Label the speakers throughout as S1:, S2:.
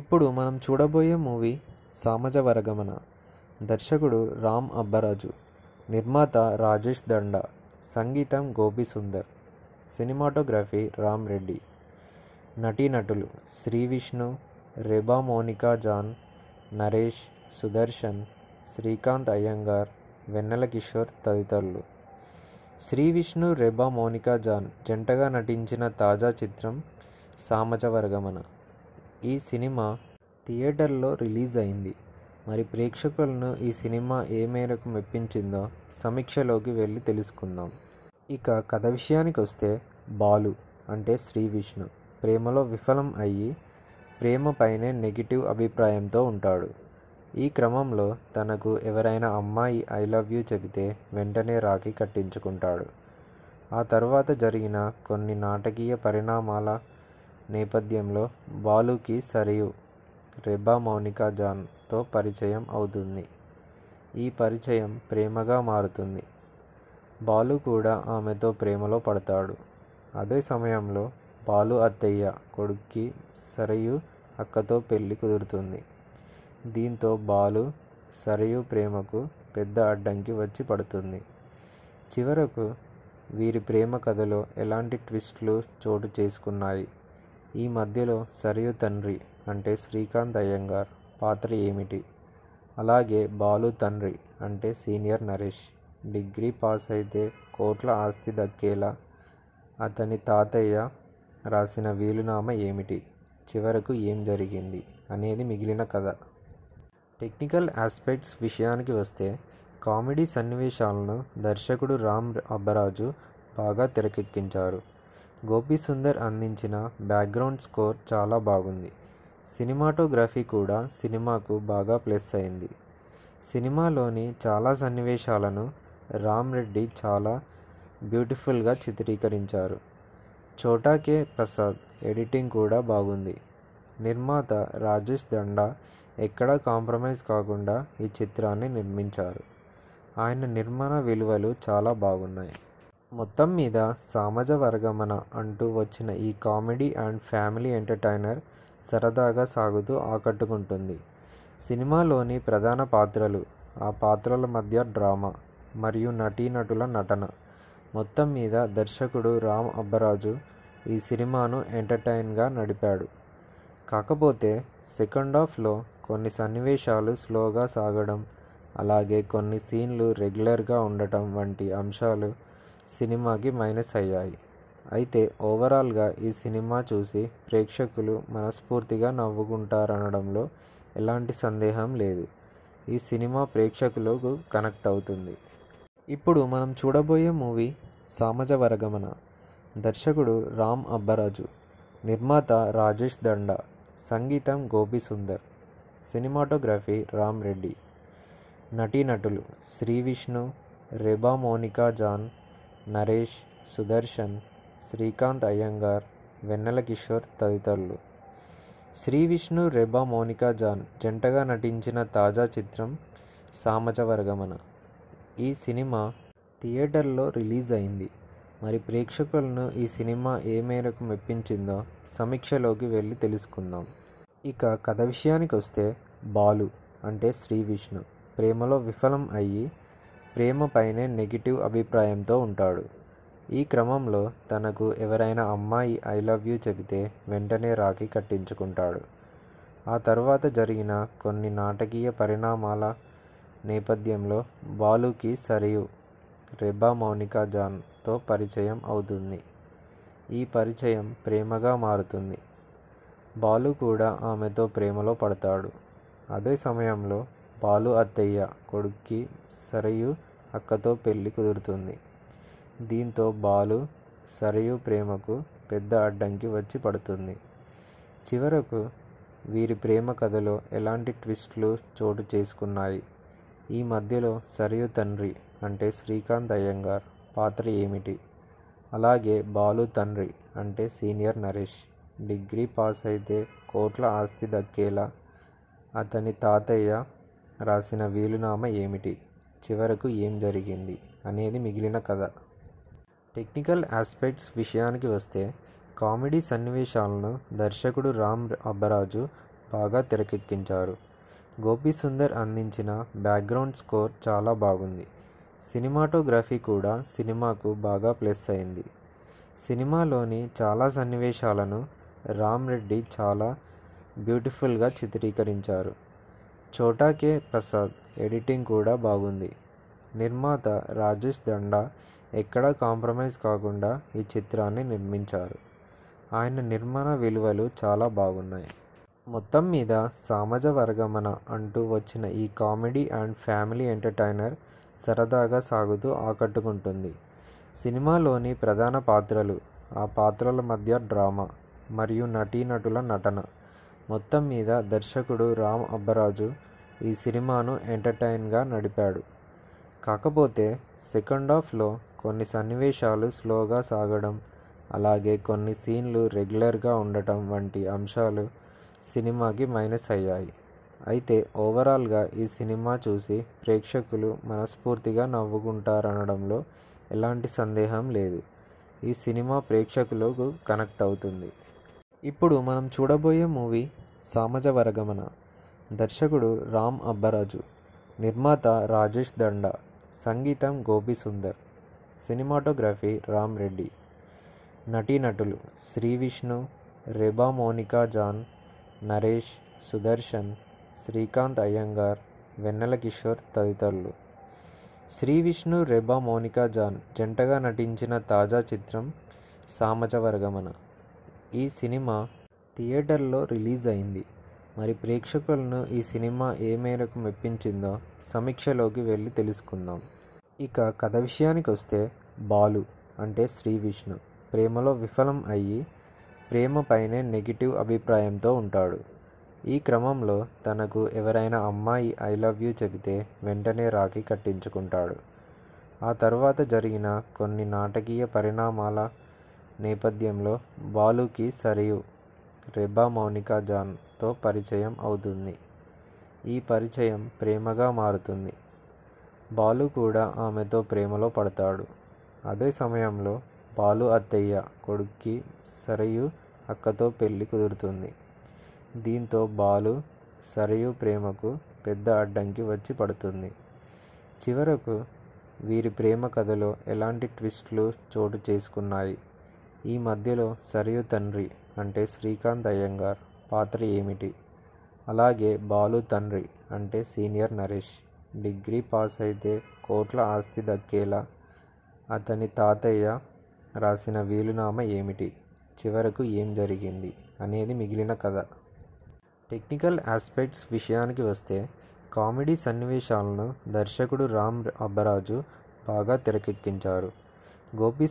S1: ఇప్పుడు మనం చూడబోయే మూవీ సామజ వరగమన దర్శకుడు రామ్ అబ్బరాజు నిర్మాత రాజేష్ దండ సంగీతం గోపి సుందర్ సినిమాటోగ్రఫీ రామ్ రెడ్డి నటీనటులు శ్రీ విష్ణు రేబా మోనికా జాన్ నరేష్ సుదర్శన్ శ్రీకాంత్ అయ్యంగార్ వెన్నెల కిషోర్ తదితరులు శ్రీ విష్ణు రెబా మోనికా జాన్ జంటగా నటించిన తాజా చిత్రం సామజ వర్గమన ఈ సినిమా థియేటర్లో రిలీజ్ అయింది మరి ప్రేక్షకులను ఈ సినిమా ఏ మేరకు మెప్పించిందో సమీక్షలోకి వెళ్ళి తెలుసుకుందాం ఇక కథ విషయానికి వస్తే బాలు అంటే శ్రీ విష్ణు ప్రేమలో విఫలం అయ్యి ప్రేమ పైనే నెగిటివ్ అభిప్రాయంతో ఉంటాడు ఈ క్రమంలో తనకు ఎవరైనా అమ్మాయి ఐ లవ్ యూ చెబితే వెంటనే రాఖీ కట్టించుకుంటాడు ఆ తర్వాత జరిగిన కొన్ని నాటకీయ పరిణామాల నేపథ్యంలో బాలుకి సరియు రెబా మౌనికా జాన్తో పరిచయం అవుతుంది ఈ పరిచయం ప్రేమగా మారుతుంది బాలు కూడా ఆమెతో ప్రేమలో పడతాడు అదే సమయంలో బాలు అత్తయ్య కొడుక్కి సరయు అక్కతో పెళ్లి కుదురుతుంది దీంతో బాలు సరయు ప్రేమకు పెద్ద అడ్డంకి వచ్చి పడుతుంది చివరకు వీరి ప్రేమ కథలో ఎలాంటి ట్విస్ట్లు చోటు చేసుకున్నాయి ఈ మధ్యలో సరియు తండ్రి అంటే శ్రీకాంత్ అయ్యంగార్ పాత్ర ఏమిటి అలాగే బాలు తండ్రి అంటే సీనియర్ నరేష్ డిగ్రీ పాస్ అయితే కోట్ల ఆస్తి దక్కేలా అతని తాతయ్య రాసిన వీలునామా ఏమిటి చివరకు ఏం జరిగింది అనేది మిగిలిన కథ టెక్నికల్ ఆస్పెక్ట్స్ విషయానికి వస్తే కామెడీ సన్నివేశాలను దర్శకుడు రామ్ అబ్బరాజు బాగా తెరకెక్కించారు గోపీసుందర్ అందించిన బ్యాక్గ్రౌండ్ స్కోర్ చాలా బాగుంది సినిమాటోగ్రఫీ కూడా సినిమాకు బాగా ప్లస్ అయింది సినిమాలోని చాలా సన్నివేశాలను రామ్ రెడ్డి చాలా బ్యూటిఫుల్గా చిత్రీకరించారు చోటా కే ప్రసాద్ ఎడిటింగ్ కూడా బాగుంది నిర్మాత రాజేష్ దండా ఎక్కడా కాంప్రమైజ్ కాకుండా ఈ చిత్రాన్ని నిర్మించారు ఆయన నిర్మాణ విలువలు చాలా బాగున్నాయి మొత్తం మీద సామజ వర్గమన అంటూ వచ్చిన ఈ కామెడీ అండ్ ఫ్యామిలీ ఎంటర్టైనర్ సరదాగా సాగుతూ ఆకట్టుకుంటుంది సినిమాలోని ప్రధాన పాత్రలు ఆ పాత్రల మధ్య డ్రామా మరియు నటీనటుల నటన మొత్తం మీద దర్శకుడు రామ్ అబ్బరాజు ఈ సినిమాను ఎంటర్టైన్గా నడిపాడు కాకపోతే సెకండ్ హాఫ్లో కొన్ని సన్నివేశాలు స్లోగా సాగడం అలాగే కొన్ని సీన్లు రెగ్యులర్గా ఉండటం వంటి అంశాలు సినిమాకి మైనస్ అయ్యాయి అయితే ఓవరాల్గా ఈ సినిమా చూసి ప్రేక్షకులు మనస్ఫూర్తిగా నవ్వుకుంటారనడంలో ఎలాంటి సందేహం లేదు ఈ సినిమా ప్రేక్షకులకు కనెక్ట్ అవుతుంది ఇప్పుడు మనం చూడబోయే మూవీ సామజ వరగమన దర్శకుడు రామ్ అబ్బరాజు నిర్మాత రాజేష్ దండ సంగీతం గోపి సుందర్ సినిమాటోగ్రఫీ రామ్ రెడ్డి నటీనటులు శ్రీ విష్ణు రెబా మోనికా జాన్ నరేష్ సుదర్శన్ శ్రీకాంత్ అయ్యంగార్ వెన్నెల కిషోర్ తదితరులు శ్రీ విష్ణు రెబా మోనికా జాన్ జంటగా నటించిన తాజా చిత్రం సామచవర్గమన ఈ సినిమా థియేటర్లో రిలీజ్ అయింది మరి ప్రేక్షకులను ఈ సినిమా ఏ మేరకు మెప్పించిందో సమీక్షలోకి వెళ్ళి తెలుసుకుందాం ఇక కథ విషయానికి వస్తే బాలు అంటే శ్రీ విష్ణు ప్రేమలో విఫలం అయ్యి ప్రేమపైనే నెగిటివ్ అభిప్రాయంతో ఉంటాడు ఈ క్రమంలో తనకు ఎవరైనా అమ్మాయి ఐ లవ్ యూ చెబితే వెంటనే రాఖీ కట్టించుకుంటాడు ఆ తర్వాత జరిగిన కొన్ని నాటకీయ పరిణామాల నేపథ్యంలో బాలుకి సరియు రెబా మౌనికా జాన్తో పరిచయం అవుతుంది ఈ పరిచయం ప్రేమగా మారుతుంది బాలు కూడా ఆమెతో ప్రేమలో పడతాడు అదే సమయంలో పాలు అత్తయ్య కొడుక్కి సరయు అక్కతో పెళ్ళి కుదురుతుంది దీంతో బాలు సరయు ప్రేమకు పెద్ద అడ్డంకి వచ్చి పడుతుంది చివరకు వీరి ప్రేమ కథలో ఎలాంటి ట్విస్ట్లు చోటు చేసుకున్నాయి ఈ మధ్యలో సరయు తండ్రి అంటే శ్రీకాంత్ అయ్యంగార్ పాత్ర ఏమిటి అలాగే బాలు తండ్రి అంటే సీనియర్ నరేష్ డిగ్రీ పాస్ అయితే కోట్ల ఆస్తి దక్కేలా అతని తాతయ్య రాసిన వీలునామా ఏమిటి చివరకు ఏం జరిగింది అనేది మిగిలిన కథ టెక్నికల్ ఆస్పెక్ట్స్ విషయానికి వస్తే కామెడీ సన్నివేశాలను దర్శకుడు రామ్ అబ్బరాజు బాగా తెరకెక్కించారు గోపీసుందర్ అందించిన బ్యాక్గ్రౌండ్ స్కోర్ చాలా బాగుంది సినిమాటోగ్రఫీ కూడా సినిమాకు బాగా ప్లస్ అయింది సినిమాలోని చాలా సన్నివేశాలను రామ్ రెడ్డి చాలా బ్యూటిఫుల్గా చిత్రీకరించారు ఛోటా కే ప్రసాద్ ఎడిటింగ్ కూడా బాగుంది నిర్మాత రాజేష్ దండా ఎక్కడా కాంప్రమైజ్ కాకుండా ఈ చిత్రాన్ని నిర్మించారు ఆయన నిర్మాణ విలువలు చాలా బాగున్నాయి మొత్తం మీద సామాజ వర్గమన అంటూ వచ్చిన ఈ కామెడీ అండ్ ఫ్యామిలీ ఎంటర్టైనర్ సరదాగా సాగుతూ ఆకట్టుకుంటుంది సినిమాలోని ప్రధాన పాత్రలు ఆ పాత్రల మధ్య డ్రామా మరియు నటీనటుల నటన మొత్తం మీద దర్శకుడు రామ్ అబ్బరాజు ఈ సినిమాను ఎంటర్టైన్గా నడిపాడు కాకపోతే సెకండ్ హాఫ్లో కొన్ని సన్నివేశాలు స్లోగా సాగడం అలాగే కొన్ని సీన్లు రెగ్యులర్గా ఉండటం వంటి అంశాలు సినిమాకి మైనస్ అయ్యాయి అయితే ఓవరాల్గా ఈ సినిమా చూసి ప్రేక్షకులు మనస్ఫూర్తిగా నవ్వుకుంటారనడంలో ఎలాంటి సందేహం లేదు ఈ సినిమా ప్రేక్షకులకు కనెక్ట్ అవుతుంది ఇప్పుడు మనం చూడబోయే మూవీ సామజ వరగమన దర్శకుడు రామ్ అబ్బరాజు నిర్మాత రాజేష్ దండ సంగీతం గోపి సుందర్ సినిమాటోగ్రఫీ రామ్ రెడ్డి నటీనటులు శ్రీ విష్ణు రెబా మోనికా జాన్ నరేష్ సుదర్శన్ శ్రీకాంత్ అయ్యంగార్ వెన్నెల కిషోర్ తదితరులు శ్రీ విష్ణు రెబా మోనికా జాన్ జంటగా నటించిన తాజా చిత్రం సామజవర్గమన వర్గమన ఈ సినిమా థియేటర్లో రిలీజ్ అయింది మరి ప్రేక్షకులను ఈ సినిమా ఏ మేరకు మెప్పించిందో సమీక్షలోకి వెళ్ళి తెలుసుకుందాం ఇక కథ విషయానికి వస్తే బాలు అంటే శ్రీ విష్ణు ప్రేమలో విఫలం అయ్యి ప్రేమ పైనే నెగిటివ్ అభిప్రాయంతో ఉంటాడు ఈ క్రమంలో తనకు ఎవరైనా అమ్మాయి ఐ లవ్ యూ చెబితే వెంటనే రాఖీ కట్టించుకుంటాడు ఆ తర్వాత జరిగిన కొన్ని నాటకీయ పరిణామాల నేపథ్యంలో బాలుకి సరియు రెబా మౌనికా జాన్తో పరిచయం అవుతుంది ఈ పరిచయం ప్రేమగా మారుతుంది బాలు కూడా ఆమెతో ప్రేమలో పడతాడు అదే సమయంలో బాలు అత్తయ్య కొడుక్కి సరయు అక్కతో పెళ్లి కుదురుతుంది దీంతో బాలు సరయు ప్రేమకు పెద్ద అడ్డంకి వచ్చి పడుతుంది చివరకు వీరి ప్రేమ కథలో ఎలాంటి ట్విస్ట్లు చోటు చేసుకున్నాయి ఈ మధ్యలో సరియు తండ్రి అంటే శ్రీకాంత్ అయ్యంగార్ పాత్ర ఏమిటి అలాగే బాలు తండ్రి అంటే సీనియర్ నరేష్ డిగ్రీ పాస్ అయితే కోట్ల ఆస్తి దక్కేలా అతని తాతయ్య రాసిన వీలునామా ఏమిటి చివరకు ఏం జరిగింది అనేది మిగిలిన కథ టెక్నికల్ ఆస్పెక్ట్స్ విషయానికి వస్తే కామెడీ సన్నివేశాలను దర్శకుడు రామ్ అబ్బరాజు బాగా తెరకెక్కించారు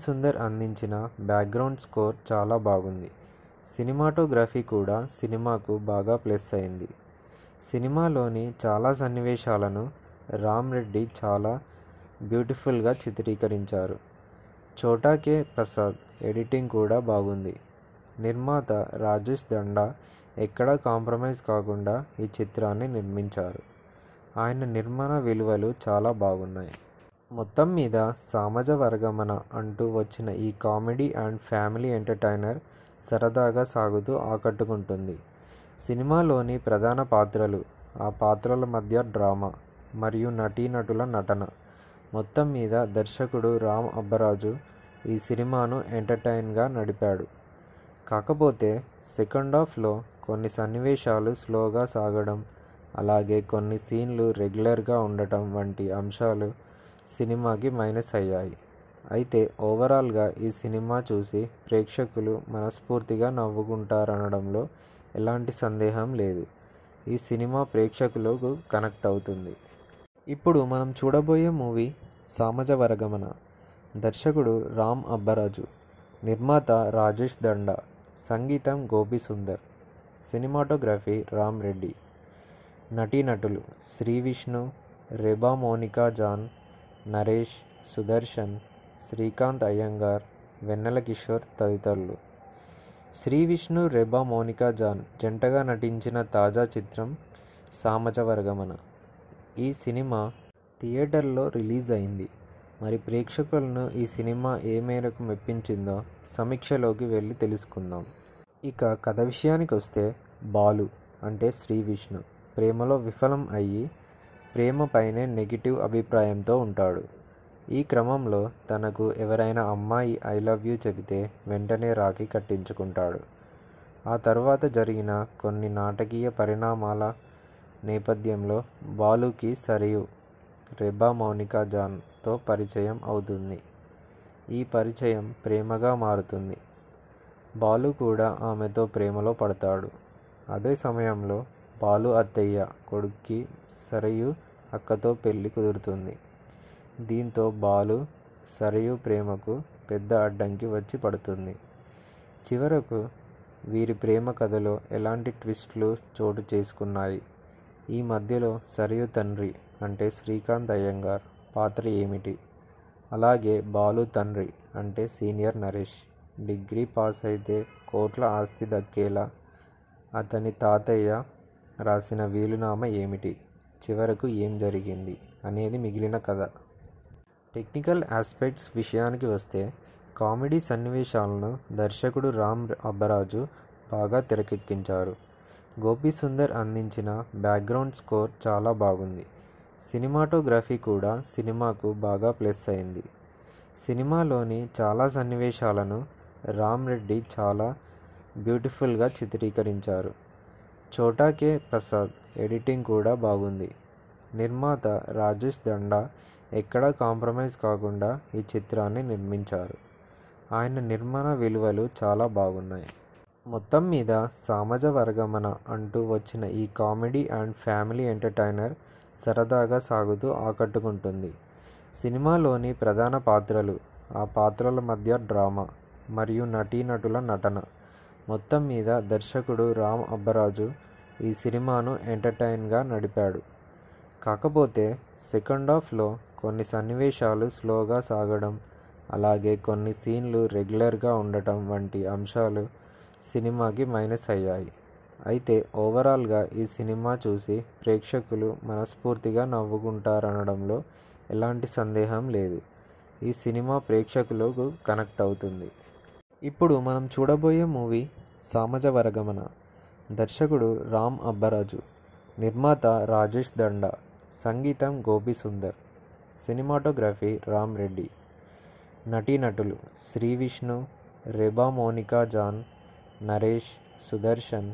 S1: సుందర్ అందించిన బ్యాక్గ్రౌండ్ స్కోర్ చాలా బాగుంది సినిమాటోగ్రఫీ కూడా సినిమాకు బాగా ప్లస్ అయింది సినిమాలోని చాలా సన్నివేశాలను రామ్ రెడ్డి చాలా బ్యూటిఫుల్గా చిత్రీకరించారు చోటా కే ప్రసాద్ ఎడిటింగ్ కూడా బాగుంది నిర్మాత రాజేష్ దండా ఎక్కడా కాంప్రమైజ్ కాకుండా ఈ చిత్రాన్ని నిర్మించారు ఆయన నిర్మాణ విలువలు చాలా బాగున్నాయి మొత్తం మీద సామజ వర్గమన అంటూ వచ్చిన ఈ కామెడీ అండ్ ఫ్యామిలీ ఎంటర్టైనర్ సరదాగా సాగుతూ ఆకట్టుకుంటుంది సినిమాలోని ప్రధాన పాత్రలు ఆ పాత్రల మధ్య డ్రామా మరియు నటీనటుల నటన మొత్తం మీద దర్శకుడు రామ్ అబ్బరాజు ఈ సినిమాను ఎంటర్టైన్గా నడిపాడు కాకపోతే సెకండ్ హాఫ్లో కొన్ని సన్నివేశాలు స్లోగా సాగడం అలాగే కొన్ని సీన్లు రెగ్యులర్గా ఉండటం వంటి అంశాలు సినిమాకి మైనస్ అయ్యాయి అయితే ఓవరాల్గా ఈ సినిమా చూసి ప్రేక్షకులు మనస్ఫూర్తిగా నవ్వుకుంటారనడంలో ఎలాంటి సందేహం లేదు ఈ సినిమా ప్రేక్షకులకు కనెక్ట్ అవుతుంది ఇప్పుడు మనం చూడబోయే మూవీ సామజ వరగమన దర్శకుడు రామ్ అబ్బరాజు నిర్మాత రాజేష్ దండ సంగీతం గోపి సుందర్ సినిమాటోగ్రఫీ రామ్ రెడ్డి నటీనటులు శ్రీ విష్ణు రెబా మోనికా జాన్ నరేష్ సుదర్శన్ శ్రీకాంత్ అయ్యంగార్ వెన్నెల కిషోర్ తదితరులు శ్రీ విష్ణు రెబా మోనికా జాన్ జంటగా నటించిన తాజా చిత్రం సామచవర్గమన ఈ సినిమా థియేటర్లో రిలీజ్ అయింది మరి ప్రేక్షకులను ఈ సినిమా ఏ మేరకు మెప్పించిందో సమీక్షలోకి వెళ్ళి తెలుసుకుందాం ఇక కథ విషయానికి వస్తే బాలు అంటే శ్రీ విష్ణు ప్రేమలో విఫలం అయ్యి ప్రేమపైనే నెగిటివ్ అభిప్రాయంతో ఉంటాడు ఈ క్రమంలో తనకు ఎవరైనా అమ్మాయి ఐ లవ్ యూ చెబితే వెంటనే రాఖీ కట్టించుకుంటాడు ఆ తర్వాత జరిగిన కొన్ని నాటకీయ పరిణామాల నేపథ్యంలో బాలుకి సరియు రెబా మౌనికా జాన్తో పరిచయం అవుతుంది ఈ పరిచయం ప్రేమగా మారుతుంది బాలు కూడా ఆమెతో ప్రేమలో పడతాడు అదే సమయంలో పాలు అత్తయ్య కొడుక్కి సరయు అక్కతో పెళ్ళి కుదురుతుంది దీంతో బాలు సరయు ప్రేమకు పెద్ద అడ్డంకి వచ్చి పడుతుంది చివరకు వీరి ప్రేమ కథలో ఎలాంటి ట్విస్ట్లు చోటు చేసుకున్నాయి ఈ మధ్యలో సరయు తండ్రి అంటే శ్రీకాంత్ అయ్యంగార్ పాత్ర ఏమిటి అలాగే బాలు తండ్రి అంటే సీనియర్ నరేష్ డిగ్రీ పాస్ అయితే కోట్ల ఆస్తి దక్కేలా అతని తాతయ్య రాసిన వీలునామా ఏమిటి చివరకు ఏం జరిగింది అనేది మిగిలిన కథ టెక్నికల్ ఆస్పెక్ట్స్ విషయానికి వస్తే కామెడీ సన్నివేశాలను దర్శకుడు రామ్ అబ్బరాజు బాగా తెరకెక్కించారు గోపీసుందర్ అందించిన బ్యాక్గ్రౌండ్ స్కోర్ చాలా బాగుంది సినిమాటోగ్రఫీ కూడా సినిమాకు బాగా ప్లస్ అయింది సినిమాలోని చాలా సన్నివేశాలను రామ్ రెడ్డి చాలా బ్యూటిఫుల్గా చిత్రీకరించారు చోటా కే ప్రసాద్ ఎడిటింగ్ కూడా బాగుంది నిర్మాత రాజేష్ దండా ఎక్కడా కాంప్రమైజ్ కాకుండా ఈ చిత్రాన్ని నిర్మించారు ఆయన నిర్మాణ విలువలు చాలా బాగున్నాయి మొత్తం మీద సామాజ వర్గమన అంటూ వచ్చిన ఈ కామెడీ అండ్ ఫ్యామిలీ ఎంటర్టైనర్ సరదాగా సాగుతూ ఆకట్టుకుంటుంది సినిమాలోని ప్రధాన పాత్రలు ఆ పాత్రల మధ్య డ్రామా మరియు నటీనటుల నటన మొత్తం మీద దర్శకుడు రామ్ అబ్బరాజు ఈ సినిమాను ఎంటర్టైన్గా నడిపాడు కాకపోతే సెకండ్ హాఫ్లో కొన్ని సన్నివేశాలు స్లోగా సాగడం అలాగే కొన్ని సీన్లు రెగ్యులర్గా ఉండటం వంటి అంశాలు సినిమాకి మైనస్ అయ్యాయి అయితే ఓవరాల్గా ఈ సినిమా చూసి ప్రేక్షకులు మనస్ఫూర్తిగా నవ్వుకుంటారనడంలో ఎలాంటి సందేహం లేదు ఈ సినిమా ప్రేక్షకులకు కనెక్ట్ అవుతుంది ఇప్పుడు మనం చూడబోయే మూవీ సామజ వరగమన దర్శకుడు రామ్ అబ్బరాజు నిర్మాత రాజేష్ దండ సంగీతం గోపి సుందర్ సినిమాటోగ్రఫీ రామ్ రెడ్డి నటీనటులు శ్రీ విష్ణు రెబా మోనికా జాన్ నరేష్ సుదర్శన్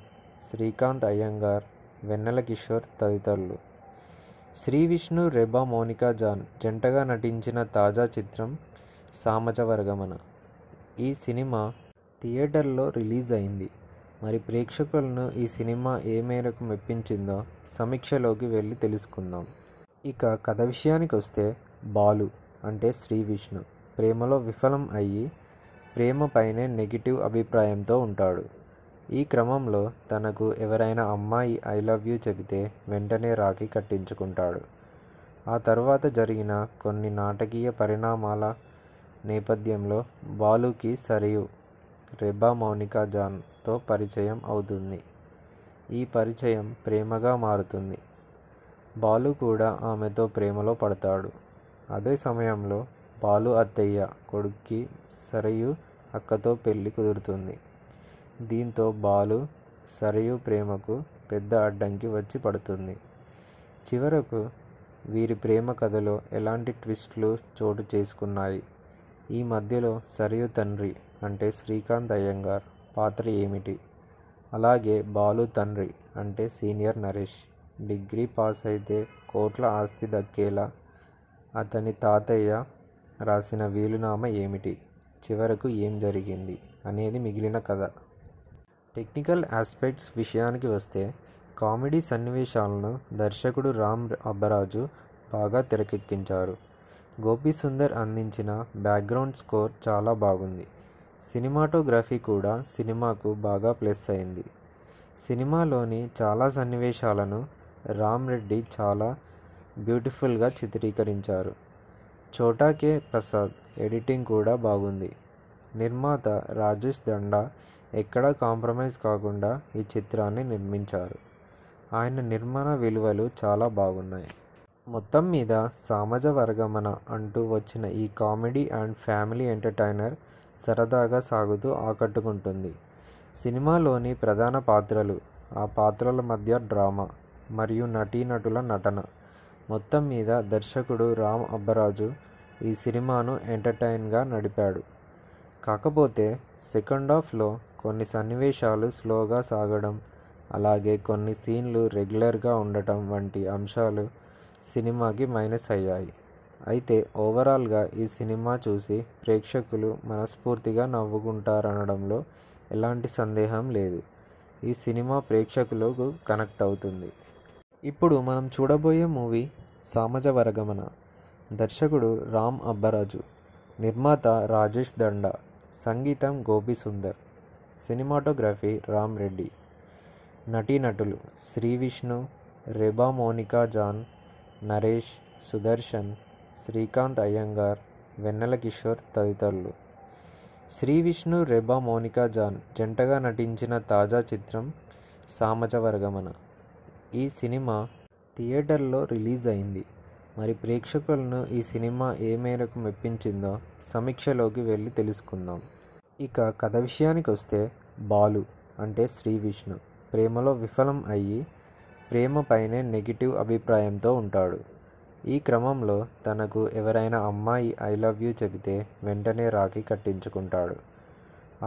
S1: శ్రీకాంత్ అయ్యంగార్ వెన్నెల కిషోర్ తదితరులు శ్రీ విష్ణు రెబా మోనికా జాన్ జంటగా నటించిన తాజా చిత్రం సామజ వర్గమన ఈ సినిమా థియేటర్లో రిలీజ్ అయింది మరి ప్రేక్షకులను ఈ సినిమా ఏ మేరకు మెప్పించిందో సమీక్షలోకి వెళ్ళి తెలుసుకుందాం ఇక కథ విషయానికి వస్తే బాలు అంటే శ్రీ విష్ణు ప్రేమలో విఫలం అయ్యి ప్రేమ పైనే నెగిటివ్ అభిప్రాయంతో ఉంటాడు ఈ క్రమంలో తనకు ఎవరైనా అమ్మాయి ఐ లవ్ యూ చెబితే వెంటనే రాఖీ కట్టించుకుంటాడు ఆ తర్వాత జరిగిన కొన్ని నాటకీయ పరిణామాల నేపథ్యంలో బాలుకి సరియు రెబా మౌనికా జాన్తో పరిచయం అవుతుంది ఈ పరిచయం ప్రేమగా మారుతుంది బాలు కూడా ఆమెతో ప్రేమలో పడతాడు అదే సమయంలో బాలు అత్తయ్య కొడుక్కి సరయు అక్కతో పెళ్లి కుదురుతుంది దీంతో బాలు సరయు ప్రేమకు పెద్ద అడ్డంకి వచ్చి పడుతుంది చివరకు వీరి ప్రేమ కథలో ఎలాంటి ట్విస్ట్లు చోటు చేసుకున్నాయి ఈ మధ్యలో సరియు తండ్రి అంటే శ్రీకాంత్ అయ్యంగార్ పాత్ర ఏమిటి అలాగే బాలు తండ్రి అంటే సీనియర్ నరేష్ డిగ్రీ పాస్ అయితే కోట్ల ఆస్తి దక్కేలా అతని తాతయ్య రాసిన వీలునామా ఏమిటి చివరకు ఏం జరిగింది అనేది మిగిలిన కథ టెక్నికల్ ఆస్పెక్ట్స్ విషయానికి వస్తే కామెడీ సన్నివేశాలను దర్శకుడు రామ్ అబ్బరాజు బాగా తెరకెక్కించారు సుందర్ అందించిన బ్యాక్గ్రౌండ్ స్కోర్ చాలా బాగుంది సినిమాటోగ్రఫీ కూడా సినిమాకు బాగా ప్లస్ అయింది సినిమాలోని చాలా సన్నివేశాలను రామ్ రెడ్డి చాలా బ్యూటిఫుల్గా చిత్రీకరించారు చోటా కే ప్రసాద్ ఎడిటింగ్ కూడా బాగుంది నిర్మాత రాజేష్ దండా ఎక్కడా కాంప్రమైజ్ కాకుండా ఈ చిత్రాన్ని నిర్మించారు ఆయన నిర్మాణ విలువలు చాలా బాగున్నాయి మొత్తం మీద సామజ వర్గమన అంటూ వచ్చిన ఈ కామెడీ అండ్ ఫ్యామిలీ ఎంటర్టైనర్ సరదాగా సాగుతూ ఆకట్టుకుంటుంది సినిమాలోని ప్రధాన పాత్రలు ఆ పాత్రల మధ్య డ్రామా మరియు నటీనటుల నటన మొత్తం మీద దర్శకుడు రామ్ అబ్బరాజు ఈ సినిమాను ఎంటర్టైన్గా నడిపాడు కాకపోతే సెకండ్ హాఫ్లో కొన్ని సన్నివేశాలు స్లోగా సాగడం అలాగే కొన్ని సీన్లు రెగ్యులర్గా ఉండటం వంటి అంశాలు సినిమాకి మైనస్ అయ్యాయి అయితే ఓవరాల్గా ఈ సినిమా చూసి ప్రేక్షకులు మనస్ఫూర్తిగా నవ్వుకుంటారనడంలో ఎలాంటి సందేహం లేదు ఈ సినిమా ప్రేక్షకులకు కనెక్ట్ అవుతుంది ఇప్పుడు మనం చూడబోయే మూవీ సామజ వరగమన దర్శకుడు రామ్ అబ్బరాజు నిర్మాత రాజేష్ దండ సంగీతం గోపి సుందర్ సినిమాటోగ్రఫీ రామ్ రెడ్డి నటీనటులు శ్రీ విష్ణు రెబా మోనికా జాన్ నరేష్ సుదర్శన్ శ్రీకాంత్ అయ్యంగార్ వెన్నెల కిషోర్ తదితరులు శ్రీ విష్ణు రెబా మోనికా జాన్ జంటగా నటించిన తాజా చిత్రం సామచవర్గమన ఈ సినిమా థియేటర్లో రిలీజ్ అయింది మరి ప్రేక్షకులను ఈ సినిమా ఏ మేరకు మెప్పించిందో సమీక్షలోకి వెళ్ళి తెలుసుకుందాం ఇక కథ విషయానికి వస్తే బాలు అంటే శ్రీ విష్ణు ప్రేమలో విఫలం అయ్యి ప్రేమపైనే నెగిటివ్ అభిప్రాయంతో ఉంటాడు ఈ క్రమంలో తనకు ఎవరైనా అమ్మాయి ఐ లవ్ యూ చెబితే వెంటనే రాఖీ కట్టించుకుంటాడు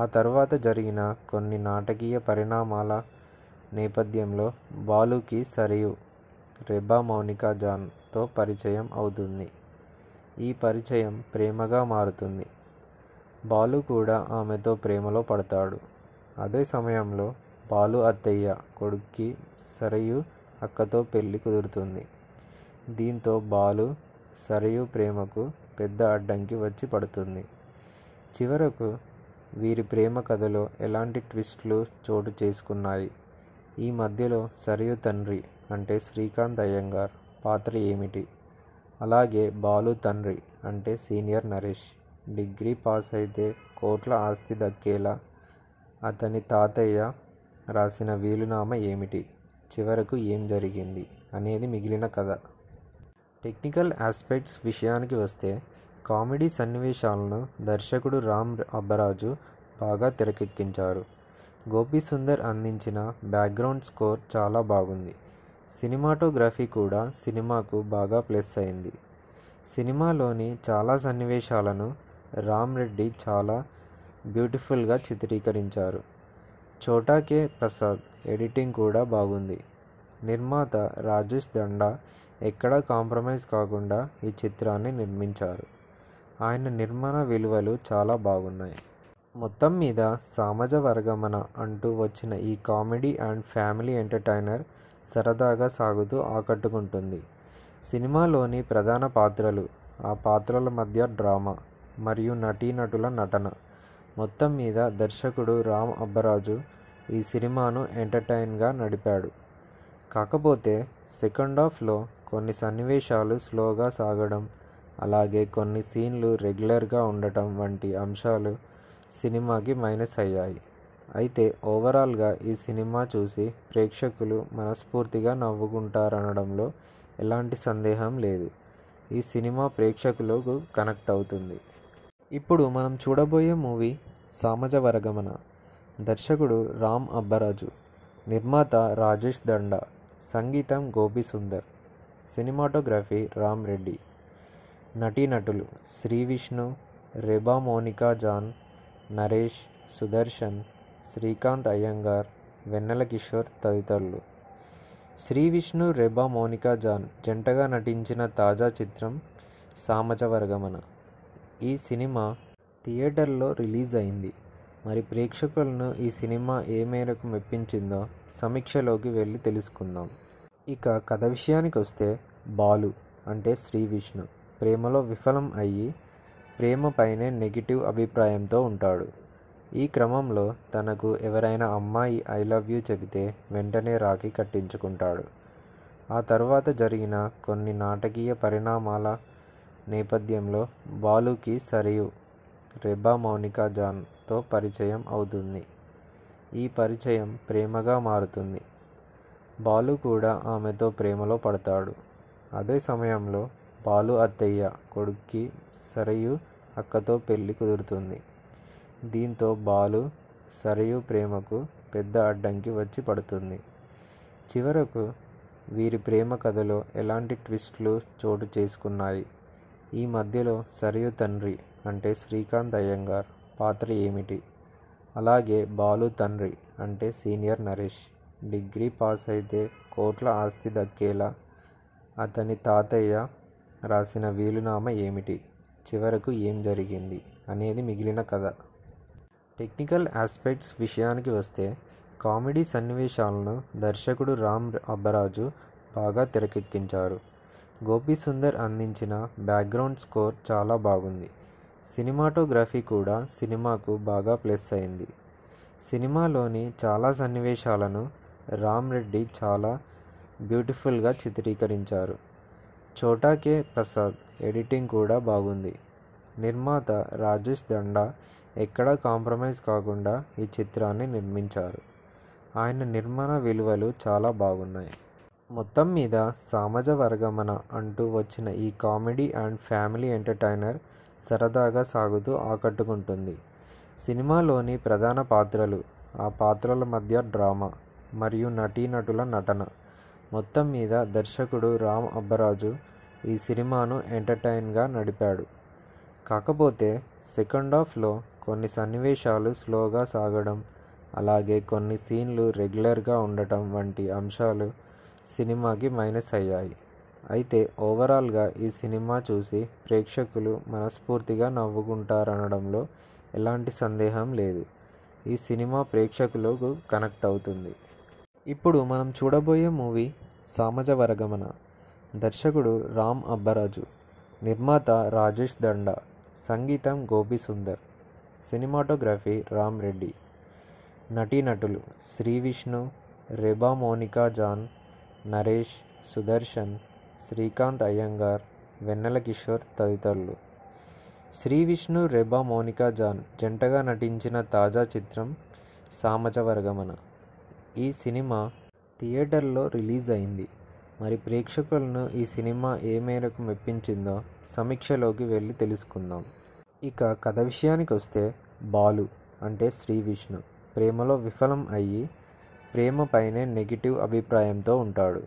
S1: ఆ తర్వాత జరిగిన కొన్ని నాటకీయ పరిణామాల నేపథ్యంలో బాలుకి సరియు రెబా మౌనికా జాన్తో పరిచయం అవుతుంది ఈ పరిచయం ప్రేమగా మారుతుంది బాలు కూడా ఆమెతో ప్రేమలో పడతాడు అదే సమయంలో పాలు అత్తయ్య కొడుక్కి సరయు అక్కతో పెళ్ళి కుదురుతుంది దీంతో బాలు సరయు ప్రేమకు పెద్ద అడ్డంకి వచ్చి పడుతుంది చివరకు వీరి ప్రేమ కథలో ఎలాంటి ట్విస్ట్లు చోటు చేసుకున్నాయి ఈ మధ్యలో సరయు తండ్రి అంటే శ్రీకాంత్ అయ్యంగార్ పాత్ర ఏమిటి అలాగే బాలు తండ్రి అంటే సీనియర్ నరేష్ డిగ్రీ పాస్ అయితే కోట్ల ఆస్తి దక్కేలా అతని తాతయ్య రాసిన వీలునామా ఏమిటి చివరకు ఏం జరిగింది అనేది మిగిలిన కథ టెక్నికల్ ఆస్పెక్ట్స్ విషయానికి వస్తే కామెడీ సన్నివేశాలను దర్శకుడు రామ్ అబ్బరాజు బాగా తెరకెక్కించారు గోపీసుందర్ అందించిన బ్యాక్గ్రౌండ్ స్కోర్ చాలా బాగుంది సినిమాటోగ్రఫీ కూడా సినిమాకు బాగా ప్లస్ అయింది సినిమాలోని చాలా సన్నివేశాలను రామ్ రెడ్డి చాలా బ్యూటిఫుల్గా చిత్రీకరించారు చోటా కే ప్రసాద్ ఎడిటింగ్ కూడా బాగుంది నిర్మాత రాజేష్ దండా ఎక్కడా కాంప్రమైజ్ కాకుండా ఈ చిత్రాన్ని నిర్మించారు ఆయన నిర్మాణ విలువలు చాలా బాగున్నాయి మొత్తం మీద సామాజ వర్గమన అంటూ వచ్చిన ఈ కామెడీ అండ్ ఫ్యామిలీ ఎంటర్టైనర్ సరదాగా సాగుతూ ఆకట్టుకుంటుంది సినిమాలోని ప్రధాన పాత్రలు ఆ పాత్రల మధ్య డ్రామా మరియు నటీనటుల నటన మొత్తం మీద దర్శకుడు రామ్ అబ్బరాజు ఈ సినిమాను ఎంటర్టైన్గా నడిపాడు కాకపోతే సెకండ్ హాఫ్లో కొన్ని సన్నివేశాలు స్లోగా సాగడం అలాగే కొన్ని సీన్లు రెగ్యులర్గా ఉండటం వంటి అంశాలు సినిమాకి మైనస్ అయ్యాయి అయితే ఓవరాల్గా ఈ సినిమా చూసి ప్రేక్షకులు మనస్ఫూర్తిగా నవ్వుకుంటారనడంలో ఎలాంటి సందేహం లేదు ఈ సినిమా ప్రేక్షకులకు కనెక్ట్ అవుతుంది ఇప్పుడు మనం చూడబోయే మూవీ సామజ వరగమన దర్శకుడు రామ్ అబ్బరాజు నిర్మాత రాజేష్ దండ సంగీతం గోపి సుందర్ సినిమాటోగ్రఫీ రామ్ రెడ్డి నటీనటులు శ్రీ విష్ణు రెబా మోనికా జాన్ నరేష్ సుదర్శన్ శ్రీకాంత్ అయ్యంగార్ వెన్నెల కిషోర్ తదితరులు శ్రీ విష్ణు రెబా మోనికా జాన్ జంటగా నటించిన తాజా చిత్రం సామజవర్గమన ఈ సినిమా థియేటర్లో రిలీజ్ అయింది మరి ప్రేక్షకులను ఈ సినిమా ఏ మేరకు మెప్పించిందో సమీక్షలోకి వెళ్ళి తెలుసుకుందాం ఇక కథ విషయానికి వస్తే బాలు అంటే శ్రీ విష్ణు ప్రేమలో విఫలం అయ్యి ప్రేమ పైనే నెగిటివ్ అభిప్రాయంతో ఉంటాడు ఈ క్రమంలో తనకు ఎవరైనా అమ్మాయి ఐ లవ్ యూ చెబితే వెంటనే రాఖీ కట్టించుకుంటాడు ఆ తర్వాత జరిగిన కొన్ని నాటకీయ పరిణామాల నేపథ్యంలో బాలుకి సరియు రెబా మౌనికా జాన్తో పరిచయం అవుతుంది ఈ పరిచయం ప్రేమగా మారుతుంది బాలు కూడా ఆమెతో ప్రేమలో పడతాడు అదే సమయంలో బాలు అత్తయ్య కొడుక్కి సరయు అక్కతో పెళ్లి కుదురుతుంది దీంతో బాలు సరయు ప్రేమకు పెద్ద అడ్డంకి వచ్చి పడుతుంది చివరకు వీరి ప్రేమ కథలో ఎలాంటి ట్విస్ట్లు చోటు చేసుకున్నాయి ఈ మధ్యలో సరయు తండ్రి అంటే శ్రీకాంత్ అయ్యంగార్ పాత్ర ఏమిటి అలాగే బాలు తండ్రి అంటే సీనియర్ నరేష్ డిగ్రీ పాస్ అయితే కోట్ల ఆస్తి దక్కేలా అతని తాతయ్య రాసిన వీలునామా ఏమిటి చివరకు ఏం జరిగింది అనేది మిగిలిన కథ టెక్నికల్ ఆస్పెక్ట్స్ విషయానికి వస్తే కామెడీ సన్నివేశాలను దర్శకుడు రామ్ అబ్బరాజు బాగా తెరకెక్కించారు గోపి సుందర్ అందించిన బ్యాక్గ్రౌండ్ స్కోర్ చాలా బాగుంది సినిమాటోగ్రఫీ కూడా సినిమాకు బాగా ప్లస్ అయింది సినిమాలోని చాలా సన్నివేశాలను రామ్ రెడ్డి చాలా బ్యూటిఫుల్గా చిత్రీకరించారు చోటా కే ప్రసాద్ ఎడిటింగ్ కూడా బాగుంది నిర్మాత రాజేష్ దండా ఎక్కడా కాంప్రమైజ్ కాకుండా ఈ చిత్రాన్ని నిర్మించారు ఆయన నిర్మాణ విలువలు చాలా బాగున్నాయి మొత్తం మీద సామజ వర్గమన అంటూ వచ్చిన ఈ కామెడీ అండ్ ఫ్యామిలీ ఎంటర్టైనర్ సరదాగా సాగుతూ ఆకట్టుకుంటుంది సినిమాలోని ప్రధాన పాత్రలు ఆ పాత్రల మధ్య డ్రామా మరియు నటీనటుల నటన మొత్తం మీద దర్శకుడు రామ్ అబ్బరాజు ఈ సినిమాను ఎంటర్టైన్గా నడిపాడు కాకపోతే సెకండ్ హాఫ్లో కొన్ని సన్నివేశాలు స్లోగా సాగడం అలాగే కొన్ని సీన్లు రెగ్యులర్గా ఉండటం వంటి అంశాలు సినిమాకి మైనస్ అయ్యాయి అయితే ఓవరాల్గా ఈ సినిమా చూసి ప్రేక్షకులు మనస్ఫూర్తిగా నవ్వుకుంటారనడంలో ఎలాంటి సందేహం లేదు ఈ సినిమా ప్రేక్షకులకు కనెక్ట్ అవుతుంది ఇప్పుడు మనం చూడబోయే మూవీ సామజ వరగమన దర్శకుడు రామ్ అబ్బరాజు నిర్మాత రాజేష్ దండ సంగీతం గోపి సుందర్ సినిమాటోగ్రఫీ రామ్ రెడ్డి నటీనటులు శ్రీ విష్ణు రెబా మోనికా జాన్ నరేష్ సుదర్శన్ శ్రీకాంత్ అయ్యంగార్ వెన్నెల కిషోర్ తదితరులు శ్రీ విష్ణు రెబా మోనికా జాన్ జంటగా నటించిన తాజా చిత్రం సామచవర్గమన ఈ సినిమా థియేటర్లో రిలీజ్ అయింది మరి ప్రేక్షకులను ఈ సినిమా ఏ మేరకు మెప్పించిందో సమీక్షలోకి వెళ్ళి తెలుసుకుందాం ఇక కథ విషయానికి వస్తే బాలు అంటే శ్రీ విష్ణు ప్రేమలో విఫలం అయ్యి ప్రేమపైనే నెగిటివ్ అభిప్రాయంతో ఉంటాడు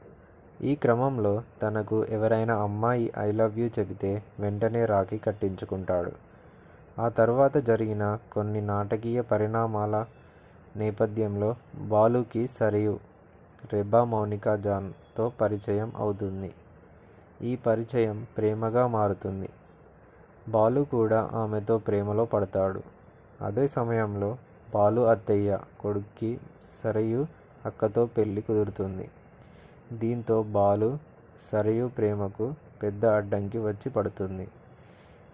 S1: ఈ క్రమంలో తనకు ఎవరైనా అమ్మాయి ఐ లవ్ యూ చెబితే వెంటనే రాఖీ కట్టించుకుంటాడు ఆ తర్వాత జరిగిన కొన్ని నాటకీయ పరిణామాల నేపథ్యంలో బాలుకి సరియు రెబా మౌనికా జాన్తో పరిచయం అవుతుంది ఈ పరిచయం ప్రేమగా మారుతుంది బాలు కూడా ఆమెతో ప్రేమలో పడతాడు అదే సమయంలో బాలు అత్తయ్య కొడుక్కి సరయు అక్కతో పెళ్లి కుదురుతుంది దీంతో బాలు సరయు ప్రేమకు పెద్ద అడ్డంకి వచ్చి పడుతుంది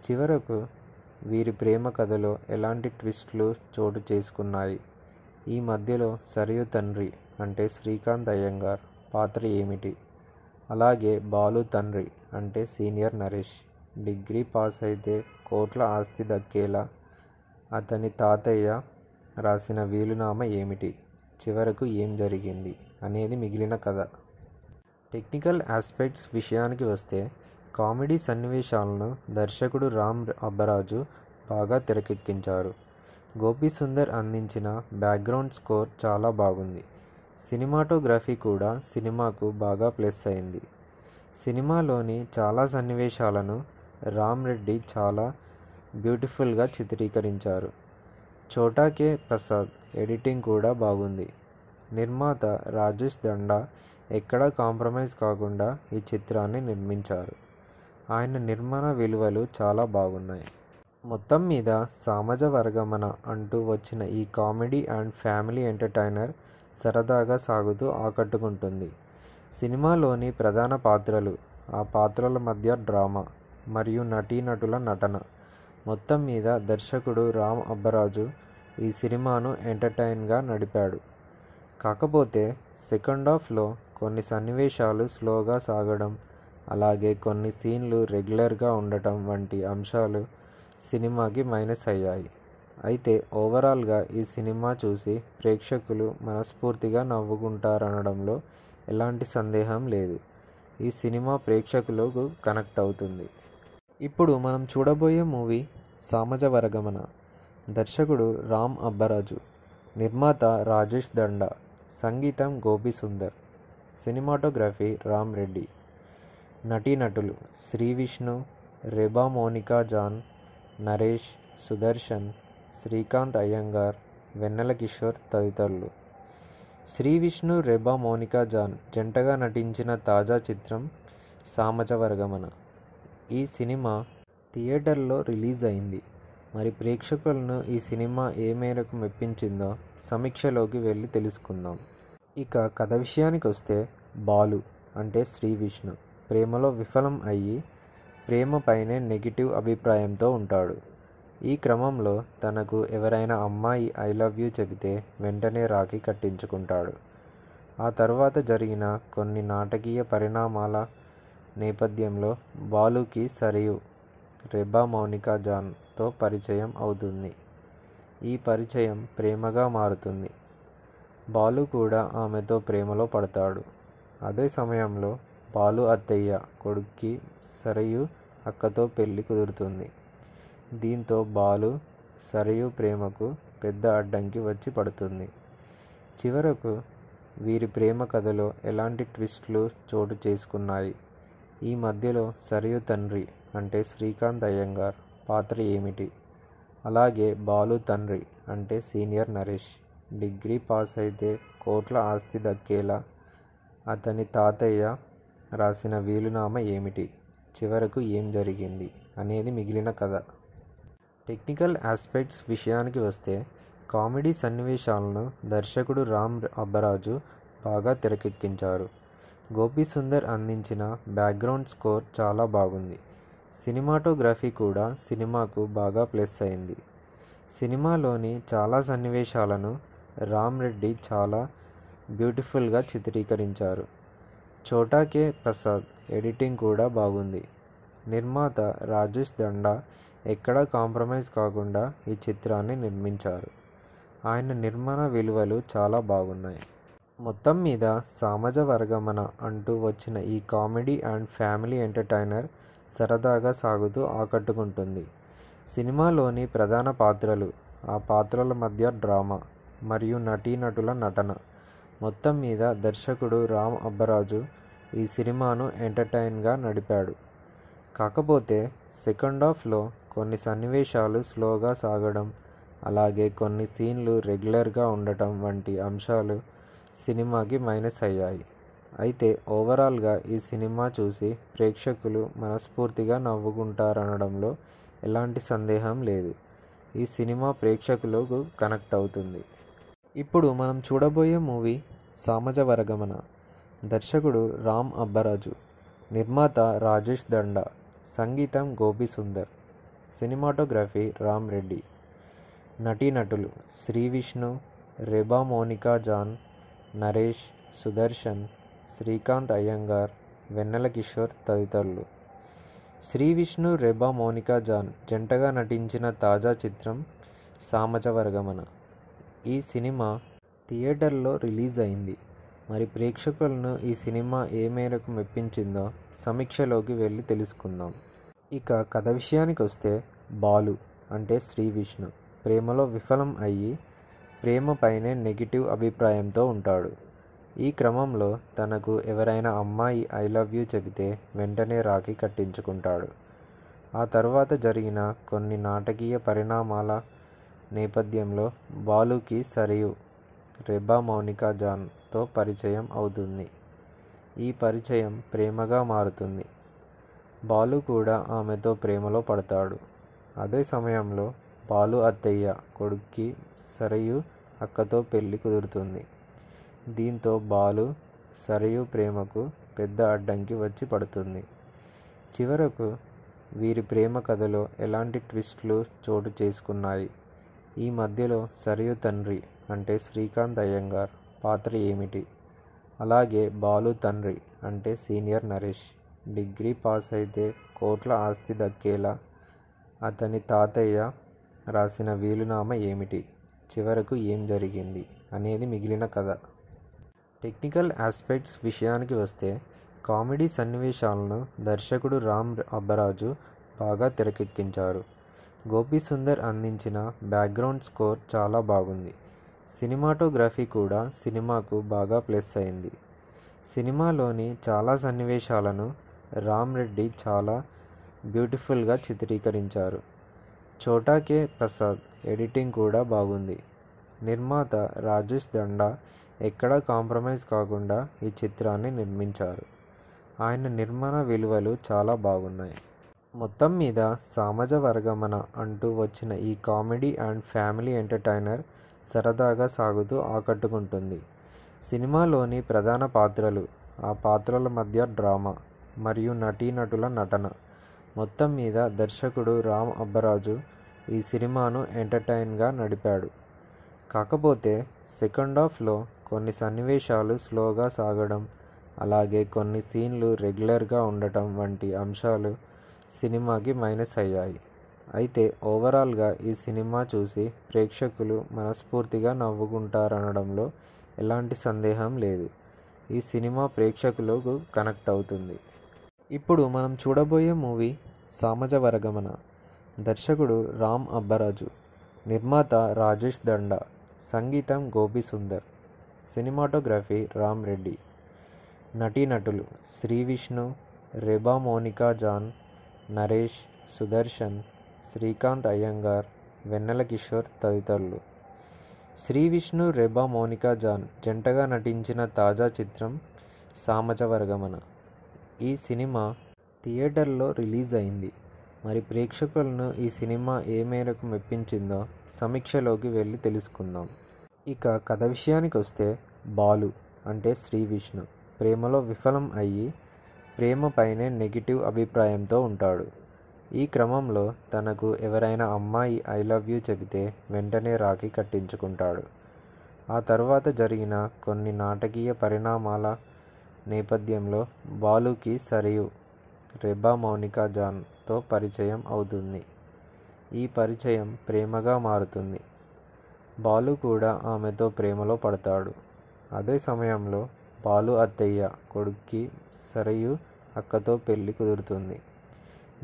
S1: చివరకు వీరి ప్రేమ కథలో ఎలాంటి ట్విస్ట్లు చోటు చేసుకున్నాయి ఈ మధ్యలో సరయు తండ్రి అంటే శ్రీకాంత్ అయ్యంగార్ పాత్ర ఏమిటి అలాగే బాలు తండ్రి అంటే సీనియర్ నరేష్ డిగ్రీ పాస్ అయితే కోట్ల ఆస్తి దక్కేలా అతని తాతయ్య రాసిన వీలునామా ఏమిటి చివరకు ఏం జరిగింది అనేది మిగిలిన కథ టెక్నికల్ ఆస్పెక్ట్స్ విషయానికి వస్తే కామెడీ సన్నివేశాలను దర్శకుడు రామ్ అబ్బరాజు బాగా తెరకెక్కించారు గోపి సుందర్ అందించిన బ్యాక్గ్రౌండ్ స్కోర్ చాలా బాగుంది సినిమాటోగ్రఫీ కూడా సినిమాకు బాగా ప్లస్ అయింది సినిమాలోని చాలా సన్నివేశాలను రామ్ రెడ్డి చాలా బ్యూటిఫుల్గా చిత్రీకరించారు చోటాకే ప్రసాద్ ఎడిటింగ్ కూడా బాగుంది నిర్మాత రాజేష్ దండా ఎక్కడా కాంప్రమైజ్ కాకుండా ఈ చిత్రాన్ని నిర్మించారు ఆయన నిర్మాణ విలువలు చాలా బాగున్నాయి మొత్తం మీద సామజ వర్గమన అంటూ వచ్చిన ఈ కామెడీ అండ్ ఫ్యామిలీ ఎంటర్టైనర్ సరదాగా సాగుతూ ఆకట్టుకుంటుంది సినిమాలోని ప్రధాన పాత్రలు ఆ పాత్రల మధ్య డ్రామా మరియు నటీనటుల నటన మొత్తం మీద దర్శకుడు రామ్ అబ్బరాజు ఈ సినిమాను ఎంటర్టైన్గా నడిపాడు కాకపోతే సెకండ్ హాఫ్లో కొన్ని సన్నివేశాలు స్లోగా సాగడం అలాగే కొన్ని సీన్లు రెగ్యులర్గా ఉండటం వంటి అంశాలు సినిమాకి మైనస్ అయ్యాయి అయితే ఓవరాల్గా ఈ సినిమా చూసి ప్రేక్షకులు మనస్ఫూర్తిగా నవ్వుకుంటారనడంలో ఎలాంటి సందేహం లేదు ఈ సినిమా ప్రేక్షకులకు కనెక్ట్ అవుతుంది ఇప్పుడు మనం చూడబోయే మూవీ సామజ వరగమన దర్శకుడు రామ్ అబ్బరాజు నిర్మాత రాజేష్ దండ సంగీతం గోపి సుందర్ సినిమాటోగ్రఫీ రామ్ రెడ్డి నటీనటులు శ్రీ విష్ణు రెబా మోనికా జాన్ నరేష్ సుదర్శన్ శ్రీకాంత్ అయ్యంగార్ వెన్నెల కిషోర్ తదితరులు శ్రీ విష్ణు రెబా మోనికా జాన్ జంటగా నటించిన తాజా చిత్రం సామచవర్గమన ఈ సినిమా థియేటర్లో రిలీజ్ అయింది మరి ప్రేక్షకులను ఈ సినిమా ఏ మేరకు మెప్పించిందో సమీక్షలోకి వెళ్ళి తెలుసుకుందాం ఇక కథ విషయానికి వస్తే బాలు అంటే శ్రీ విష్ణు ప్రేమలో విఫలం అయ్యి ప్రేమ పైనే నెగిటివ్ అభిప్రాయంతో ఉంటాడు ఈ క్రమంలో తనకు ఎవరైనా అమ్మాయి ఐ లవ్ యూ చెబితే వెంటనే రాఖీ కట్టించుకుంటాడు ఆ తర్వాత జరిగిన కొన్ని నాటకీయ పరిణామాల నేపథ్యంలో బాలుకి సరియు రెబా మౌనికా జాన్తో పరిచయం అవుతుంది ఈ పరిచయం ప్రేమగా మారుతుంది బాలు కూడా ఆమెతో ప్రేమలో పడతాడు అదే సమయంలో బాలు అత్తయ్య కొడుక్కి సరయు అక్కతో పెళ్లి కుదురుతుంది దీంతో బాలు సరయు ప్రేమకు పెద్ద అడ్డంకి వచ్చి పడుతుంది చివరకు వీరి ప్రేమ కథలో ఎలాంటి ట్విస్ట్లు చోటు చేసుకున్నాయి ఈ మధ్యలో సరయు తండ్రి అంటే శ్రీకాంత్ అయ్యంగార్ పాత్ర ఏమిటి అలాగే బాలు తండ్రి అంటే సీనియర్ నరేష్ డిగ్రీ పాస్ అయితే కోట్ల ఆస్తి దక్కేలా అతని తాతయ్య రాసిన వీలునామా ఏమిటి చివరకు ఏం జరిగింది అనేది మిగిలిన కథ టెక్నికల్ ఆస్పెక్ట్స్ విషయానికి వస్తే కామెడీ సన్నివేశాలను దర్శకుడు రామ్ అబ్బరాజు బాగా తెరకెక్కించారు గోపి సుందర్ అందించిన బ్యాక్గ్రౌండ్ స్కోర్ చాలా బాగుంది సినిమాటోగ్రఫీ కూడా సినిమాకు బాగా ప్లస్ అయింది సినిమాలోని చాలా సన్నివేశాలను రామ్ రెడ్డి చాలా బ్యూటిఫుల్గా చిత్రీకరించారు చోటాకే కే ప్రసాద్ ఎడిటింగ్ కూడా బాగుంది నిర్మాత రాజేష్ దండా ఎక్కడా కాంప్రమైజ్ కాకుండా ఈ చిత్రాన్ని నిర్మించారు ఆయన నిర్మాణ విలువలు చాలా బాగున్నాయి మొత్తం మీద సామజ వర్గమన అంటూ వచ్చిన ఈ కామెడీ అండ్ ఫ్యామిలీ ఎంటర్టైనర్ సరదాగా సాగుతూ ఆకట్టుకుంటుంది సినిమాలోని ప్రధాన పాత్రలు ఆ పాత్రల మధ్య డ్రామా మరియు నటీనటుల నటన మొత్తం మీద దర్శకుడు రామ్ అబ్బరాజు ఈ సినిమాను ఎంటర్టైన్గా నడిపాడు కాకపోతే సెకండ్ హాఫ్లో కొన్ని సన్నివేశాలు స్లోగా సాగడం అలాగే కొన్ని సీన్లు రెగ్యులర్గా ఉండటం వంటి అంశాలు సినిమాకి మైనస్ అయ్యాయి అయితే ఓవరాల్గా ఈ సినిమా చూసి ప్రేక్షకులు మనస్ఫూర్తిగా నవ్వుకుంటారనడంలో ఎలాంటి సందేహం లేదు ఈ సినిమా ప్రేక్షకులకు కనెక్ట్ అవుతుంది ఇప్పుడు మనం చూడబోయే మూవీ సామజ వరగమన దర్శకుడు రామ్ అబ్బరాజు నిర్మాత రాజేష్ దండ సంగీతం గోపి సుందర్ సినిమాటోగ్రఫీ రామ్ రెడ్డి నటీనటులు శ్రీ విష్ణు రెబా మోనికా జాన్ నరేష్ సుదర్శన్ శ్రీకాంత్ అయ్యంగార్ వెన్నెల కిషోర్ తదితరులు శ్రీ విష్ణు రెబా మోనికా జాన్ జంటగా నటించిన తాజా చిత్రం సామజ వర్గమన ఈ సినిమా థియేటర్లో రిలీజ్ అయింది మరి ప్రేక్షకులను ఈ సినిమా ఏ మేరకు మెప్పించిందో సమీక్షలోకి వెళ్ళి తెలుసుకుందాం ఇక కథ విషయానికి వస్తే బాలు అంటే శ్రీ విష్ణు ప్రేమలో విఫలం అయ్యి ప్రేమపైనే నెగిటివ్ అభిప్రాయంతో ఉంటాడు ఈ క్రమంలో తనకు ఎవరైనా అమ్మాయి ఐ లవ్ యూ చెబితే వెంటనే రాఖీ కట్టించుకుంటాడు ఆ తర్వాత జరిగిన కొన్ని నాటకీయ పరిణామాల నేపథ్యంలో బాలుకి సరియు రెబా మౌనికా జాన్తో పరిచయం అవుతుంది ఈ పరిచయం ప్రేమగా మారుతుంది బాలు కూడా ఆమెతో ప్రేమలో పడతాడు అదే సమయంలో బాలు అత్తయ్య కొడుక్కి సరయు అక్కతో పెళ్లి కుదురుతుంది దీంతో బాలు సరయు ప్రేమకు పెద్ద అడ్డంకి వచ్చి పడుతుంది చివరకు వీరి ప్రేమ కథలో ఎలాంటి ట్విస్ట్లు చోటు చేసుకున్నాయి ఈ మధ్యలో సరియు తండ్రి అంటే శ్రీకాంత్ అయ్యంగార్ పాత్ర ఏమిటి అలాగే బాలు తండ్రి అంటే సీనియర్ నరేష్ డిగ్రీ పాస్ అయితే కోట్ల ఆస్తి దక్కేలా అతని తాతయ్య రాసిన వీలునామా ఏమిటి చివరకు ఏం జరిగింది అనేది మిగిలిన కథ టెక్నికల్ ఆస్పెక్ట్స్ విషయానికి వస్తే కామెడీ సన్నివేశాలను దర్శకుడు రామ్ అబ్బరాజు బాగా తెరకెక్కించారు గోపీసుందర్ సుందర్ అందించిన బ్యాక్గ్రౌండ్ స్కోర్ చాలా బాగుంది సినిమాటోగ్రఫీ కూడా సినిమాకు బాగా ప్లస్ అయింది సినిమాలోని చాలా సన్నివేశాలను రామ్ రెడ్డి చాలా బ్యూటిఫుల్గా చిత్రీకరించారు చోటా కే ప్రసాద్ ఎడిటింగ్ కూడా బాగుంది నిర్మాత రాజేష్ దండా ఎక్కడా కాంప్రమైజ్ కాకుండా ఈ చిత్రాన్ని నిర్మించారు ఆయన నిర్మాణ విలువలు చాలా బాగున్నాయి మొత్తం మీద సామజ వర్గమన అంటూ వచ్చిన ఈ కామెడీ అండ్ ఫ్యామిలీ ఎంటర్టైనర్ సరదాగా సాగుతూ ఆకట్టుకుంటుంది సినిమాలోని ప్రధాన పాత్రలు ఆ పాత్రల మధ్య డ్రామా మరియు నటీనటుల నటన మొత్తం మీద దర్శకుడు రామ్ అబ్బరాజు ఈ సినిమాను ఎంటర్టైన్గా నడిపాడు కాకపోతే సెకండ్ హాఫ్లో కొన్ని సన్నివేశాలు స్లోగా సాగడం అలాగే కొన్ని సీన్లు రెగ్యులర్గా ఉండటం వంటి అంశాలు సినిమాకి మైనస్ అయ్యాయి అయితే ఓవరాల్గా ఈ సినిమా చూసి ప్రేక్షకులు మనస్ఫూర్తిగా నవ్వుకుంటారనడంలో ఎలాంటి సందేహం లేదు ఈ సినిమా ప్రేక్షకులకు కనెక్ట్ అవుతుంది ఇప్పుడు మనం చూడబోయే మూవీ సామజ వరగమన దర్శకుడు రామ్ అబ్బరాజు నిర్మాత రాజేష్ దండ సంగీతం గోపి సుందర్ సినిమాటోగ్రఫీ రామ్ రెడ్డి నటీనటులు శ్రీ విష్ణు రెబా మోనికా జాన్ నరేష్ సుదర్శన్ శ్రీకాంత్ అయ్యంగార్ వెన్నెల కిషోర్ తదితరులు శ్రీ విష్ణు రెబా మోనికా జాన్ జంటగా నటించిన తాజా చిత్రం సామచవర్గమన ఈ సినిమా థియేటర్లో రిలీజ్ అయింది మరి ప్రేక్షకులను ఈ సినిమా ఏ మేరకు మెప్పించిందో సమీక్షలోకి వెళ్ళి తెలుసుకుందాం ఇక కథ విషయానికి వస్తే బాలు అంటే శ్రీ విష్ణు ప్రేమలో విఫలం అయ్యి ప్రేమ పైనే నెగిటివ్ అభిప్రాయంతో ఉంటాడు ఈ క్రమంలో తనకు ఎవరైనా అమ్మాయి ఐ లవ్ యూ చెబితే వెంటనే రాఖీ కట్టించుకుంటాడు ఆ తర్వాత జరిగిన కొన్ని నాటకీయ పరిణామాల నేపథ్యంలో బాలుకి సరియు రెబా మౌనికా జాన్తో పరిచయం అవుతుంది ఈ పరిచయం ప్రేమగా మారుతుంది బాలు కూడా ఆమెతో ప్రేమలో పడతాడు అదే సమయంలో బాలు అత్తయ్య కొడుక్కి సరయు అక్కతో పెళ్లి కుదురుతుంది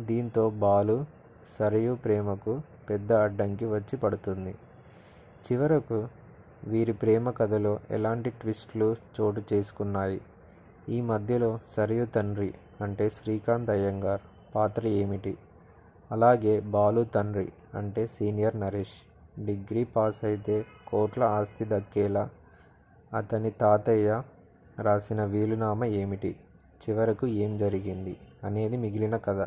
S1: దీంతో బాలు సరయు ప్రేమకు పెద్ద అడ్డంకి వచ్చి పడుతుంది చివరకు వీరి ప్రేమ కథలో ఎలాంటి ట్విస్ట్లు చోటు చేసుకున్నాయి ఈ మధ్యలో సరయు తండ్రి అంటే శ్రీకాంత్ అయ్యంగార్ పాత్ర ఏమిటి అలాగే బాలు తండ్రి అంటే సీనియర్ నరేష్ డిగ్రీ పాస్ అయితే కోట్ల ఆస్తి దక్కేలా అతని తాతయ్య రాసిన వీలునామా ఏమిటి చివరకు ఏం జరిగింది అనేది మిగిలిన కథ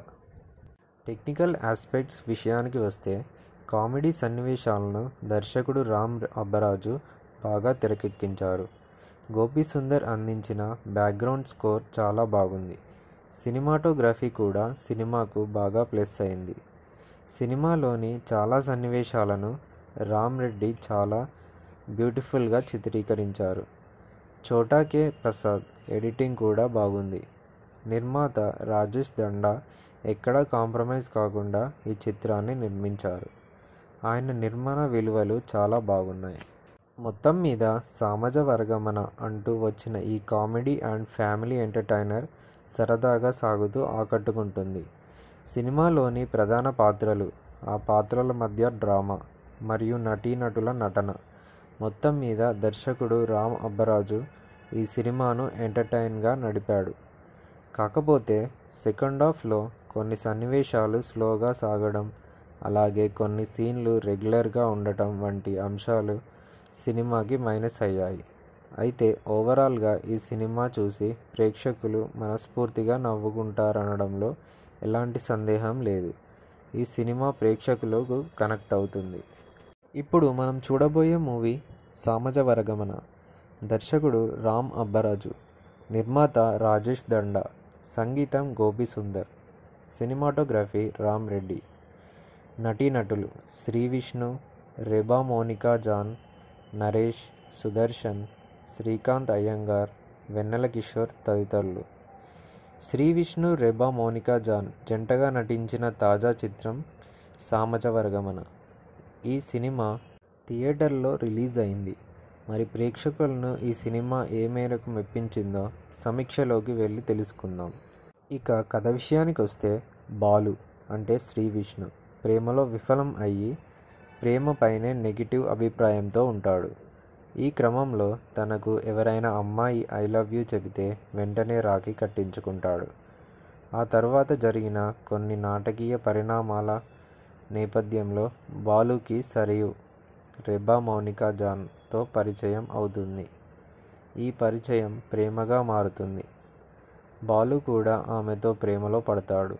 S1: టెక్నికల్ ఆస్పెక్ట్స్ విషయానికి వస్తే కామెడీ సన్నివేశాలను దర్శకుడు రామ్ అబ్బరాజు బాగా తెరకెక్కించారు గోపి సుందర్ అందించిన బ్యాక్గ్రౌండ్ స్కోర్ చాలా బాగుంది సినిమాటోగ్రఫీ కూడా సినిమాకు బాగా ప్లస్ అయింది సినిమాలోని చాలా సన్నివేశాలను రామ్ రెడ్డి చాలా బ్యూటిఫుల్గా చిత్రీకరించారు చోటాకే ప్రసాద్ ఎడిటింగ్ కూడా బాగుంది నిర్మాత రాజేష్ దండా ఎక్కడా కాంప్రమైజ్ కాకుండా ఈ చిత్రాన్ని నిర్మించారు ఆయన నిర్మాణ విలువలు చాలా బాగున్నాయి మొత్తం మీద సామజ వర్గమన అంటూ వచ్చిన ఈ కామెడీ అండ్ ఫ్యామిలీ ఎంటర్టైనర్ సరదాగా సాగుతూ ఆకట్టుకుంటుంది సినిమాలోని ప్రధాన పాత్రలు ఆ పాత్రల మధ్య డ్రామా మరియు నటీనటుల నటన మొత్తం మీద దర్శకుడు రామ్ అబ్బరాజు ఈ సినిమాను ఎంటర్టైన్గా నడిపాడు కాకపోతే సెకండ్ హాఫ్లో కొన్ని సన్నివేశాలు స్లోగా సాగడం అలాగే కొన్ని సీన్లు రెగ్యులర్గా ఉండటం వంటి అంశాలు సినిమాకి మైనస్ అయ్యాయి అయితే ఓవరాల్గా ఈ సినిమా చూసి ప్రేక్షకులు మనస్ఫూర్తిగా నవ్వుకుంటారనడంలో ఎలాంటి సందేహం లేదు ఈ సినిమా ప్రేక్షకులకు కనెక్ట్ అవుతుంది ఇప్పుడు మనం చూడబోయే మూవీ సామజ వరగమన దర్శకుడు రామ్ అబ్బరాజు నిర్మాత రాజేష్ దండ సంగీతం గోపి సుందర్ సినిమాటోగ్రఫీ రామ్ రెడ్డి నటీనటులు శ్రీ విష్ణు రెబా మోనికా జాన్ నరేష్ సుదర్శన్ శ్రీకాంత్ అయ్యంగార్ వెన్నెల కిషోర్ తదితరులు శ్రీ విష్ణు రెబా మోనికా జాన్ జంటగా నటించిన తాజా చిత్రం సామజవర్గమన ఈ సినిమా థియేటర్లో రిలీజ్ అయింది మరి ప్రేక్షకులను ఈ సినిమా ఏ మేరకు మెప్పించిందో సమీక్షలోకి వెళ్ళి తెలుసుకుందాం ఇక కథ విషయానికి వస్తే బాలు అంటే శ్రీ విష్ణు ప్రేమలో విఫలం అయ్యి ప్రేమపైనే నెగిటివ్ అభిప్రాయంతో ఉంటాడు ఈ క్రమంలో తనకు ఎవరైనా అమ్మాయి ఐ లవ్ యూ చెబితే వెంటనే రాఖీ కట్టించుకుంటాడు ఆ తర్వాత జరిగిన కొన్ని నాటకీయ పరిణామాల నేపథ్యంలో బాలుకి సరియు రెబా మౌనికా జాన్ తో పరిచయం అవుతుంది ఈ పరిచయం ప్రేమగా మారుతుంది బాలు కూడా ఆమెతో ప్రేమలో పడతాడు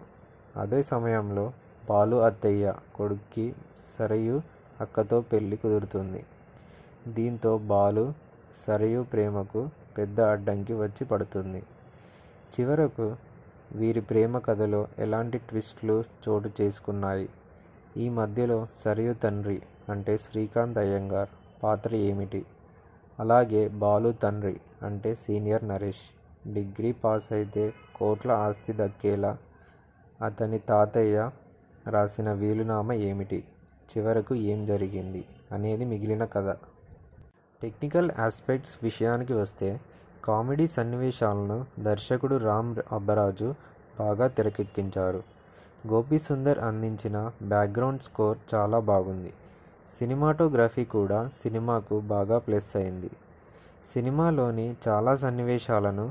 S1: అదే సమయంలో బాలు అత్తయ్య కొడుక్కి సరయు అక్కతో పెళ్లి కుదురుతుంది దీంతో బాలు సరయు ప్రేమకు పెద్ద అడ్డంకి వచ్చి పడుతుంది చివరకు వీరి ప్రేమ కథలో ఎలాంటి ట్విస్ట్లు చోటు చేసుకున్నాయి ఈ మధ్యలో సరయు తండ్రి అంటే శ్రీకాంత్ అయ్యంగార్ పాత్ర ఏమిటి అలాగే బాలు తండ్రి అంటే సీనియర్ నరేష్ డిగ్రీ పాస్ అయితే కోట్ల ఆస్తి దక్కేలా అతని తాతయ్య రాసిన వీలునామా ఏమిటి చివరకు ఏం జరిగింది అనేది మిగిలిన కథ టెక్నికల్ ఆస్పెక్ట్స్ విషయానికి వస్తే కామెడీ సన్నివేశాలను దర్శకుడు రామ్ అబ్బరాజు బాగా తెరకెక్కించారు గోపి సుందర్ అందించిన బ్యాక్గ్రౌండ్ స్కోర్ చాలా బాగుంది సినిమాటోగ్రఫీ కూడా సినిమాకు బాగా ప్లస్ అయింది సినిమాలోని చాలా సన్నివేశాలను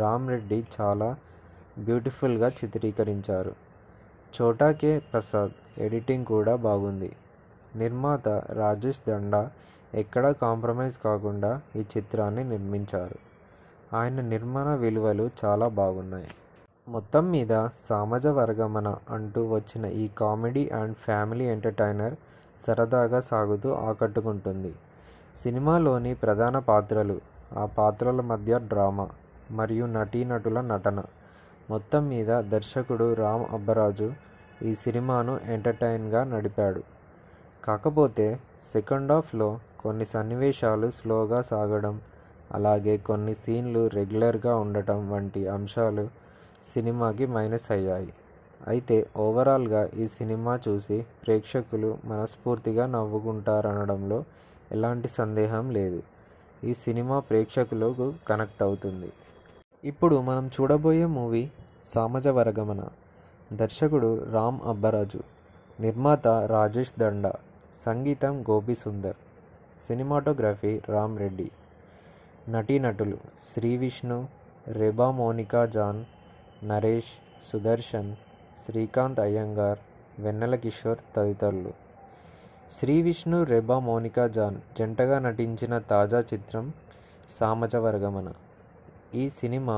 S1: రామ్ రెడ్డి చాలా బ్యూటిఫుల్గా చిత్రీకరించారు చోటా కే ప్రసాద్ ఎడిటింగ్ కూడా బాగుంది నిర్మాత రాజేష్ దండా ఎక్కడా కాంప్రమైజ్ కాకుండా ఈ చిత్రాన్ని నిర్మించారు ఆయన నిర్మాణ విలువలు చాలా బాగున్నాయి మొత్తం మీద సామాజ వర్గమన అంటూ వచ్చిన ఈ కామెడీ అండ్ ఫ్యామిలీ ఎంటర్టైనర్ సరదాగా సాగుతూ ఆకట్టుకుంటుంది సినిమాలోని ప్రధాన పాత్రలు ఆ పాత్రల మధ్య డ్రామా మరియు నటీనటుల నటన మొత్తం మీద దర్శకుడు రామ్ అబ్బరాజు ఈ సినిమాను ఎంటర్టైన్గా నడిపాడు కాకపోతే సెకండ్ హాఫ్లో కొన్ని సన్నివేశాలు స్లోగా సాగడం అలాగే కొన్ని సీన్లు రెగ్యులర్గా ఉండటం వంటి అంశాలు సినిమాకి మైనస్ అయ్యాయి అయితే ఓవరాల్గా ఈ సినిమా చూసి ప్రేక్షకులు మనస్ఫూర్తిగా నవ్వుకుంటారనడంలో ఎలాంటి సందేహం లేదు ఈ సినిమా ప్రేక్షకులకు కనెక్ట్ అవుతుంది ఇప్పుడు మనం చూడబోయే మూవీ సామజ వరగమన దర్శకుడు రామ్ అబ్బరాజు నిర్మాత రాజేష్ దండ సంగీతం గోపి సుందర్ సినిమాటోగ్రఫీ రామ్ రెడ్డి నటీనటులు శ్రీ విష్ణు రెబా మోనికా జాన్ నరేష్ సుదర్శన్ శ్రీకాంత్ అయ్యంగార్ వెన్నెల కిషోర్ తదితరులు శ్రీ విష్ణు రెబా మోనికా జాన్ జంటగా నటించిన తాజా చిత్రం సామచవర్గమన ఈ సినిమా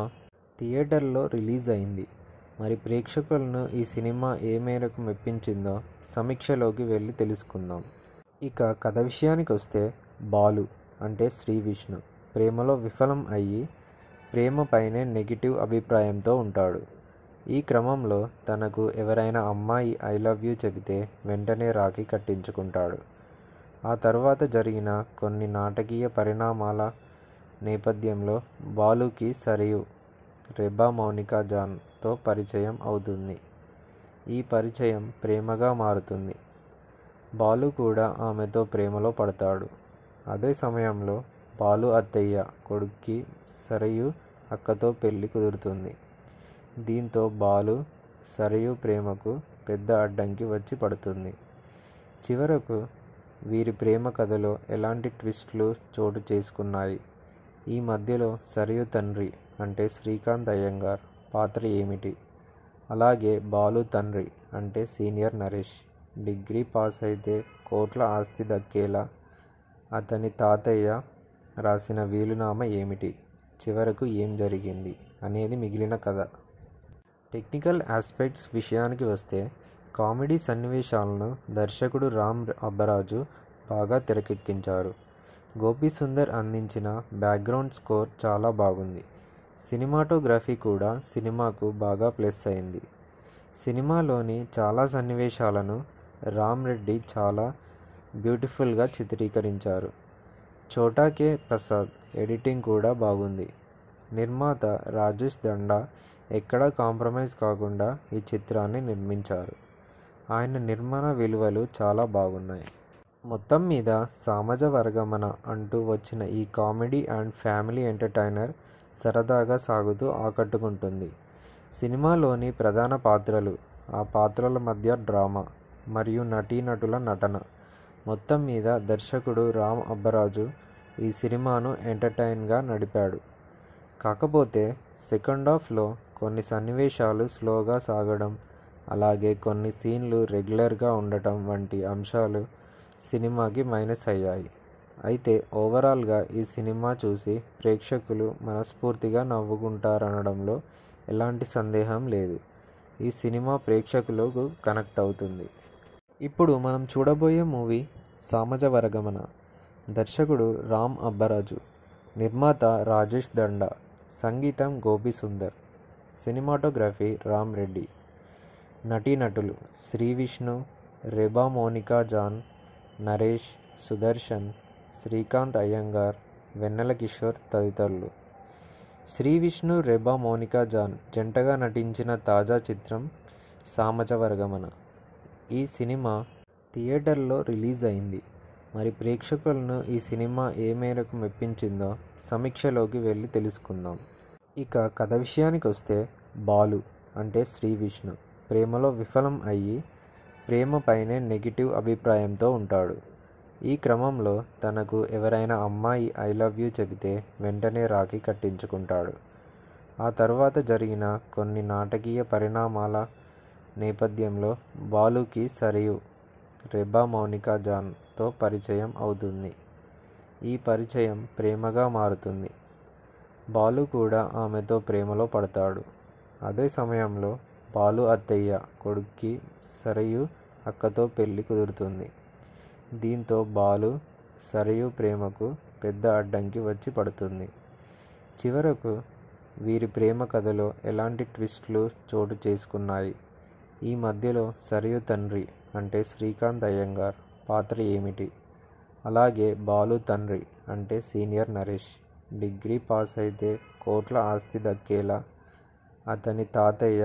S1: థియేటర్లో రిలీజ్ అయింది మరి ప్రేక్షకులను ఈ సినిమా ఏ మేరకు మెప్పించిందో సమీక్షలోకి వెళ్ళి తెలుసుకుందాం ఇక కథ విషయానికి వస్తే బాలు అంటే శ్రీ విష్ణు ప్రేమలో విఫలం అయ్యి ప్రేమపైనే నెగిటివ్ అభిప్రాయంతో ఉంటాడు ఈ క్రమంలో తనకు ఎవరైనా అమ్మాయి ఐ లవ్ యూ చెబితే వెంటనే రాఖీ కట్టించుకుంటాడు ఆ తర్వాత జరిగిన కొన్ని నాటకీయ పరిణామాల నేపథ్యంలో బాలుకి సరియు రెబా మౌనిక జాన్తో పరిచయం అవుతుంది ఈ పరిచయం ప్రేమగా మారుతుంది బాలు కూడా ఆమెతో ప్రేమలో పడతాడు అదే సమయంలో బాలు అత్తయ్య కొడుక్కి సరయు అక్కతో పెళ్లి కుదురుతుంది దీంతో బాలు సరయు ప్రేమకు పెద్ద అడ్డంకి వచ్చి పడుతుంది చివరకు వీరి ప్రేమ కథలో ఎలాంటి ట్విస్ట్లు చోటు చేసుకున్నాయి ఈ మధ్యలో సరియు తండ్రి అంటే శ్రీకాంత్ అయ్యంగార్ పాత్ర ఏమిటి అలాగే బాలు తండ్రి అంటే సీనియర్ నరేష్ డిగ్రీ పాస్ అయితే కోట్ల ఆస్తి దక్కేలా అతని తాతయ్య రాసిన వీలునామా ఏమిటి చివరకు ఏం జరిగింది అనేది మిగిలిన కథ టెక్నికల్ ఆస్పెక్ట్స్ విషయానికి వస్తే కామెడీ సన్నివేశాలను దర్శకుడు రామ్ అబ్బరాజు బాగా తెరకెక్కించారు గోపి సుందర్ అందించిన బ్యాక్గ్రౌండ్ స్కోర్ చాలా బాగుంది సినిమాటోగ్రఫీ కూడా సినిమాకు బాగా ప్లస్ అయింది సినిమాలోని చాలా సన్నివేశాలను రామ్ రెడ్డి చాలా బ్యూటిఫుల్గా చిత్రీకరించారు చోటాకే ప్రసాద్ ఎడిటింగ్ కూడా బాగుంది నిర్మాత రాజేష్ దండా ఎక్కడా కాంప్రమైజ్ కాకుండా ఈ చిత్రాన్ని నిర్మించారు ఆయన నిర్మాణ విలువలు చాలా బాగున్నాయి మొత్తం మీద సామజ వర్గమన అంటూ వచ్చిన ఈ కామెడీ అండ్ ఫ్యామిలీ ఎంటర్టైనర్ సరదాగా సాగుతూ ఆకట్టుకుంటుంది సినిమాలోని ప్రధాన పాత్రలు ఆ పాత్రల మధ్య డ్రామా మరియు నటీనటుల నటన మొత్తం మీద దర్శకుడు రామ్ అబ్బరాజు ఈ సినిమాను ఎంటర్టైన్గా నడిపాడు కాకపోతే సెకండ్ హాఫ్లో కొన్ని సన్నివేశాలు స్లోగా సాగడం అలాగే కొన్ని సీన్లు రెగ్యులర్గా ఉండటం వంటి అంశాలు సినిమాకి మైనస్ అయ్యాయి అయితే ఓవరాల్గా ఈ సినిమా చూసి ప్రేక్షకులు మనస్ఫూర్తిగా నవ్వుకుంటారనడంలో ఎలాంటి సందేహం లేదు ఈ సినిమా ప్రేక్షకులకు కనెక్ట్ అవుతుంది ఇప్పుడు మనం చూడబోయే మూవీ సామజ వరగమన దర్శకుడు రామ్ అబ్బరాజు నిర్మాత రాజేష్ దండ సంగీతం గోపి సుందర్ సినిమాటోగ్రఫీ రామ్ రెడ్డి నటీనటులు శ్రీ విష్ణు రెబా మోనికా జాన్ నరేష్ సుదర్శన్ శ్రీకాంత్ అయ్యంగార్ వెన్నెల కిషోర్ తదితరులు శ్రీ విష్ణు రెబా మోనికా జాన్ జంటగా నటించిన తాజా చిత్రం సామచవర్గమన ఈ సినిమా థియేటర్లో రిలీజ్ అయింది మరి ప్రేక్షకులను ఈ సినిమా ఏ మేరకు మెప్పించిందో సమీక్షలోకి వెళ్ళి తెలుసుకుందాం ఇక కథ విషయానికి వస్తే బాలు అంటే శ్రీ విష్ణు ప్రేమలో విఫలం అయ్యి ప్రేమ పైనే నెగిటివ్ అభిప్రాయంతో ఉంటాడు ఈ క్రమంలో తనకు ఎవరైనా అమ్మాయి ఐ లవ్ యూ చెబితే వెంటనే రాఖీ కట్టించుకుంటాడు ఆ తర్వాత జరిగిన కొన్ని నాటకీయ పరిణామాల నేపథ్యంలో బాలుకి సరియు రెబా మౌనికా జాన్తో పరిచయం అవుతుంది ఈ పరిచయం ప్రేమగా మారుతుంది బాలు కూడా ఆమెతో ప్రేమలో పడతాడు అదే సమయంలో బాలు అత్తయ్య కొడుక్కి సరయు అక్కతో పెళ్లి కుదురుతుంది దీంతో బాలు సరయు ప్రేమకు పెద్ద అడ్డంకి వచ్చి పడుతుంది చివరకు వీరి ప్రేమ కథలో ఎలాంటి ట్విస్ట్లు చోటు చేసుకున్నాయి ఈ మధ్యలో సరయు తండ్రి అంటే శ్రీకాంత్ అయ్యంగార్ పాత్ర ఏమిటి అలాగే బాలు తండ్రి అంటే సీనియర్ నరేష్ డిగ్రీ పాస్ అయితే కోట్ల ఆస్తి దక్కేలా అతని తాతయ్య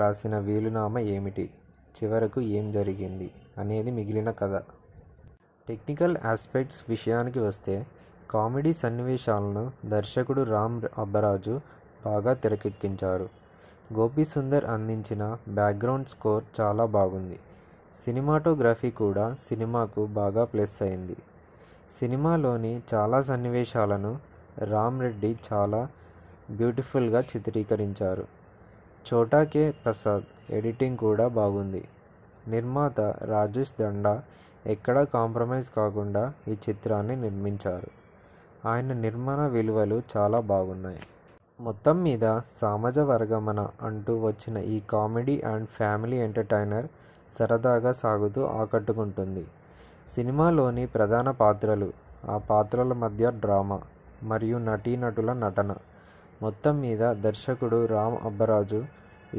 S1: రాసిన వీలునామా ఏమిటి చివరకు ఏం జరిగింది అనేది మిగిలిన కథ టెక్నికల్ ఆస్పెక్ట్స్ విషయానికి వస్తే కామెడీ సన్నివేశాలను దర్శకుడు రామ్ అబ్బరాజు బాగా తెరకెక్కించారు గోపీసుందర్ అందించిన బ్యాక్గ్రౌండ్ స్కోర్ చాలా బాగుంది సినిమాటోగ్రఫీ కూడా సినిమాకు బాగా ప్లస్ అయింది సినిమాలోని చాలా సన్నివేశాలను రామ్ రెడ్డి చాలా బ్యూటిఫుల్గా చిత్రీకరించారు చోటాకే కే ప్రసాద్ ఎడిటింగ్ కూడా బాగుంది నిర్మాత రాజేష్ దండా ఎక్కడా కాంప్రమైజ్ కాకుండా ఈ చిత్రాన్ని నిర్మించారు ఆయన నిర్మాణ విలువలు చాలా బాగున్నాయి మొత్తం మీద సామాజ వర్గమన అంటూ వచ్చిన ఈ కామెడీ అండ్ ఫ్యామిలీ ఎంటర్టైనర్ సరదాగా సాగుతూ ఆకట్టుకుంటుంది సినిమాలోని ప్రధాన పాత్రలు ఆ పాత్రల మధ్య డ్రామా మరియు నటీనటుల నటన మొత్తం మీద దర్శకుడు రామ్ అబ్బరాజు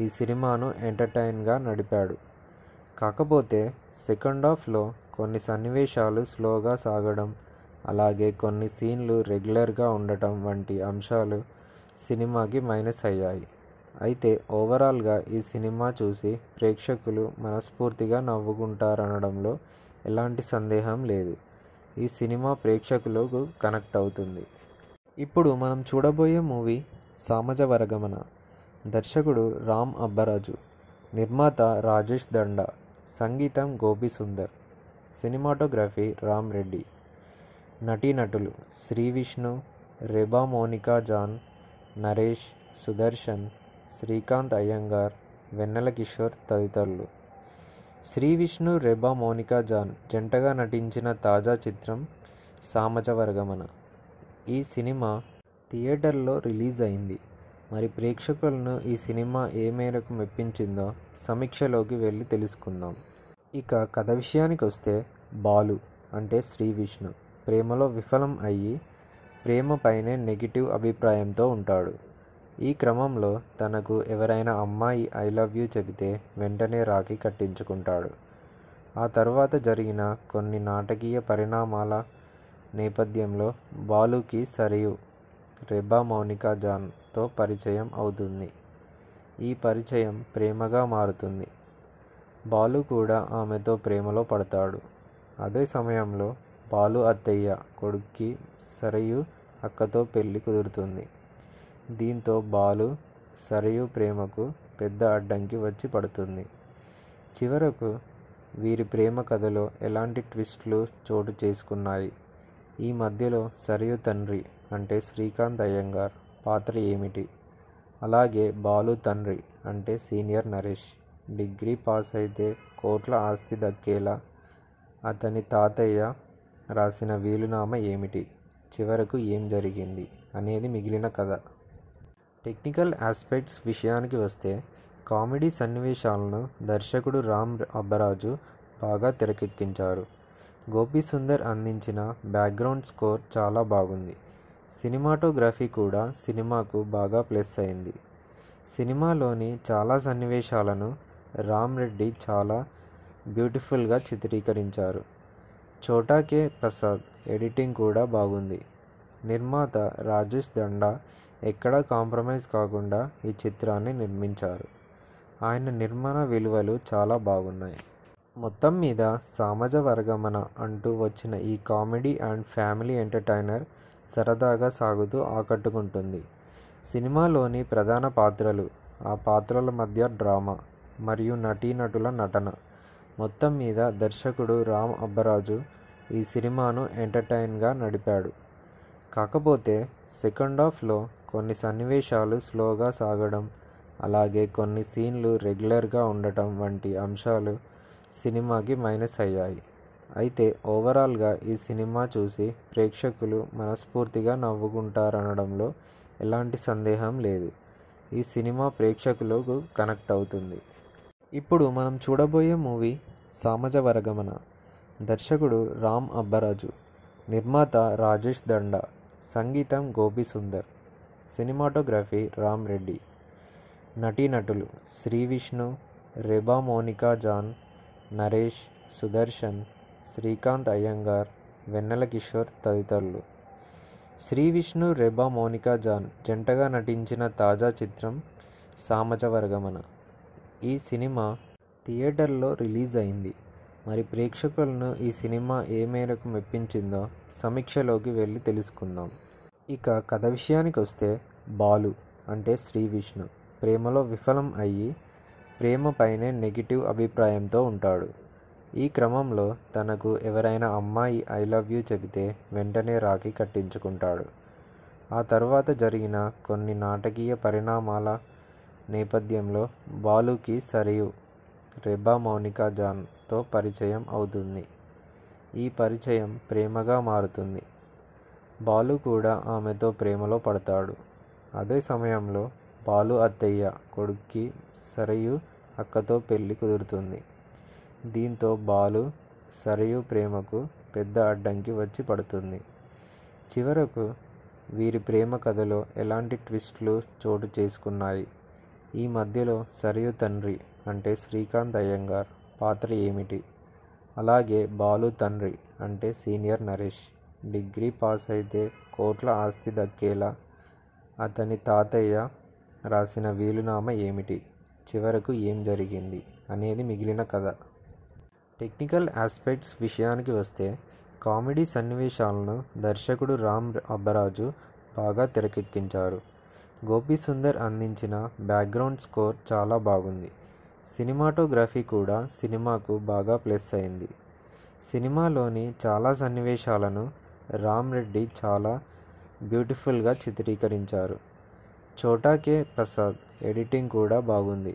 S1: ఈ సినిమాను ఎంటర్టైన్గా నడిపాడు కాకపోతే సెకండ్ హాఫ్లో కొన్ని సన్నివేశాలు స్లోగా సాగడం అలాగే కొన్ని సీన్లు రెగ్యులర్గా ఉండటం వంటి అంశాలు సినిమాకి మైనస్ అయ్యాయి అయితే ఓవరాల్గా ఈ సినిమా చూసి ప్రేక్షకులు మనస్ఫూర్తిగా నవ్వుకుంటారనడంలో ఎలాంటి సందేహం లేదు ఈ సినిమా ప్రేక్షకులకు కనెక్ట్ అవుతుంది ఇప్పుడు మనం చూడబోయే మూవీ సామజ వరగమన దర్శకుడు రామ్ అబ్బరాజు నిర్మాత రాజేష్ దండ సంగీతం గోపి సుందర్ సినిమాటోగ్రఫీ రామ్ రెడ్డి నటీనటులు శ్రీ విష్ణు రెబా మోనికా జాన్ నరేష్ సుదర్శన్ శ్రీకాంత్ అయ్యంగార్ వెన్నెల కిషోర్ తదితరులు శ్రీ విష్ణు రెబా మోనికా జాన్ జంటగా నటించిన తాజా చిత్రం సామజవర్గమన వర్గమన ఈ సినిమా థియేటర్లో రిలీజ్ అయింది మరి ప్రేక్షకులను ఈ సినిమా ఏ మేరకు మెప్పించిందో సమీక్షలోకి వెళ్ళి తెలుసుకుందాం ఇక కథ విషయానికి వస్తే బాలు అంటే శ్రీ విష్ణు ప్రేమలో విఫలం అయ్యి ప్రేమపైనే నెగిటివ్ అభిప్రాయంతో ఉంటాడు ఈ క్రమంలో తనకు ఎవరైనా అమ్మాయి ఐ లవ్ యూ చెబితే వెంటనే రాఖీ కట్టించుకుంటాడు ఆ తర్వాత జరిగిన కొన్ని నాటకీయ పరిణామాల నేపథ్యంలో బాలుకి సరియు రెబా మౌనికా జాన్తో పరిచయం అవుతుంది ఈ పరిచయం ప్రేమగా మారుతుంది బాలు కూడా ఆమెతో ప్రేమలో పడతాడు అదే సమయంలో బాలు అత్తయ్య కొడుక్కి సరయు అక్కతో పెళ్లి కుదురుతుంది దీంతో బాలు సరయు ప్రేమకు పెద్ద అడ్డంకి వచ్చి పడుతుంది చివరకు వీరి ప్రేమ కథలో ఎలాంటి ట్విస్ట్లు చోటు చేసుకున్నాయి ఈ మధ్యలో సరియు తండ్రి అంటే శ్రీకాంత్ అయ్యంగార్ పాత్ర ఏమిటి అలాగే బాలు తండ్రి అంటే సీనియర్ నరేష్ డిగ్రీ పాస్ అయితే కోట్ల ఆస్తి దక్కేలా అతని తాతయ్య రాసిన వీలునామా ఏమిటి చివరకు ఏం జరిగింది అనేది మిగిలిన కథ టెక్నికల్ ఆస్పెక్ట్స్ విషయానికి వస్తే కామెడీ సన్నివేశాలను దర్శకుడు రామ్ అబ్బరాజు బాగా తెరకెక్కించారు గోపీసుందర్ అందించిన బ్యాక్గ్రౌండ్ స్కోర్ చాలా బాగుంది సినిమాటోగ్రఫీ కూడా సినిమాకు బాగా ప్లస్ అయింది సినిమాలోని చాలా సన్నివేశాలను రామ్ రెడ్డి చాలా బ్యూటిఫుల్గా చిత్రీకరించారు చోటా కే ప్రసాద్ ఎడిటింగ్ కూడా బాగుంది నిర్మాత రాజేష్ దండా ఎక్కడా కాంప్రమైజ్ కాకుండా ఈ చిత్రాన్ని నిర్మించారు ఆయన నిర్మాణ విలువలు చాలా బాగున్నాయి మొత్తం మీద సామజ వర్గమన అంటూ వచ్చిన ఈ కామెడీ అండ్ ఫ్యామిలీ ఎంటర్టైనర్ సరదాగా సాగుతూ ఆకట్టుకుంటుంది సినిమాలోని ప్రధాన పాత్రలు ఆ పాత్రల మధ్య డ్రామా మరియు నటీనటుల నటన మొత్తం మీద దర్శకుడు రామ్ అబ్బరాజు ఈ సినిమాను ఎంటర్టైన్గా నడిపాడు కాకపోతే సెకండ్ హాఫ్లో కొన్ని సన్నివేశాలు స్లోగా సాగడం అలాగే కొన్ని సీన్లు రెగ్యులర్గా ఉండటం వంటి అంశాలు సినిమాకి మైనస్ అయ్యాయి అయితే ఓవరాల్గా ఈ సినిమా చూసి ప్రేక్షకులు మనస్ఫూర్తిగా నవ్వుకుంటారనడంలో ఎలాంటి సందేహం లేదు ఈ సినిమా ప్రేక్షకులకు కనెక్ట్ అవుతుంది ఇప్పుడు మనం చూడబోయే మూవీ సామజ వరగమన దర్శకుడు రామ్ అబ్బరాజు నిర్మాత రాజేష్ దండ సంగీతం గోపి సుందర్ సినిమాటోగ్రఫీ రామ్ రెడ్డి నటీనటులు శ్రీ విష్ణు రెబా మోనికా జాన్ నరేష్ సుదర్శన్ శ్రీకాంత్ అయ్యంగార్ వెన్నెల కిషోర్ తదితరులు శ్రీ విష్ణు రెబా మోనికా జాన్ జంటగా నటించిన తాజా చిత్రం సామచవర్గమన ఈ సినిమా థియేటర్లో రిలీజ్ అయింది మరి ప్రేక్షకులను ఈ సినిమా ఏ మేరకు మెప్పించిందో సమీక్షలోకి వెళ్ళి తెలుసుకుందాం ఇక కథ విషయానికి వస్తే బాలు అంటే శ్రీ విష్ణు ప్రేమలో విఫలం అయ్యి ప్రేమపైనే నెగిటివ్ అభిప్రాయంతో ఉంటాడు ఈ క్రమంలో తనకు ఎవరైనా అమ్మాయి ఐ లవ్ యూ చెబితే వెంటనే రాఖీ కట్టించుకుంటాడు ఆ తర్వాత జరిగిన కొన్ని నాటకీయ పరిణామాల నేపథ్యంలో బాలుకి సరియు రెబా మౌనికా జాన్తో పరిచయం అవుతుంది ఈ పరిచయం ప్రేమగా మారుతుంది బాలు కూడా ఆమెతో ప్రేమలో పడతాడు అదే సమయంలో పాలు అత్తయ్య కొడుక్కి సరయు అక్కతో పెళ్ళి కుదురుతుంది దీంతో బాలు సరయు ప్రేమకు పెద్ద అడ్డంకి వచ్చి పడుతుంది చివరకు వీరి ప్రేమ కథలో ఎలాంటి ట్విస్ట్లు చోటు చేసుకున్నాయి ఈ మధ్యలో సరయు తండ్రి అంటే శ్రీకాంత్ అయ్యంగార్ పాత్ర ఏమిటి అలాగే బాలు తండ్రి అంటే సీనియర్ నరేష్ డిగ్రీ పాస్ అయితే కోట్ల ఆస్తి దక్కేలా అతని తాతయ్య రాసిన వీలునామా ఏమిటి చివరకు ఏం జరిగింది అనేది మిగిలిన కథ టెక్నికల్ ఆస్పెక్ట్స్ విషయానికి వస్తే కామెడీ సన్నివేశాలను దర్శకుడు రామ్ అబ్బరాజు బాగా తెరకెక్కించారు గోపీసుందర్ అందించిన బ్యాక్గ్రౌండ్ స్కోర్ చాలా బాగుంది సినిమాటోగ్రఫీ కూడా సినిమాకు బాగా ప్లస్ అయింది సినిమాలోని చాలా సన్నివేశాలను రామ్ రెడ్డి చాలా బ్యూటిఫుల్గా చిత్రీకరించారు చోటా కే ప్రసాద్ ఎడిటింగ్ కూడా బాగుంది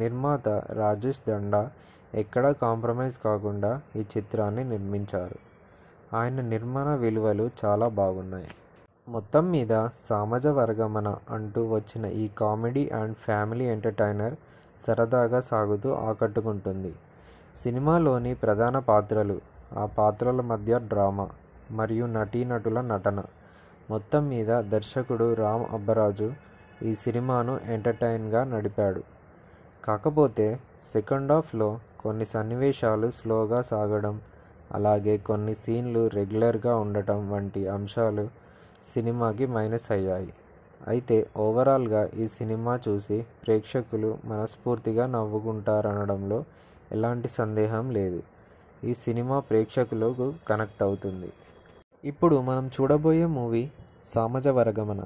S1: నిర్మాత రాజేష్ దండా ఎక్కడా కాంప్రమైజ్ కాకుండా ఈ చిత్రాన్ని నిర్మించారు ఆయన నిర్మాణ విలువలు చాలా బాగున్నాయి మొత్తం మీద సామాజ వర్గమన అంటూ వచ్చిన ఈ కామెడీ అండ్ ఫ్యామిలీ ఎంటర్టైనర్ సరదాగా సాగుతూ ఆకట్టుకుంటుంది సినిమాలోని ప్రధాన పాత్రలు ఆ పాత్రల మధ్య డ్రామా మరియు నటీనటుల నటన మొత్తం మీద దర్శకుడు రామ్ అబ్బరాజు ఈ సినిమాను ఎంటర్టైన్గా నడిపాడు కాకపోతే సెకండ్ హాఫ్లో కొన్ని సన్నివేశాలు స్లోగా సాగడం అలాగే కొన్ని సీన్లు రెగ్యులర్గా ఉండటం వంటి అంశాలు సినిమాకి మైనస్ అయ్యాయి అయితే ఓవరాల్గా ఈ సినిమా చూసి ప్రేక్షకులు మనస్ఫూర్తిగా నవ్వుకుంటారనడంలో ఎలాంటి సందేహం లేదు ఈ సినిమా ప్రేక్షకులకు కనెక్ట్ అవుతుంది ఇప్పుడు మనం చూడబోయే మూవీ సామజ వరగమన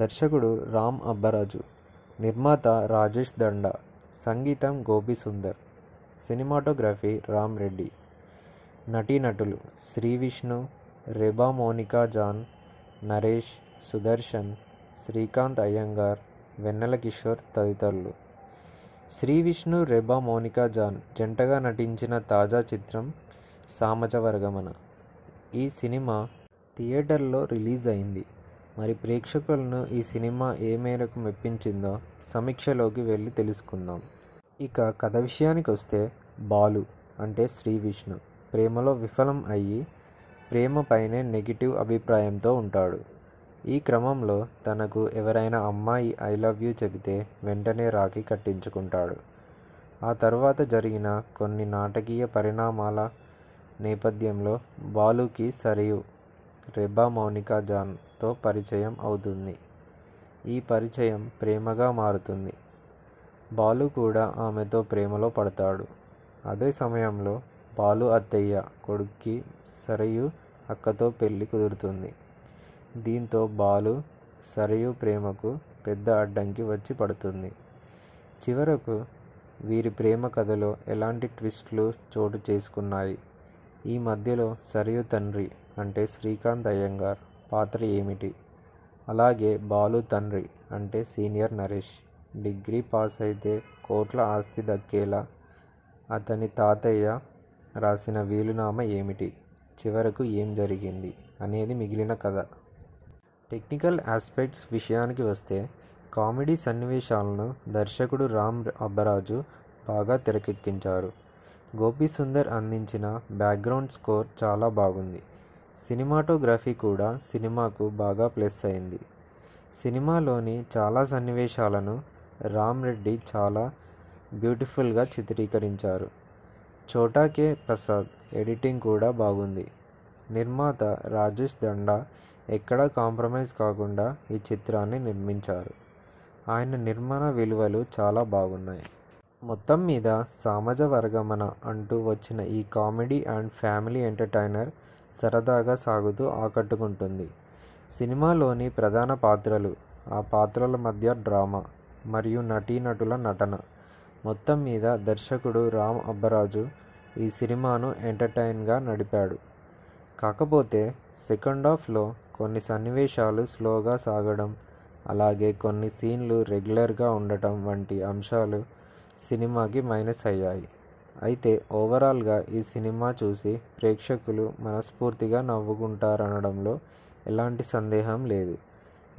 S1: దర్శకుడు రామ్ అబ్బరాజు నిర్మాత రాజేష్ దండ సంగీతం గోపి సుందర్ సినిమాటోగ్రఫీ రామ్ రెడ్డి నటీనటులు శ్రీ విష్ణు రెబా మోనికా జాన్ నరేష్ సుదర్శన్ శ్రీకాంత్ అయ్యంగార్ వెన్నెల కిషోర్ తదితరులు శ్రీ విష్ణు రెబా మోనికా జాన్ జంటగా నటించిన తాజా చిత్రం సామజ వర్గమన ఈ సినిమా థియేటర్లో రిలీజ్ అయింది మరి ప్రేక్షకులను ఈ సినిమా ఏ మేరకు మెప్పించిందో సమీక్షలోకి వెళ్ళి తెలుసుకుందాం ఇక కథ విషయానికి వస్తే బాలు అంటే శ్రీ విష్ణు ప్రేమలో విఫలం అయ్యి ప్రేమపైనే నెగిటివ్ అభిప్రాయంతో ఉంటాడు ఈ క్రమంలో తనకు ఎవరైనా అమ్మాయి ఐ లవ్ యూ చెబితే వెంటనే రాఖీ కట్టించుకుంటాడు ఆ తర్వాత జరిగిన కొన్ని నాటకీయ పరిణామాల నేపథ్యంలో బాలుకి సరియు రెబా మౌనికా జాన్తో పరిచయం అవుతుంది ఈ పరిచయం ప్రేమగా మారుతుంది బాలు కూడా ఆమెతో ప్రేమలో పడతాడు అదే సమయంలో బాలు అత్తయ్య కొడుక్కి సరయు అక్కతో పెళ్లి కుదురుతుంది దీంతో బాలు సరయు ప్రేమకు పెద్ద అడ్డంకి వచ్చి పడుతుంది చివరకు వీరి ప్రేమ కథలో ఎలాంటి ట్విస్ట్లు చోటు చేసుకున్నాయి ఈ మధ్యలో సరయు తండ్రి అంటే శ్రీకాంత్ అయ్యంగార్ పాత్ర ఏమిటి అలాగే బాలు తండ్రి అంటే సీనియర్ నరేష్ డిగ్రీ పాస్ అయితే కోట్ల ఆస్తి దక్కేలా అతని తాతయ్య రాసిన వీలునామా ఏమిటి చివరకు ఏం జరిగింది అనేది మిగిలిన కథ టెక్నికల్ ఆస్పెక్ట్స్ విషయానికి వస్తే కామెడీ సన్నివేశాలను దర్శకుడు రామ్ అబ్బరాజు బాగా తెరకెక్కించారు గోపి సుందర్ అందించిన బ్యాక్గ్రౌండ్ స్కోర్ చాలా బాగుంది సినిమాటోగ్రఫీ కూడా సినిమాకు బాగా ప్లస్ అయింది సినిమాలోని చాలా సన్నివేశాలను రామ్ రెడ్డి చాలా బ్యూటిఫుల్గా చిత్రీకరించారు చోటా కే ప్రసాద్ ఎడిటింగ్ కూడా బాగుంది నిర్మాత రాజేష్ దండా ఎక్కడా కాంప్రమైజ్ కాకుండా ఈ చిత్రాన్ని నిర్మించారు ఆయన నిర్మాణ విలువలు చాలా బాగున్నాయి మొత్తం మీద సామజ వర్గమన అంటూ వచ్చిన ఈ కామెడీ అండ్ ఫ్యామిలీ ఎంటర్టైనర్ సరదాగా సాగుతూ ఆకట్టుకుంటుంది సినిమాలోని ప్రధాన పాత్రలు ఆ పాత్రల మధ్య డ్రామా మరియు నటీనటుల నటన మొత్తం మీద దర్శకుడు రామ్ అబ్బరాజు ఈ సినిమాను ఎంటర్టైన్గా నడిపాడు కాకపోతే సెకండ్ హాఫ్లో కొన్ని సన్నివేశాలు స్లోగా సాగడం అలాగే కొన్ని సీన్లు రెగ్యులర్గా ఉండటం వంటి అంశాలు సినిమాకి మైనస్ అయ్యాయి అయితే ఓవరాల్గా ఈ సినిమా చూసి ప్రేక్షకులు మనస్ఫూర్తిగా నవ్వుకుంటారనడంలో ఎలాంటి సందేహం లేదు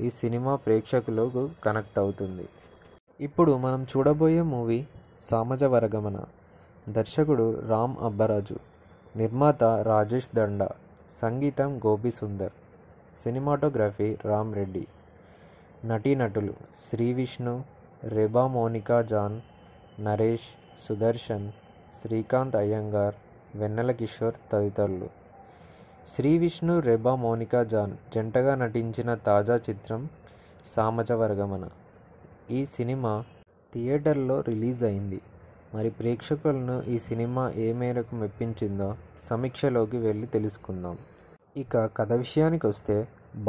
S1: ఈ సినిమా ప్రేక్షకులకు కనెక్ట్ అవుతుంది ఇప్పుడు మనం చూడబోయే మూవీ సామజ వరగమన దర్శకుడు రామ్ అబ్బరాజు నిర్మాత రాజేష్ దండ సంగీతం గోపి సుందర్ సినిమాటోగ్రఫీ రామ్ రెడ్డి నటీనటులు శ్రీ విష్ణు రెబా మోనికా జాన్ నరేష్ సుదర్శన్ శ్రీకాంత్ అయ్యంగార్ వెన్నెల కిషోర్ తదితరులు శ్రీ విష్ణు రెబా మోనికా జాన్ జంటగా నటించిన తాజా చిత్రం సామచవర్గమన ఈ సినిమా థియేటర్లో రిలీజ్ అయింది మరి ప్రేక్షకులను ఈ సినిమా ఏ మేరకు మెప్పించిందో సమీక్షలోకి వెళ్ళి తెలుసుకుందాం ఇక కథ విషయానికి వస్తే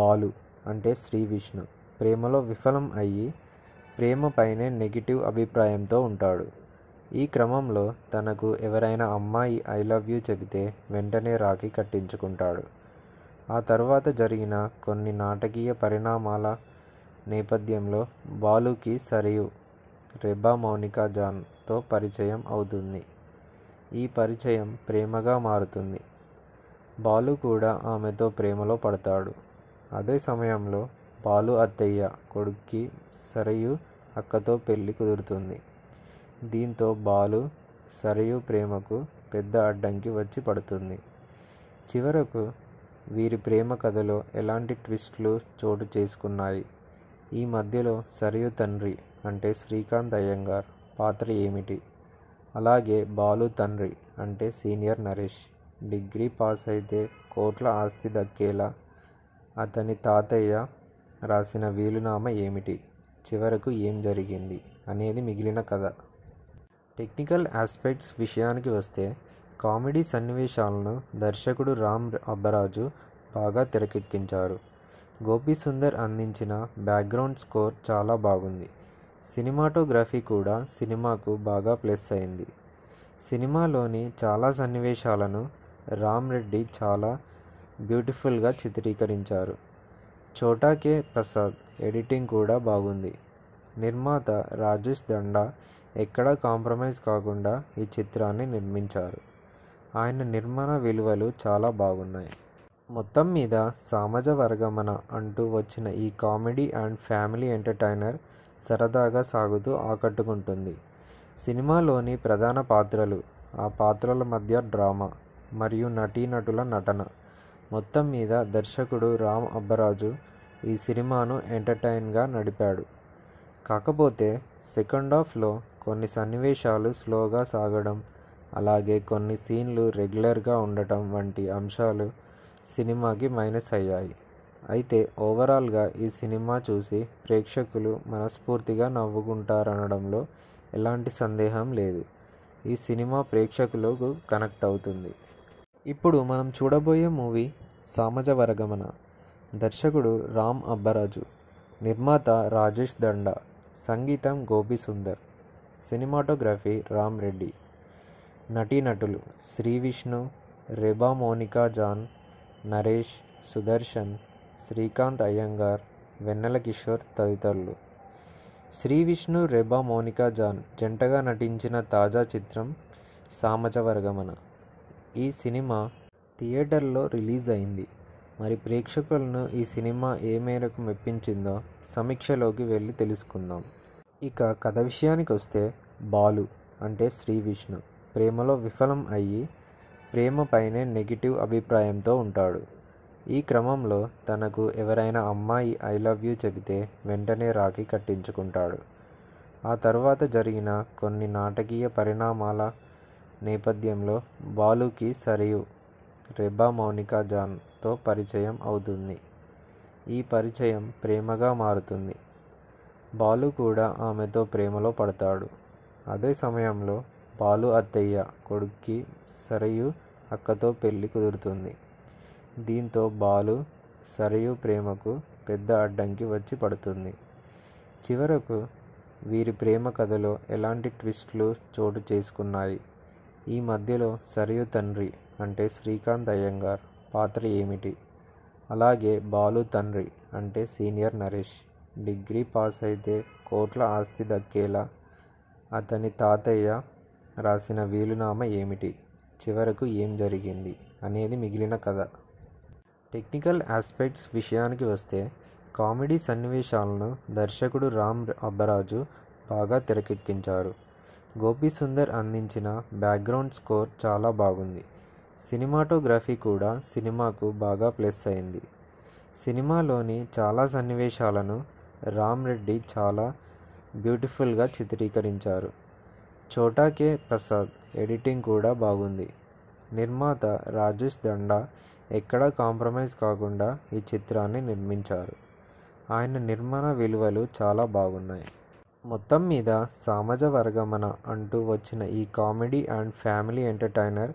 S1: బాలు అంటే శ్రీ విష్ణు ప్రేమలో విఫలం అయ్యి ప్రేమపైనే నెగిటివ్ అభిప్రాయంతో ఉంటాడు ఈ క్రమంలో తనకు ఎవరైనా అమ్మాయి ఐ లవ్ యూ చెబితే వెంటనే రాఖీ కట్టించుకుంటాడు ఆ తర్వాత జరిగిన కొన్ని నాటకీయ పరిణామాల నేపథ్యంలో బాలుకి సరియు రెబా మౌనికా జాన్తో పరిచయం అవుతుంది ఈ పరిచయం ప్రేమగా మారుతుంది బాలు కూడా ఆమెతో ప్రేమలో పడతాడు అదే సమయంలో బాలు అత్తయ్య కొడుక్కి సరయు అక్కతో పెళ్లి కుదురుతుంది దీంతో బాలు సరయు ప్రేమకు పెద్ద అడ్డంకి వచ్చి పడుతుంది చివరకు వీరి ప్రేమ కథలో ఎలాంటి ట్విస్ట్లు చోటు చేసుకున్నాయి ఈ మధ్యలో సరయు తండ్రి అంటే శ్రీకాంత్ అయ్యంగార్ పాత్ర ఏమిటి అలాగే బాలు తండ్రి అంటే సీనియర్ నరేష్ డిగ్రీ పాస్ అయితే కోట్ల ఆస్తి దక్కేలా అతని తాతయ్య రాసిన వీలునామా ఏమిటి చివరకు ఏం జరిగింది అనేది మిగిలిన కథ టెక్నికల్ ఆస్పెక్ట్స్ విషయానికి వస్తే కామెడీ సన్నివేశాలను దర్శకుడు రామ్ అబ్బరాజు బాగా తెరకెక్కించారు గోపి సుందర్ అందించిన బ్యాక్గ్రౌండ్ స్కోర్ చాలా బాగుంది సినిమాటోగ్రఫీ కూడా సినిమాకు బాగా ప్లస్ అయింది సినిమాలోని చాలా సన్నివేశాలను రామ్ రెడ్డి చాలా బ్యూటిఫుల్గా చిత్రీకరించారు చోటాకే ప్రసాద్ ఎడిటింగ్ కూడా బాగుంది నిర్మాత రాజేష్ దండా ఎక్కడా కాంప్రమైజ్ కాకుండా ఈ చిత్రాన్ని నిర్మించారు ఆయన నిర్మాణ విలువలు చాలా బాగున్నాయి మొత్తం మీద సమాజ వర్గమన అంటూ వచ్చిన ఈ కామెడీ అండ్ ఫ్యామిలీ ఎంటర్టైనర్ సరదాగా సాగుతూ ఆకట్టుకుంటుంది సినిమాలోని ప్రధాన పాత్రలు ఆ పాత్రల మధ్య డ్రామా మరియు నటీనటుల నటన మొత్తం మీద దర్శకుడు రామ్ అబ్బరాజు ఈ సినిమాను ఎంటర్టైన్గా నడిపాడు కాకపోతే సెకండ్ హాఫ్లో కొన్ని సన్నివేశాలు స్లోగా సాగడం అలాగే కొన్ని సీన్లు రెగ్యులర్గా ఉండటం వంటి అంశాలు సినిమాకి మైనస్ అయ్యాయి అయితే ఓవరాల్గా ఈ సినిమా చూసి ప్రేక్షకులు మనస్ఫూర్తిగా నవ్వుకుంటారనడంలో ఎలాంటి సందేహం లేదు ఈ సినిమా ప్రేక్షకులకు కనెక్ట్ అవుతుంది ఇప్పుడు మనం చూడబోయే మూవీ సామజ వరగమన దర్శకుడు రామ్ అబ్బరాజు నిర్మాత రాజేష్ దండ సంగీతం గోపి సుందర్ సినిమాటోగ్రఫీ రామ్ రెడ్డి నటీనటులు శ్రీ విష్ణు రెబా మోనికా జాన్ నరేష్ సుదర్శన్ శ్రీకాంత్ అయ్యంగార్ వెన్నెల కిషోర్ తదితరులు శ్రీ విష్ణు రెబా మోనికా జాన్ జంటగా నటించిన తాజా చిత్రం సామచవర్గమన ఈ సినిమా థియేటర్లో రిలీజ్ అయింది మరి ప్రేక్షకులను ఈ సినిమా ఏ మేరకు మెప్పించిందో సమీక్షలోకి వెళ్ళి తెలుసుకుందాం ఇక కథ విషయానికి వస్తే బాలు అంటే శ్రీ విష్ణు ప్రేమలో విఫలం అయ్యి ప్రేమ పైనే నెగిటివ్ అభిప్రాయంతో ఉంటాడు ఈ క్రమంలో తనకు ఎవరైనా అమ్మాయి ఐ లవ్ యూ చెబితే వెంటనే రాఖీ కట్టించుకుంటాడు ఆ తర్వాత జరిగిన కొన్ని నాటకీయ పరిణామాల నేపథ్యంలో బాలుకి సరియు రెబా మౌనికా జాన్తో పరిచయం అవుతుంది ఈ పరిచయం ప్రేమగా మారుతుంది బాలు కూడా ఆమెతో ప్రేమలో పడతాడు అదే సమయంలో బాలు అత్తయ్య కొడుక్కి సరయు అక్కతో పెళ్లి కుదురుతుంది దీంతో బాలు సరయు ప్రేమకు పెద్ద అడ్డంకి వచ్చి పడుతుంది చివరకు వీరి ప్రేమ కథలో ఎలాంటి ట్విస్ట్లు చోటు చేసుకున్నాయి ఈ మధ్యలో సరయు తండ్రి అంటే శ్రీకాంత్ అయ్యంగార్ పాత్ర ఏమిటి అలాగే బాలు తండ్రి అంటే సీనియర్ నరేష్ డిగ్రీ పాస్ అయితే కోట్ల ఆస్తి దక్కేలా అతని తాతయ్య రాసిన వీలునామా ఏమిటి చివరకు ఏం జరిగింది అనేది మిగిలిన కథ టెక్నికల్ ఆస్పెక్ట్స్ విషయానికి వస్తే కామెడీ సన్నివేశాలను దర్శకుడు రామ్ అబ్బరాజు బాగా తెరకెక్కించారు గోపి సుందర్ అందించిన బ్యాక్గ్రౌండ్ స్కోర్ చాలా బాగుంది సినిమాటోగ్రఫీ కూడా సినిమాకు బాగా ప్లస్ అయింది సినిమాలోని చాలా సన్నివేశాలను రామ్ రెడ్డి చాలా బ్యూటిఫుల్గా చిత్రీకరించారు చోటాకే కే ప్రసాద్ ఎడిటింగ్ కూడా బాగుంది నిర్మాత రాజేష్ దండా ఎక్కడా కాంప్రమైజ్ కాకుండా ఈ చిత్రాన్ని నిర్మించారు ఆయన నిర్మాణ విలువలు చాలా బాగున్నాయి మొత్తం మీద సామజ వర్గమన అంటూ వచ్చిన ఈ కామెడీ అండ్ ఫ్యామిలీ ఎంటర్టైనర్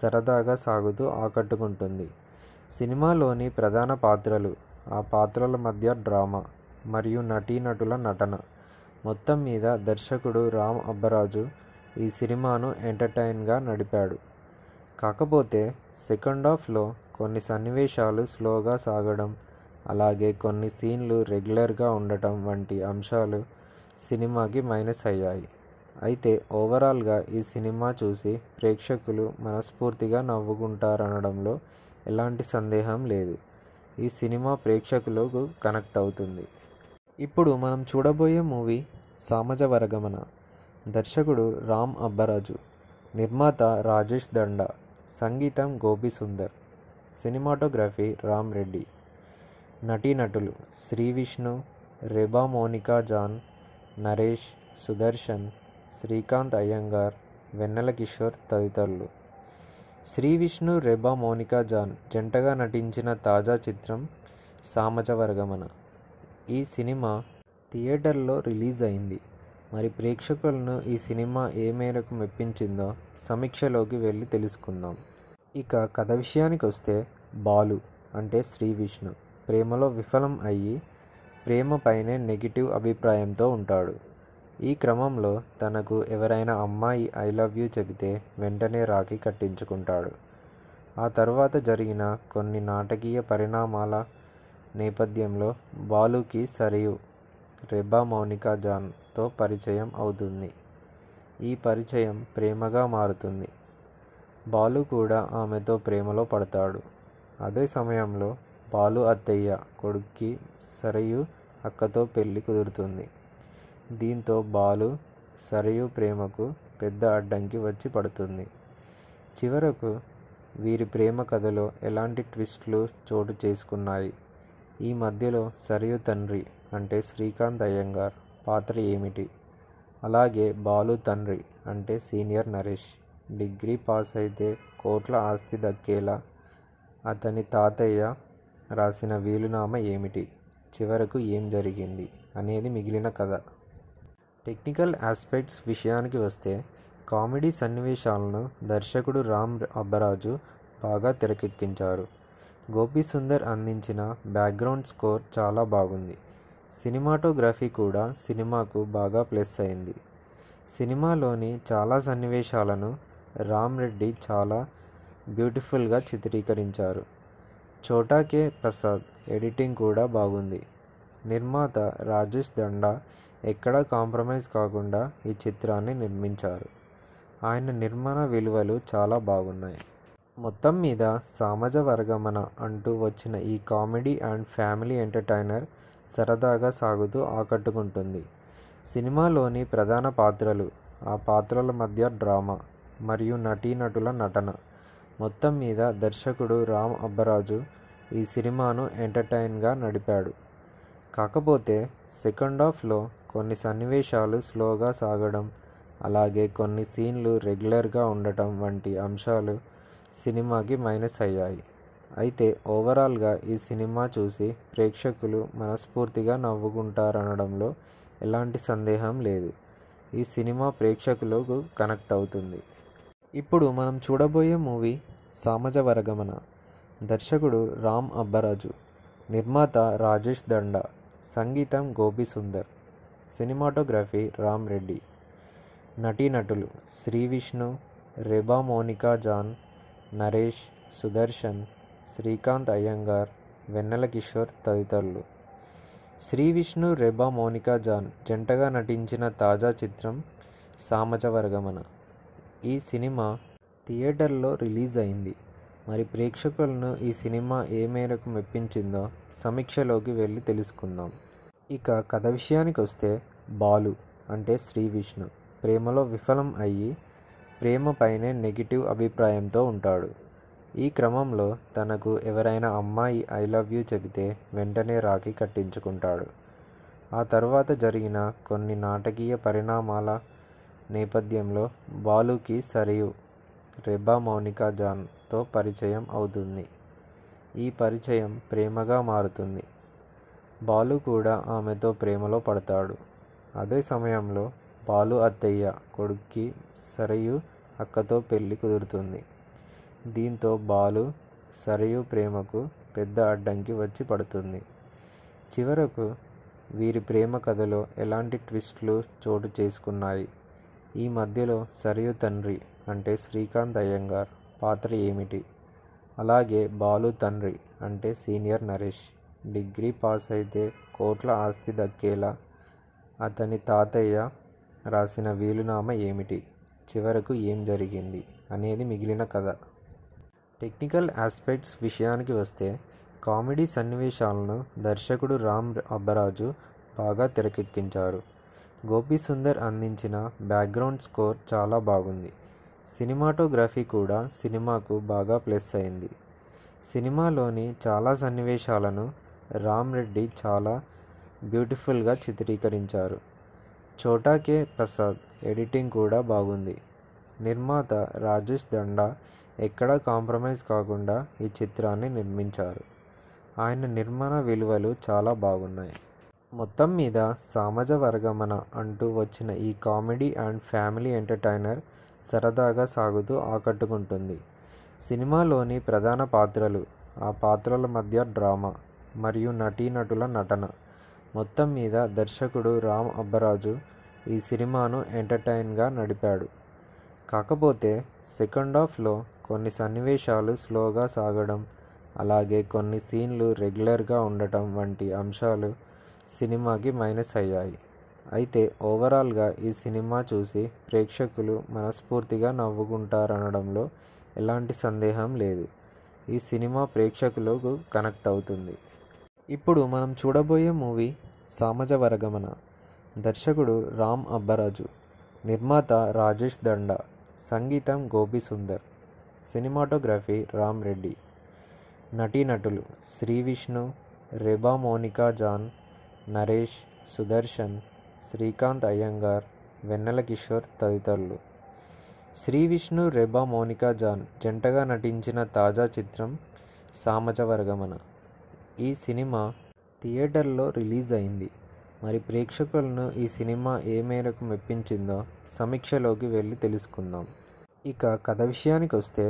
S1: సరదాగా సాగుతూ ఆకట్టుకుంటుంది సినిమాలోని ప్రధాన పాత్రలు ఆ పాత్రల మధ్య డ్రామా మరియు నటీనటుల నటన మొత్తం మీద దర్శకుడు రామ్ అబ్బరాజు ఈ సినిమాను ఎంటర్టైన్గా నడిపాడు కాకపోతే సెకండ్ హాఫ్లో కొన్ని సన్నివేశాలు స్లోగా సాగడం అలాగే కొన్ని సీన్లు రెగ్యులర్గా ఉండటం వంటి అంశాలు సినిమాకి మైనస్ అయ్యాయి అయితే ఓవరాల్గా ఈ సినిమా చూసి ప్రేక్షకులు మనస్ఫూర్తిగా నవ్వుకుంటారనడంలో ఎలాంటి సందేహం లేదు ఈ సినిమా ప్రేక్షకులకు కనెక్ట్ అవుతుంది ఇప్పుడు మనం చూడబోయే మూవీ సామజ వరగమన దర్శకుడు రామ్ అబ్బరాజు నిర్మాత రాజేష్ దండ సంగీతం గోపి సుందర్ సినిమాటోగ్రఫీ రామ్ రెడ్డి నటీనటులు శ్రీ విష్ణు రెబా మోనికా జాన్ నరేష్ సుదర్శన్ శ్రీకాంత్ అయ్యంగార్ వెన్నెల కిషోర్ తదితరులు శ్రీ విష్ణు రెబా మోనికా జాన్ జంటగా నటించిన తాజా చిత్రం సామజ వర్గమన ఈ సినిమా థియేటర్లో రిలీజ్ అయింది మరి ప్రేక్షకులను ఈ సినిమా ఏ మేరకు మెప్పించిందో సమీక్షలోకి వెళ్ళి తెలుసుకుందాం ఇక కథ విషయానికి వస్తే బాలు అంటే శ్రీ విష్ణు ప్రేమలో విఫలం అయ్యి ప్రేమపైనే నెగిటివ్ అభిప్రాయంతో ఉంటాడు ఈ క్రమంలో తనకు ఎవరైనా అమ్మాయి ఐ లవ్ యూ చెబితే వెంటనే రాఖీ కట్టించుకుంటాడు ఆ తర్వాత జరిగిన కొన్ని నాటకీయ పరిణామాల నేపథ్యంలో బాలుకి సరియు రెబా మౌనికా జాన్తో పరిచయం అవుతుంది ఈ పరిచయం ప్రేమగా మారుతుంది బాలు కూడా ఆమెతో ప్రేమలో పడతాడు అదే సమయంలో బాలు అత్తయ్య కొడుక్కి సరయు అక్కతో పెళ్లి కుదురుతుంది దీంతో బాలు సరయు ప్రేమకు పెద్ద అడ్డంకి వచ్చి పడుతుంది చివరకు వీరి ప్రేమ కథలో ఎలాంటి ట్విస్ట్లు చోటు చేసుకున్నాయి ఈ మధ్యలో సరియు తండ్రి అంటే శ్రీకాంత్ అయ్యంగార్ పాత్ర ఏమిటి అలాగే బాలు తండ్రి అంటే సీనియర్ నరేష్ డిగ్రీ పాస్ అయితే కోట్ల ఆస్తి దక్కేలా అతని తాతయ్య రాసిన వీలునామా ఏమిటి చివరకు ఏం జరిగింది అనేది మిగిలిన కథ టెక్నికల్ ఆస్పెక్ట్స్ విషయానికి వస్తే కామెడీ సన్నివేశాలను దర్శకుడు రామ్ అబ్బరాజు బాగా తెరకెక్కించారు గోపీసుందర్ అందించిన బ్యాక్గ్రౌండ్ స్కోర్ చాలా బాగుంది సినిమాటోగ్రఫీ కూడా సినిమాకు బాగా ప్లస్ అయింది సినిమాలోని చాలా సన్నివేశాలను రామ్ రెడ్డి చాలా బ్యూటిఫుల్గా చిత్రీకరించారు చోటా కే ప్రసాద్ ఎడిటింగ్ కూడా బాగుంది నిర్మాత రాజేష్ దండా ఎక్కడా కాంప్రమైజ్ కాకుండా ఈ చిత్రాన్ని నిర్మించారు ఆయన నిర్మాణ విలువలు చాలా బాగున్నాయి మొత్తం మీద సామజ వర్గమన అంటూ వచ్చిన ఈ కామెడీ అండ్ ఫ్యామిలీ ఎంటర్టైనర్ సరదాగా సాగుతూ ఆకట్టుకుంటుంది సినిమాలోని ప్రధాన పాత్రలు ఆ పాత్రల మధ్య డ్రామా మరియు నటీనటుల నటన మొత్తం మీద దర్శకుడు రామ్ అబ్బరాజు ఈ సినిమాను ఎంటర్టైన్గా నడిపాడు కాకపోతే సెకండ్ హాఫ్లో కొన్ని సన్నివేశాలు స్లోగా సాగడం అలాగే కొన్ని సీన్లు రెగ్యులర్గా ఉండటం వంటి అంశాలు సినిమాకి మైనస్ అయ్యాయి అయితే ఓవరాల్గా ఈ సినిమా చూసి ప్రేక్షకులు మనస్ఫూర్తిగా నవ్వుకుంటారనడంలో ఎలాంటి సందేహం లేదు ఈ సినిమా ప్రేక్షకులకు కనెక్ట్ అవుతుంది ఇప్పుడు మనం చూడబోయే మూవీ సామజ వరగమన దర్శకుడు రామ్ అబ్బరాజు నిర్మాత రాజేష్ దండ సంగీతం గోపి సుందర్ సినిమాటోగ్రఫీ రామ్ రెడ్డి నటీనటులు శ్రీ విష్ణు రెబా మోనికా జాన్ నరేష్ సుదర్శన్ శ్రీకాంత్ అయ్యంగార్ వెన్నెల కిషోర్ తదితరులు శ్రీ విష్ణు రెబా మోనికా జాన్ జంటగా నటించిన తాజా చిత్రం సామచవర్గమన ఈ సినిమా థియేటర్లో రిలీజ్ అయింది మరి ప్రేక్షకులను ఈ సినిమా ఏ మేరకు మెప్పించిందో సమీక్షలోకి వెళ్ళి తెలుసుకుందాం ఇక కథ విషయానికి వస్తే బాలు అంటే శ్రీ విష్ణు ప్రేమలో విఫలం అయ్యి ప్రేమపైనే నెగిటివ్ అభిప్రాయంతో ఉంటాడు ఈ క్రమంలో తనకు ఎవరైనా అమ్మాయి ఐ లవ్ యూ చెబితే వెంటనే రాఖీ కట్టించుకుంటాడు ఆ తర్వాత జరిగిన కొన్ని నాటకీయ పరిణామాల నేపథ్యంలో బాలుకి సరియు రెబా మౌనికా జాన్తో పరిచయం అవుతుంది ఈ పరిచయం ప్రేమగా మారుతుంది బాలు కూడా ఆమెతో ప్రేమలో పడతాడు అదే సమయంలో బాలు అత్తయ్య కొడుక్కి సరయు అక్కతో పెళ్లి కుదురుతుంది దీంతో బాలు సరయు ప్రేమకు పెద్ద అడ్డంకి వచ్చి పడుతుంది చివరకు వీరి ప్రేమ కథలో ఎలాంటి ట్విస్ట్లు చోటు చేసుకున్నాయి ఈ మధ్యలో సరయు తండ్రి అంటే శ్రీకాంత్ అయ్యంగార్ పాత్ర ఏమిటి అలాగే బాలు తండ్రి అంటే సీనియర్ నరేష్ డిగ్రీ పాస్ అయితే కోట్ల ఆస్తి దక్కేలా అతని తాతయ్య రాసిన వీలునామా ఏమిటి చివరకు ఏం జరిగింది అనేది మిగిలిన కథ టెక్నికల్ ఆస్పెక్ట్స్ విషయానికి వస్తే కామెడీ సన్నివేశాలను దర్శకుడు రామ్ అబ్బరాజు బాగా తెరకెక్కించారు గోపి సుందర్ అందించిన బ్యాక్గ్రౌండ్ స్కోర్ చాలా బాగుంది సినిమాటోగ్రఫీ కూడా సినిమాకు బాగా ప్లస్ అయింది సినిమాలోని చాలా సన్నివేశాలను రామ్ రెడ్డి చాలా బ్యూటిఫుల్గా చిత్రీకరించారు చోటాకే ప్రసాద్ ఎడిటింగ్ కూడా బాగుంది నిర్మాత రాజేష్ దండా ఎక్కడా కాంప్రమైజ్ కాకుండా ఈ చిత్రాన్ని నిర్మించారు ఆయన నిర్మాణ విలువలు చాలా బాగున్నాయి మొత్తం మీద సామజ వర్గమన అంటూ వచ్చిన ఈ కామెడీ అండ్ ఫ్యామిలీ ఎంటర్టైనర్ సరదాగా సాగుతూ ఆకట్టుకుంటుంది సినిమాలోని ప్రధాన పాత్రలు ఆ పాత్రల మధ్య డ్రామా మరియు నటీనటుల నటన మొత్తం మీద దర్శకుడు రామ్ అబ్బరాజు ఈ సినిమాను ఎంటర్టైన్గా నడిపాడు కాకపోతే సెకండ్ హాఫ్లో కొన్ని సన్నివేశాలు స్లోగా సాగడం అలాగే కొన్ని సీన్లు రెగ్యులర్గా ఉండటం వంటి అంశాలు సినిమాకి మైనస్ అయ్యాయి అయితే ఓవరాల్గా ఈ సినిమా చూసి ప్రేక్షకులు మనస్ఫూర్తిగా నవ్వుకుంటారనడంలో ఎలాంటి సందేహం లేదు ఈ సినిమా ప్రేక్షకులకు కనెక్ట్ అవుతుంది ఇప్పుడు మనం చూడబోయే మూవీ సామజ వరగమన దర్శకుడు రామ్ అబ్బరాజు నిర్మాత రాజేష్ దండ సంగీతం గోపి సుందర్ సినిమాటోగ్రఫీ రామ్ రెడ్డి నటీనటులు శ్రీ విష్ణు రెబా మోనికా జాన్ నరేష్ సుదర్శన్ శ్రీకాంత్ అయ్యంగార్ వెన్నెల కిషోర్ తదితరులు శ్రీ విష్ణు రెబా మోనికా జాన్ జంటగా నటించిన తాజా చిత్రం సామజవర్గమన ఈ సినిమా థియేటర్లో రిలీజ్ అయింది మరి ప్రేక్షకులను ఈ సినిమా ఏ మేరకు మెప్పించిందో సమీక్షలోకి వెళ్ళి తెలుసుకుందాం ఇక కథ విషయానికి వస్తే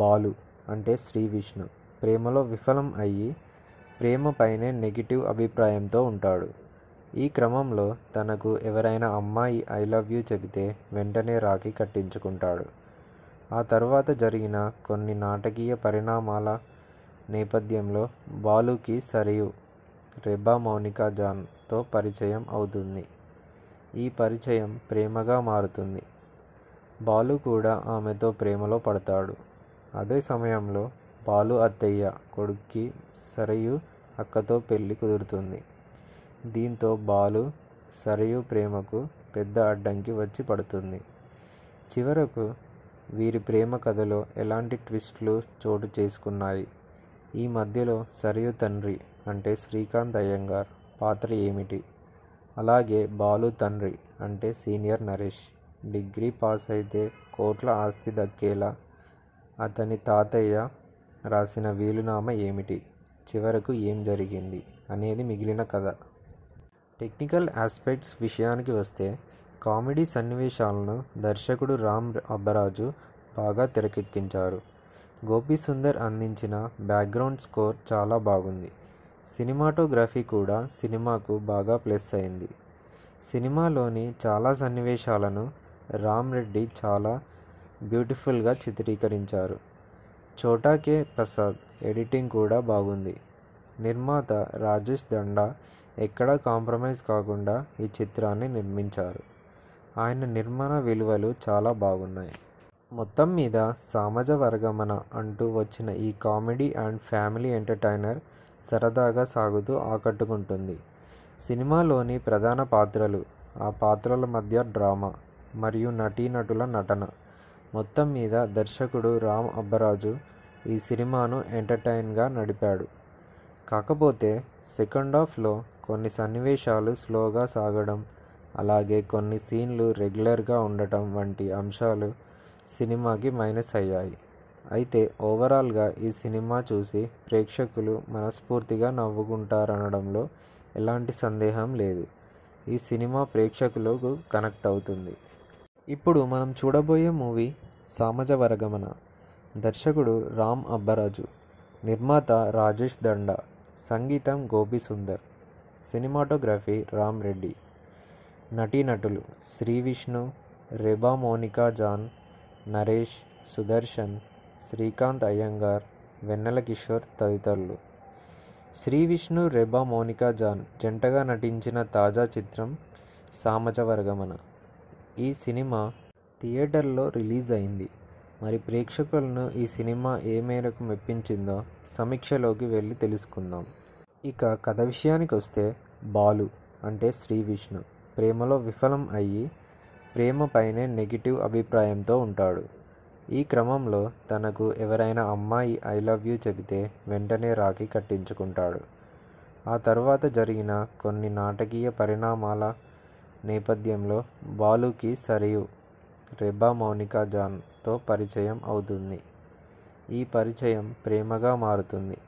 S1: బాలు అంటే శ్రీ విష్ణు ప్రేమలో విఫలం అయ్యి ప్రేమపైనే నెగిటివ్ అభిప్రాయంతో ఉంటాడు ఈ క్రమంలో తనకు ఎవరైనా అమ్మాయి ఐ లవ్ యూ చెబితే వెంటనే రాఖీ కట్టించుకుంటాడు ఆ తర్వాత జరిగిన కొన్ని నాటకీయ పరిణామాల నేపథ్యంలో బాలుకి సరియు రెబా మౌనికా జాన్ తో పరిచయం అవుతుంది ఈ పరిచయం ప్రేమగా మారుతుంది బాలు కూడా ఆమెతో ప్రేమలో పడతాడు అదే సమయంలో బాలు అత్తయ్య కొడుక్కి సరయు అక్కతో పెళ్లి కుదురుతుంది దీంతో బాలు సరయు ప్రేమకు పెద్ద అడ్డంకి వచ్చి పడుతుంది చివరకు వీరి ప్రేమ కథలో ఎలాంటి ట్విస్ట్లు చోటు చేసుకున్నాయి ఈ మధ్యలో సరయు తండ్రి అంటే శ్రీకాంత్ అయ్యంగార్ పాత్ర ఏమిటి అలాగే బాలు తండ్రి అంటే సీనియర్ నరేష్ డిగ్రీ పాస్ అయితే కోట్ల ఆస్తి దక్కేలా అతని తాతయ్య రాసిన వీలునామా ఏమిటి చివరకు ఏం జరిగింది అనేది మిగిలిన కథ టెక్నికల్ ఆస్పెక్ట్స్ విషయానికి వస్తే కామెడీ సన్నివేశాలను దర్శకుడు రామ్ అబ్బరాజు బాగా తెరకెక్కించారు గోపి సుందర్ అందించిన బ్యాక్గ్రౌండ్ స్కోర్ చాలా బాగుంది సినిమాటోగ్రఫీ కూడా సినిమాకు బాగా ప్లస్ అయింది సినిమాలోని చాలా సన్నివేశాలను రామ్ రెడ్డి చాలా బ్యూటిఫుల్గా చిత్రీకరించారు చోటా కే ప్రసాద్ ఎడిటింగ్ కూడా బాగుంది నిర్మాత రాజేష్ దండా ఎక్కడా కాంప్రమైజ్ కాకుండా ఈ చిత్రాన్ని నిర్మించారు ఆయన నిర్మాణ విలువలు చాలా బాగున్నాయి మొత్తం మీద సామాజ వర్గమన అంటూ వచ్చిన ఈ కామెడీ అండ్ ఫ్యామిలీ ఎంటర్టైనర్ సరదాగా సాగుతూ ఆకట్టుకుంటుంది సినిమాలోని ప్రధాన పాత్రలు ఆ పాత్రల మధ్య డ్రామా మరియు నటీనటుల నటన మొత్తం మీద దర్శకుడు రామ్ అబ్బరాజు ఈ సినిమాను ఎంటర్టైన్గా నడిపాడు కాకపోతే సెకండ్ హాఫ్లో కొన్ని సన్నివేశాలు స్లోగా సాగడం అలాగే కొన్ని సీన్లు రెగ్యులర్గా ఉండటం వంటి అంశాలు సినిమాకి మైనస్ అయ్యాయి అయితే ఓవరాల్గా ఈ సినిమా చూసి ప్రేక్షకులు మనస్ఫూర్తిగా నవ్వుకుంటారనడంలో ఎలాంటి సందేహం లేదు ఈ సినిమా ప్రేక్షకులకు కనెక్ట్ అవుతుంది ఇప్పుడు మనం చూడబోయే మూవీ సామజ వరగమన దర్శకుడు రామ్ అబ్బరాజు నిర్మాత రాజేష్ దండ సంగీతం గోపి సుందర్ సినిమాటోగ్రఫీ రామ్ రెడ్డి నటీనటులు శ్రీ విష్ణు రెబా మోనికా జాన్ నరేష్ సుదర్శన్ శ్రీకాంత్ అయ్యంగార్ వెన్నెల కిషోర్ తదితరులు శ్రీ విష్ణు రెబా మోనికా జాన్ జంటగా నటించిన తాజా చిత్రం సామచవర్గమన ఈ సినిమా థియేటర్లో రిలీజ్ అయింది మరి ప్రేక్షకులను ఈ సినిమా ఏ మేరకు మెప్పించిందో సమీక్షలోకి వెళ్ళి తెలుసుకుందాం ఇక కథ విషయానికి వస్తే బాలు అంటే శ్రీ విష్ణు ప్రేమలో విఫలం అయ్యి ప్రేమపైనే నెగిటివ్ అభిప్రాయంతో ఉంటాడు ఈ క్రమంలో తనకు ఎవరైనా అమ్మాయి ఐ లవ్ యూ చెబితే వెంటనే రాఖీ కట్టించుకుంటాడు ఆ తర్వాత జరిగిన కొన్ని నాటకీయ పరిణామాల నేపథ్యంలో బాలుకి సరియు రెబా మౌనికా జాన్తో పరిచయం అవుతుంది ఈ పరిచయం ప్రేమగా మారుతుంది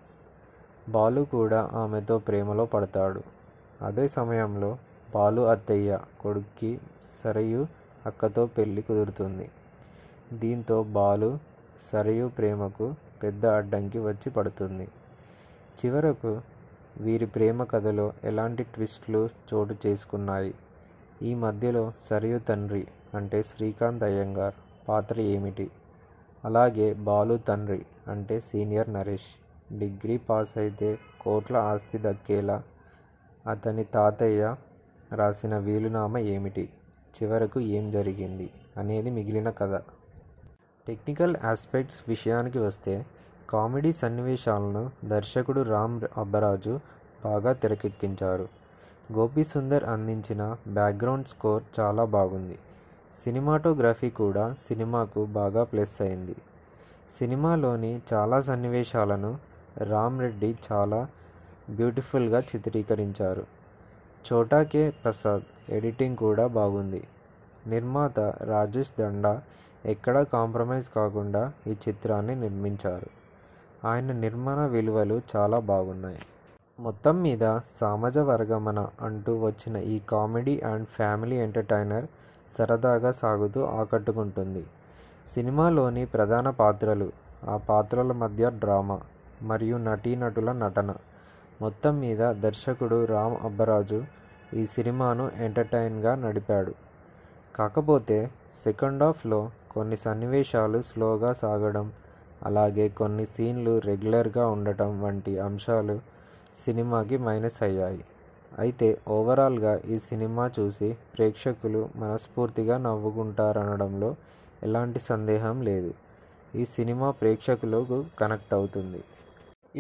S1: బాలు కూడా ఆమెతో ప్రేమలో పడతాడు అదే సమయంలో బాలు అత్తయ్య కొడుక్కి సరయు అక్కతో పెళ్లి కుదురుతుంది దీంతో బాలు సరయు ప్రేమకు పెద్ద అడ్డంకి వచ్చి పడుతుంది చివరకు వీరి ప్రేమ కథలో ఎలాంటి ట్విస్ట్లు చోటు చేసుకున్నాయి ఈ మధ్యలో సరియు తండ్రి అంటే శ్రీకాంత్ అయ్యంగార్ పాత్ర ఏమిటి అలాగే బాలు తండ్రి అంటే సీనియర్ నరేష్ డిగ్రీ పాస్ అయితే కోట్ల ఆస్తి దక్కేలా అతని తాతయ్య రాసిన వీలునామా ఏమిటి చివరకు ఏం జరిగింది అనేది మిగిలిన కథ టెక్నికల్ ఆస్పెక్ట్స్ విషయానికి వస్తే కామెడీ సన్నివేశాలను దర్శకుడు రామ్ అబ్బరాజు బాగా తెరకెక్కించారు గోపి సుందర్ అందించిన బ్యాక్గ్రౌండ్ స్కోర్ చాలా బాగుంది సినిమాటోగ్రఫీ కూడా సినిమాకు బాగా ప్లస్ అయింది సినిమాలోని చాలా సన్నివేశాలను రామ్ రెడ్డి చాలా బ్యూటిఫుల్గా చిత్రీకరించారు చోటాకే ప్రసాద్ ఎడిటింగ్ కూడా బాగుంది నిర్మాత రాజేష్ దండా ఎక్కడా కాంప్రమైజ్ కాకుండా ఈ చిత్రాన్ని నిర్మించారు ఆయన నిర్మాణ విలువలు చాలా బాగున్నాయి మొత్తం మీద సామజ వర్గమన అంటూ వచ్చిన ఈ కామెడీ అండ్ ఫ్యామిలీ ఎంటర్టైనర్ సరదాగా సాగుతూ ఆకట్టుకుంటుంది సినిమాలోని ప్రధాన పాత్రలు ఆ పాత్రల మధ్య డ్రామా మరియు నటీనటుల నటన మొత్తం మీద దర్శకుడు రామ్ అబ్బరాజు ఈ సినిమాను ఎంటర్టైన్గా నడిపాడు కాకపోతే సెకండ్ హాఫ్లో కొన్ని సన్నివేశాలు స్లోగా సాగడం అలాగే కొన్ని సీన్లు రెగ్యులర్గా ఉండటం వంటి అంశాలు సినిమాకి మైనస్ అయ్యాయి అయితే ఓవరాల్గా ఈ సినిమా చూసి ప్రేక్షకులు మనస్ఫూర్తిగా నవ్వుకుంటారనడంలో ఎలాంటి సందేహం లేదు ఈ సినిమా ప్రేక్షకులకు కనెక్ట్ అవుతుంది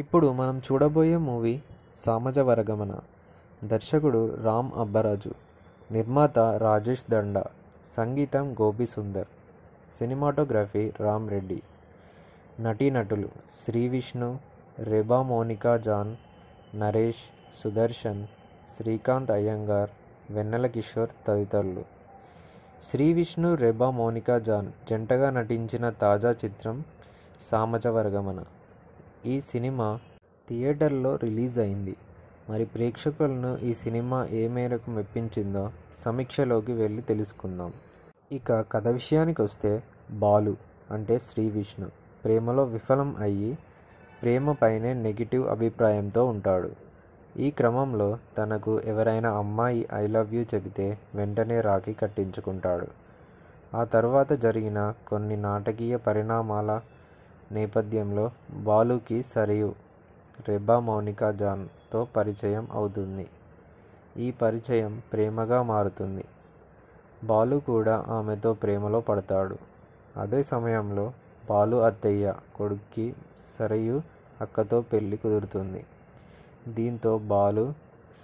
S1: ఇప్పుడు మనం చూడబోయే మూవీ సామజ వరగమన దర్శకుడు రామ్ అబ్బరాజు నిర్మాత రాజేష్ దండ సంగీతం గోపి సుందర్ సినిమాటోగ్రఫీ రామ్ రెడ్డి నటీనటులు శ్రీ విష్ణు రెబా మోనికా జాన్ నరేష్ సుదర్శన్ శ్రీకాంత్ అయ్యంగార్ వెన్నెల కిషోర్ తదితరులు శ్రీ విష్ణు రెబా మోనికా జాన్ జంటగా నటించిన తాజా చిత్రం సామచవర్గమన ఈ సినిమా థియేటర్లో రిలీజ్ అయింది మరి ప్రేక్షకులను ఈ సినిమా ఏ మేరకు మెప్పించిందో సమీక్షలోకి వెళ్ళి తెలుసుకుందాం ఇక కథ విషయానికి వస్తే బాలు అంటే శ్రీ విష్ణు ప్రేమలో విఫలం అయ్యి ప్రేమపైనే నెగిటివ్ అభిప్రాయంతో ఉంటాడు ఈ క్రమంలో తనకు ఎవరైనా అమ్మాయి ఐ లవ్ యూ చెబితే వెంటనే రాఖీ కట్టించుకుంటాడు ఆ తర్వాత జరిగిన కొన్ని నాటకీయ పరిణామాల నేపథ్యంలో బాలుకి సరియు రెబా మౌనికా జాన్తో పరిచయం అవుతుంది ఈ పరిచయం ప్రేమగా మారుతుంది బాలు కూడా ఆమెతో ప్రేమలో పడతాడు అదే సమయంలో బాలు అత్తయ్య కొడుక్కి సరయు అక్కతో పెళ్లి కుదురుతుంది దీంతో బాలు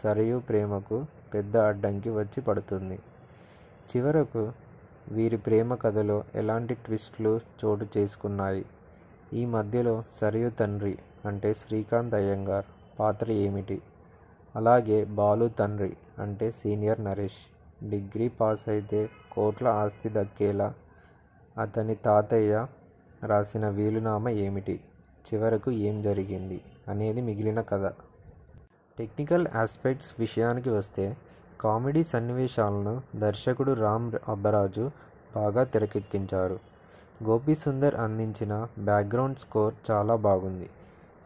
S1: సరయు ప్రేమకు పెద్ద అడ్డంకి వచ్చి పడుతుంది చివరకు వీరి ప్రేమ కథలో ఎలాంటి ట్విస్ట్లు చోటు చేసుకున్నాయి ఈ మధ్యలో సరయు తండ్రి అంటే శ్రీకాంత్ అయ్యంగార్ పాత్ర ఏమిటి అలాగే బాలు తండ్రి అంటే సీనియర్ నరేష్ డిగ్రీ పాస్ అయితే కోట్ల ఆస్తి దక్కేలా అతని తాతయ్య రాసిన వీలునామా ఏమిటి చివరకు ఏం జరిగింది అనేది మిగిలిన కథ టెక్నికల్ ఆస్పెక్ట్స్ విషయానికి వస్తే కామెడీ సన్నివేశాలను దర్శకుడు రామ్ అబ్బరాజు బాగా తెరకెక్కించారు గోపి సుందర్ అందించిన బ్యాక్గ్రౌండ్ స్కోర్ చాలా బాగుంది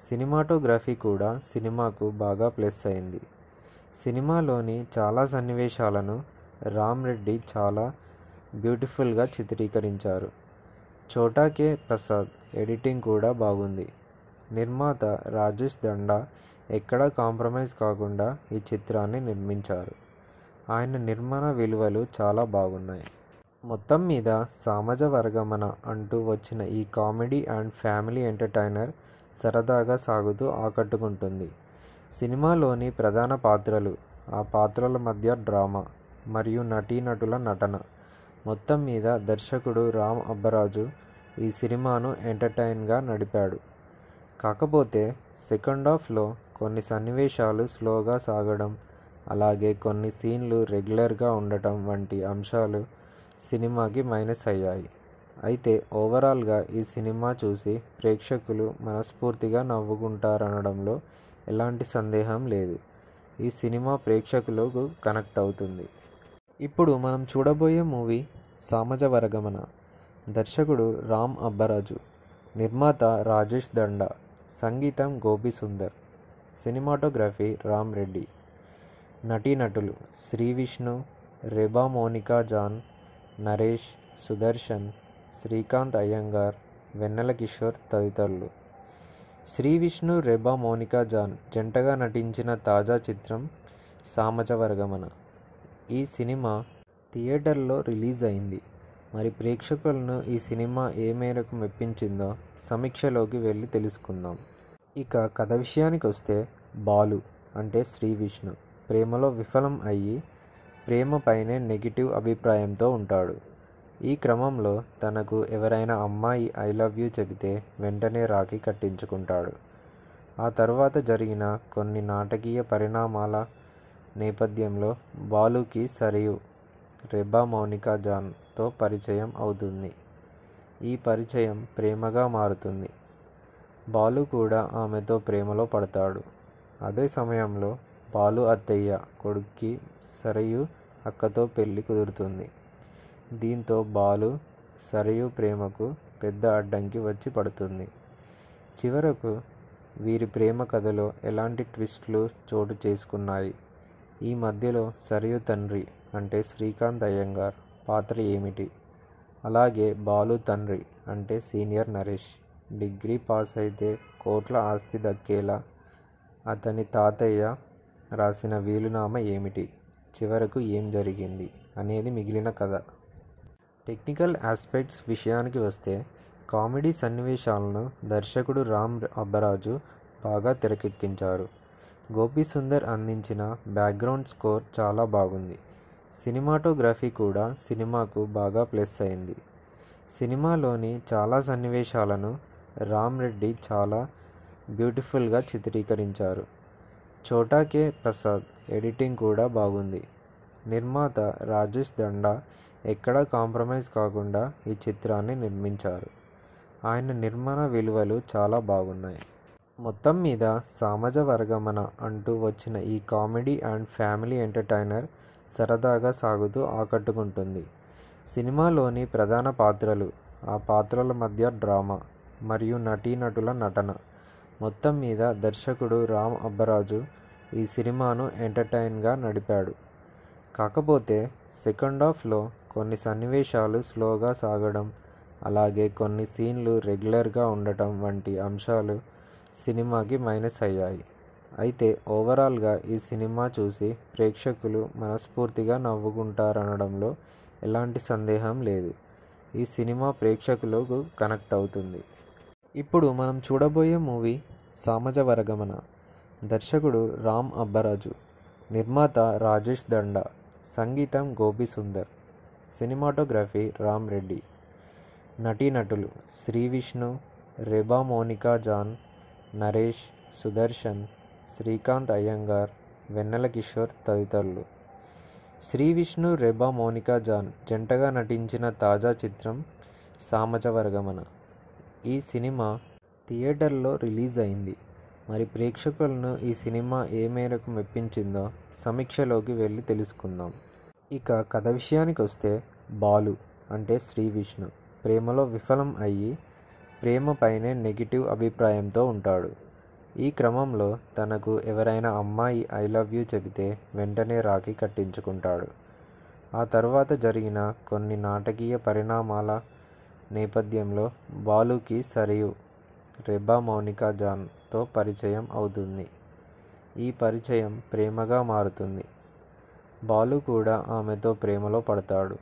S1: సినిమాటోగ్రఫీ కూడా సినిమాకు బాగా ప్లస్ అయింది సినిమాలోని చాలా సన్నివేశాలను రామ్ రెడ్డి చాలా బ్యూటిఫుల్గా చిత్రీకరించారు చోటాకే కే ప్రసాద్ ఎడిటింగ్ కూడా బాగుంది నిర్మాత రాజేష్ దండా ఎక్కడా కాంప్రమైజ్ కాకుండా ఈ చిత్రాన్ని నిర్మించారు ఆయన నిర్మాణ విలువలు చాలా బాగున్నాయి మొత్తం మీద సామాజ వర్గమన అంటూ వచ్చిన ఈ కామెడీ అండ్ ఫ్యామిలీ ఎంటర్టైనర్ సరదాగా సాగుతూ ఆకట్టుకుంటుంది సినిమాలోని ప్రధాన పాత్రలు ఆ పాత్రల మధ్య డ్రామా మరియు నటీనటుల నటన మొత్తం మీద దర్శకుడు రామ్ అబ్బరాజు ఈ సినిమాను ఎంటర్టైన్గా నడిపాడు కాకపోతే సెకండ్ హాఫ్లో కొన్ని సన్నివేశాలు స్లోగా సాగడం అలాగే కొన్ని సీన్లు రెగ్యులర్గా ఉండటం వంటి అంశాలు సినిమాకి మైనస్ అయ్యాయి అయితే ఓవరాల్గా ఈ సినిమా చూసి ప్రేక్షకులు మనస్ఫూర్తిగా నవ్వుకుంటారనడంలో ఎలాంటి సందేహం లేదు ఈ సినిమా ప్రేక్షకులకు కనెక్ట్ అవుతుంది ఇప్పుడు మనం చూడబోయే మూవీ సామజ వరగమన దర్శకుడు రామ్ అబ్బరాజు నిర్మాత రాజేష్ దండ సంగీతం గోపి సుందర్ సినిమాటోగ్రఫీ రామ్ రెడ్డి నటీనటులు శ్రీ విష్ణు రెబా మోనికా జాన్ నరేష్ సుదర్శన్ శ్రీకాంత్ అయ్యంగార్ వెన్నెల కిషోర్ తదితరులు శ్రీ విష్ణు రెబా మోనికా జాన్ జంటగా నటించిన తాజా చిత్రం సామజ వర్గమన ఈ సినిమా థియేటర్లో రిలీజ్ అయింది మరి ప్రేక్షకులను ఈ సినిమా ఏ మేరకు మెప్పించిందో సమీక్షలోకి వెళ్ళి తెలుసుకుందాం ఇక కథ విషయానికి వస్తే బాలు అంటే శ్రీ విష్ణు ప్రేమలో విఫలం అయ్యి ప్రేమపైనే నెగిటివ్ అభిప్రాయంతో ఉంటాడు ఈ క్రమంలో తనకు ఎవరైనా అమ్మాయి ఐ లవ్ యూ చెబితే వెంటనే రాఖీ కట్టించుకుంటాడు ఆ తర్వాత జరిగిన కొన్ని నాటకీయ పరిణామాల నేపథ్యంలో బాలుకి సరియు రెబా మౌనికా జాన్తో పరిచయం అవుతుంది ఈ పరిచయం ప్రేమగా మారుతుంది బాలు కూడా ఆమెతో ప్రేమలో పడతాడు అదే సమయంలో బాలు అత్తయ్య కొడుక్కి సరయు అక్కతో పెళ్లి కుదురుతుంది దీంతో బాలు సరయు ప్రేమకు పెద్ద అడ్డంకి వచ్చి పడుతుంది చివరకు వీరి ప్రేమ కథలో ఎలాంటి ట్విస్ట్లు చోటు చేసుకున్నాయి ఈ మధ్యలో సరియు తండ్రి అంటే శ్రీకాంత్ అయ్యంగార్ పాత్ర ఏమిటి అలాగే బాలు తండ్రి అంటే సీనియర్ నరేష్ డిగ్రీ పాస్ అయితే కోట్ల ఆస్తి దక్కేలా అతని తాతయ్య రాసిన వీలునామా ఏమిటి చివరకు ఏం జరిగింది అనేది మిగిలిన కథ టెక్నికల్ ఆస్పెక్ట్స్ విషయానికి వస్తే కామెడీ సన్నివేశాలను దర్శకుడు రామ్ అబ్బరాజు బాగా తెరకెక్కించారు గోపీసుందర్ అందించిన బ్యాక్గ్రౌండ్ స్కోర్ చాలా బాగుంది సినిమాటోగ్రఫీ కూడా సినిమాకు బాగా ప్లస్ అయింది సినిమాలోని చాలా సన్నివేశాలను రామ్ రెడ్డి చాలా బ్యూటిఫుల్గా చిత్రీకరించారు చోటా కే ప్రసాద్ ఎడిటింగ్ కూడా బాగుంది నిర్మాత రాజేష్ దండా ఎక్కడా కాంప్రమైజ్ కాకుండా ఈ చిత్రాన్ని నిర్మించారు ఆయన నిర్మాణ విలువలు చాలా బాగున్నాయి మొత్తం మీద సామజ వర్గమన అంటూ వచ్చిన ఈ కామెడీ అండ్ ఫ్యామిలీ ఎంటర్టైనర్ సరదాగా సాగుతూ ఆకట్టుకుంటుంది సినిమాలోని ప్రధాన పాత్రలు ఆ పాత్రల మధ్య డ్రామా మరియు నటీనటుల నటన మొత్తం మీద దర్శకుడు రామ్ అబ్బరాజు ఈ సినిమాను ఎంటర్టైన్గా నడిపాడు కాకపోతే సెకండ్ హాఫ్లో కొన్ని సన్నివేశాలు స్లోగా సాగడం అలాగే కొన్ని సీన్లు రెగ్యులర్గా ఉండటం వంటి అంశాలు సినిమాకి మైనస్ అయ్యాయి అయితే ఓవరాల్గా ఈ సినిమా చూసి ప్రేక్షకులు మనస్ఫూర్తిగా నవ్వుకుంటారనడంలో ఎలాంటి సందేహం లేదు ఈ సినిమా ప్రేక్షకులకు కనెక్ట్ అవుతుంది ఇప్పుడు మనం చూడబోయే మూవీ సామజ వరగమన దర్శకుడు రామ్ అబ్బరాజు నిర్మాత రాజేష్ దండ సంగీతం గోపి సుందర్ సినిమాటోగ్రఫీ రామ్ రెడ్డి నటీనటులు శ్రీ విష్ణు రెబా మోనికా జాన్ నరేష్ సుదర్శన్ శ్రీకాంత్ అయ్యంగార్ వెన్నెల కిషోర్ తదితరులు శ్రీ విష్ణు రెబా మోనికా జాన్ జంటగా నటించిన తాజా చిత్రం సామచవర్గమన ఈ సినిమా థియేటర్లో రిలీజ్ అయింది మరి ప్రేక్షకులను ఈ సినిమా ఏ మేరకు మెప్పించిందో సమీక్షలోకి వెళ్ళి తెలుసుకుందాం ఇక కథ విషయానికి వస్తే బాలు అంటే శ్రీ విష్ణు ప్రేమలో విఫలం అయ్యి ప్రేమపైనే నెగిటివ్ అభిప్రాయంతో ఉంటాడు ఈ క్రమంలో తనకు ఎవరైనా అమ్మాయి ఐ లవ్ యూ చెబితే వెంటనే రాఖీ కట్టించుకుంటాడు ఆ తర్వాత జరిగిన కొన్ని నాటకీయ పరిణామాల నేపథ్యంలో బాలుకి సరియు రెబా మౌనికా జాన్తో పరిచయం అవుతుంది ఈ పరిచయం ప్రేమగా మారుతుంది బాలు కూడా ఆమెతో ప్రేమలో పడతాడు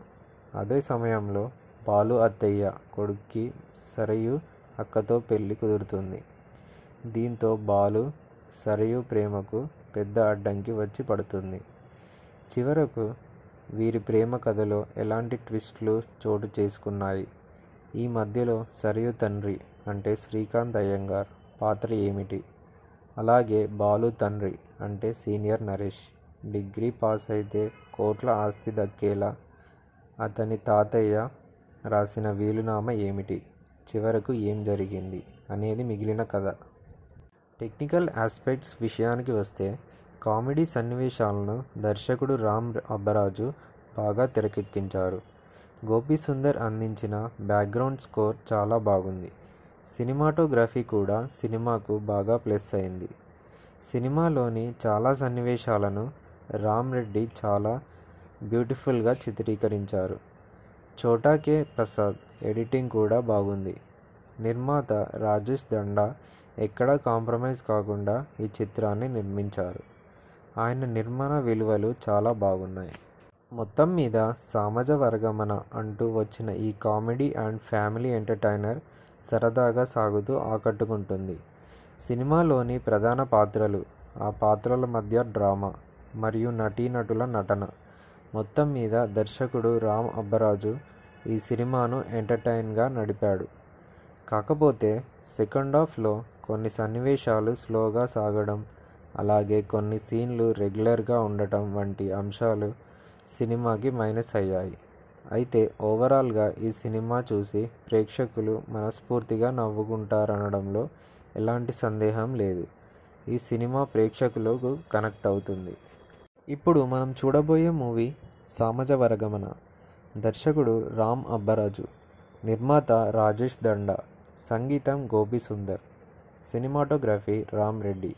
S1: అదే సమయంలో పాలు అత్తయ్య కొడుక్కి సరయు అక్కతో పెళ్ళి కుదురుతుంది దీంతో బాలు సరయు ప్రేమకు పెద్ద అడ్డంకి వచ్చి పడుతుంది చివరకు వీరి ప్రేమ కథలో ఎలాంటి ట్విస్ట్లు చోటు చేసుకున్నాయి ఈ మధ్యలో సరయు తండ్రి అంటే శ్రీకాంత్ అయ్యంగార్ పాత్ర ఏమిటి అలాగే బాలు తండ్రి అంటే సీనియర్ నరేష్ డిగ్రీ పాస్ అయితే కోట్ల ఆస్తి దక్కేలా అతని తాతయ్య రాసిన వీలునామా ఏమిటి చివరకు ఏం జరిగింది అనేది మిగిలిన కథ టెక్నికల్ ఆస్పెక్ట్స్ విషయానికి వస్తే కామెడీ సన్నివేశాలను దర్శకుడు రామ్ అబ్బరాజు బాగా తెరకెక్కించారు గోపి సుందర్ అందించిన బ్యాక్గ్రౌండ్ స్కోర్ చాలా బాగుంది సినిమాటోగ్రఫీ కూడా సినిమాకు బాగా ప్లస్ అయింది సినిమాలోని చాలా సన్నివేశాలను రామ్ రెడ్డి చాలా బ్యూటిఫుల్గా చిత్రీకరించారు చోటా కే ప్రసాద్ ఎడిటింగ్ కూడా బాగుంది నిర్మాత రాజేష్ దండా ఎక్కడా కాంప్రమైజ్ కాకుండా ఈ చిత్రాన్ని నిర్మించారు ఆయన నిర్మాణ విలువలు చాలా బాగున్నాయి మొత్తం మీద సామాజ వర్గమన అంటూ వచ్చిన ఈ కామెడీ అండ్ ఫ్యామిలీ ఎంటర్టైనర్ సరదాగా సాగుతూ ఆకట్టుకుంటుంది సినిమాలోని ప్రధాన పాత్రలు ఆ పాత్రల మధ్య డ్రామా మరియు నటీనటుల నటన మొత్తం మీద దర్శకుడు రామ్ అబ్బరాజు ఈ సినిమాను ఎంటర్టైన్గా నడిపాడు కాకపోతే సెకండ్ హాఫ్లో కొన్ని సన్నివేశాలు స్లోగా సాగడం అలాగే కొన్ని సీన్లు రెగ్యులర్గా ఉండటం వంటి అంశాలు సినిమాకి మైనస్ అయ్యాయి అయితే ఓవరాల్గా ఈ సినిమా చూసి ప్రేక్షకులు మనస్ఫూర్తిగా నవ్వుకుంటారనడంలో ఎలాంటి సందేహం లేదు ఈ సినిమా ప్రేక్షకులకు కనెక్ట్ అవుతుంది ఇప్పుడు మనం చూడబోయే మూవీ సామజ వరగమన దర్శకుడు రామ్ అబ్బరాజు నిర్మాత రాజేష్ దండ సంగీతం గోపి సుందర్ సినిమాటోగ్రఫీ రామ్ రెడ్డి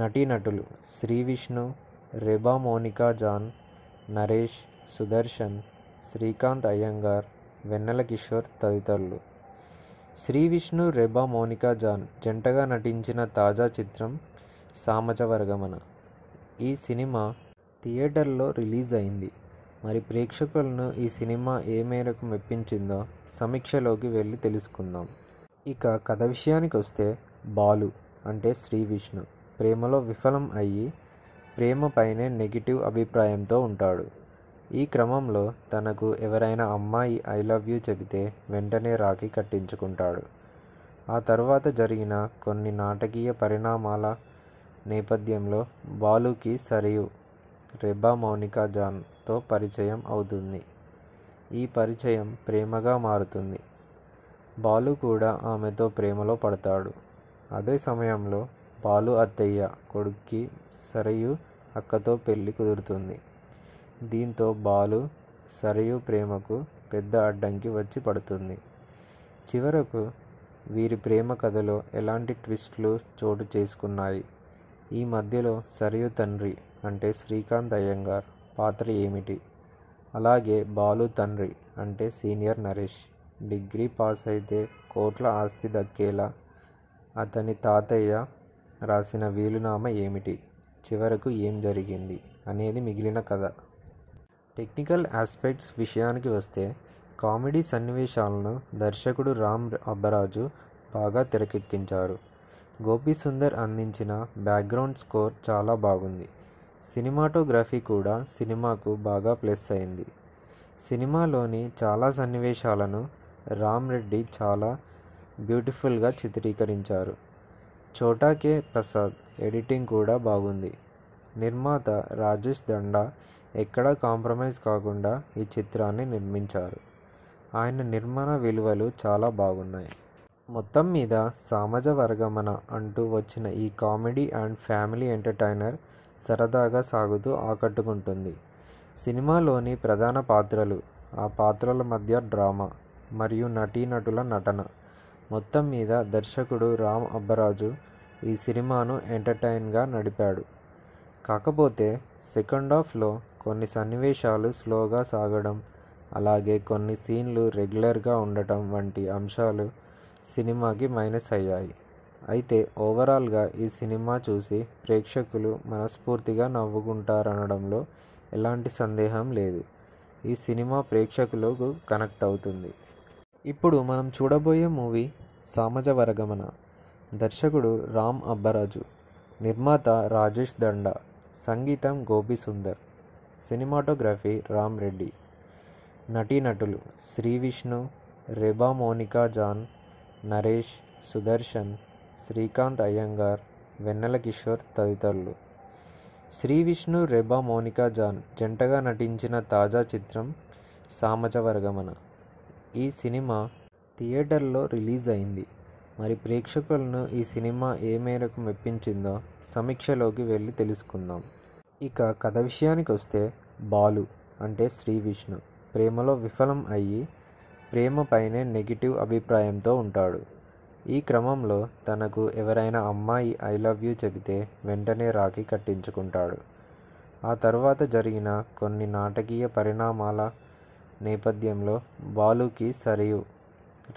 S1: నటీనటులు శ్రీ విష్ణు రెబా మోనికా జాన్ నరేష్ సుదర్శన్ శ్రీకాంత్ అయ్యంగార్ వెన్నెల కిషోర్ తదితరులు శ్రీ విష్ణు రెబా మోనికా జాన్ జంటగా నటించిన తాజా చిత్రం సామజవర్గమన ఈ సినిమా థియేటర్లో రిలీజ్ అయింది మరి ప్రేక్షకులను ఈ సినిమా ఏ మేరకు మెప్పించిందో సమీక్షలోకి వెళ్ళి తెలుసుకుందాం ఇక కథ విషయానికి వస్తే బాలు అంటే శ్రీ విష్ణు ప్రేమలో విఫలం అయ్యి ప్రేమపైనే నెగిటివ్ అభిప్రాయంతో ఉంటాడు ఈ క్రమంలో తనకు ఎవరైనా అమ్మాయి ఐ లవ్ యూ చెబితే వెంటనే రాఖీ కట్టించుకుంటాడు ఆ తర్వాత జరిగిన కొన్ని నాటకీయ పరిణామాల నేపథ్యంలో బాలుకి సరియు రెబా మౌనికా జాన్తో పరిచయం అవుతుంది ఈ పరిచయం ప్రేమగా మారుతుంది బాలు కూడా ఆమెతో ప్రేమలో పడతాడు అదే సమయంలో బాలు అత్తయ్య కొడుక్కి సరయు అక్కతో పెళ్లి కుదురుతుంది దీంతో బాలు సరయు ప్రేమకు పెద్ద అడ్డంకి వచ్చి పడుతుంది చివరకు వీరి ప్రేమ కథలో ఎలాంటి ట్విస్ట్లు చోటు చేసుకున్నాయి ఈ మధ్యలో సరయు తండ్రి అంటే శ్రీకాంత్ అయ్యంగార్ పాత్ర ఏమిటి అలాగే బాలు తండ్రి అంటే సీనియర్ నరేష్ డిగ్రీ పాస్ అయితే కోట్ల ఆస్తి దక్కేలా అతని తాతయ్య రాసిన వీలునామా ఏమిటి చివరకు ఏం జరిగింది అనేది మిగిలిన కథ టెక్నికల్ ఆస్పెక్ట్స్ విషయానికి వస్తే కామెడీ సన్నివేశాలను దర్శకుడు రామ్ అబ్బరాజు బాగా తెరకెక్కించారు గోపి సుందర్ అందించిన బ్యాక్గ్రౌండ్ స్కోర్ చాలా బాగుంది సినిమాటోగ్రఫీ కూడా సినిమాకు బాగా ప్లస్ అయింది సినిమాలోని చాలా సన్నివేశాలను రామ్ రెడ్డి చాలా బ్యూటిఫుల్గా చిత్రీకరించారు చోటా కే ప్రసాద్ ఎడిటింగ్ కూడా బాగుంది నిర్మాత రాజేష్ దండా ఎక్కడా కాంప్రమైజ్ కాకుండా ఈ చిత్రాన్ని నిర్మించారు ఆయన నిర్మాణ విలువలు చాలా బాగున్నాయి మొత్తం మీద సామాజ వర్గమన అంటూ వచ్చిన ఈ కామెడీ అండ్ ఫ్యామిలీ ఎంటర్టైనర్ సరదాగా సాగుతూ ఆకట్టుకుంటుంది సినిమాలోని ప్రధాన పాత్రలు ఆ పాత్రల మధ్య డ్రామా మరియు నటీనటుల నటన మొత్తం మీద దర్శకుడు రామ్ అబ్బరాజు ఈ సినిమాను ఎంటర్టైన్గా నడిపాడు కాకపోతే సెకండ్ హాఫ్లో కొన్ని సన్నివేశాలు స్లోగా సాగడం అలాగే కొన్ని సీన్లు రెగ్యులర్గా ఉండటం వంటి అంశాలు సినిమాకి మైనస్ అయ్యాయి అయితే ఓవరాల్గా ఈ సినిమా చూసి ప్రేక్షకులు మనస్ఫూర్తిగా నవ్వుకుంటారనడంలో ఎలాంటి సందేహం లేదు ఈ సినిమా ప్రేక్షకులకు కనెక్ట్ అవుతుంది ఇప్పుడు మనం చూడబోయే మూవీ సామజ వరగమన దర్శకుడు రామ్ అబ్బరాజు నిర్మాత రాజేష్ దండ సంగీతం గోపి సుందర్ సినిమాటోగ్రఫీ రామ్ రెడ్డి నటీనటులు శ్రీ విష్ణు రెబా మోనికా జాన్ నరేష్ సుదర్శన్ శ్రీకాంత్ అయ్యంగార్ వెన్నెల కిషోర్ తదితరులు శ్రీ విష్ణు రెబా మోనికా జాన్ జంటగా నటించిన తాజా చిత్రం సామచవర్గమన ఈ సినిమా థియేటర్లో రిలీజ్ అయింది మరి ప్రేక్షకులను ఈ సినిమా ఏ మేరకు మెప్పించిందో సమీక్షలోకి వెళ్ళి తెలుసుకుందాం ఇక కథ విషయానికి వస్తే బాలు అంటే శ్రీ విష్ణు ప్రేమలో విఫలం అయ్యి ప్రేమపైనే నెగిటివ్ అభిప్రాయంతో ఉంటాడు ఈ క్రమంలో తనకు ఎవరైనా అమ్మాయి ఐ లవ్ యూ చెబితే వెంటనే రాఖీ కట్టించుకుంటాడు ఆ తర్వాత జరిగిన కొన్ని నాటకీయ పరిణామాల నేపథ్యంలో బాలుకి సరియు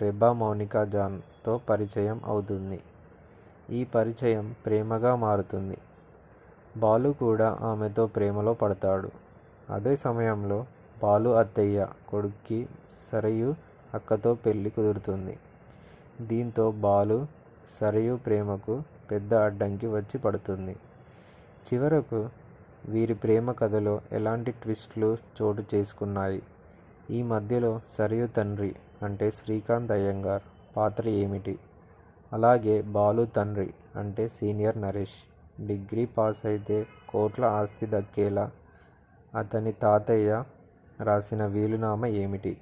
S1: రెబా మౌనికా జాన్తో పరిచయం అవుతుంది ఈ పరిచయం ప్రేమగా మారుతుంది బాలు కూడా ఆమెతో ప్రేమలో పడతాడు అదే సమయంలో బాలు అత్తయ్య కొడుక్కి సరయు అక్కతో పెళ్లి కుదురుతుంది దీంతో బాలు సరయు ప్రేమకు పెద్ద అడ్డంకి వచ్చి పడుతుంది చివరకు వీరి ప్రేమ కథలో ఎలాంటి ట్విస్ట్లు చోటు చేసుకున్నాయి ఈ మధ్యలో సరయు తండ్రి అంటే శ్రీకాంత్ అయ్యంగార్ పాత్ర ఏమిటి అలాగే బాలు తండ్రి అంటే సీనియర్ నరేష్ డిగ్రీ పాస్ అయితే కోట్ల ఆస్తి దక్కేలా అతని తాతయ్య రాసిన వీలునామా ఏమిటి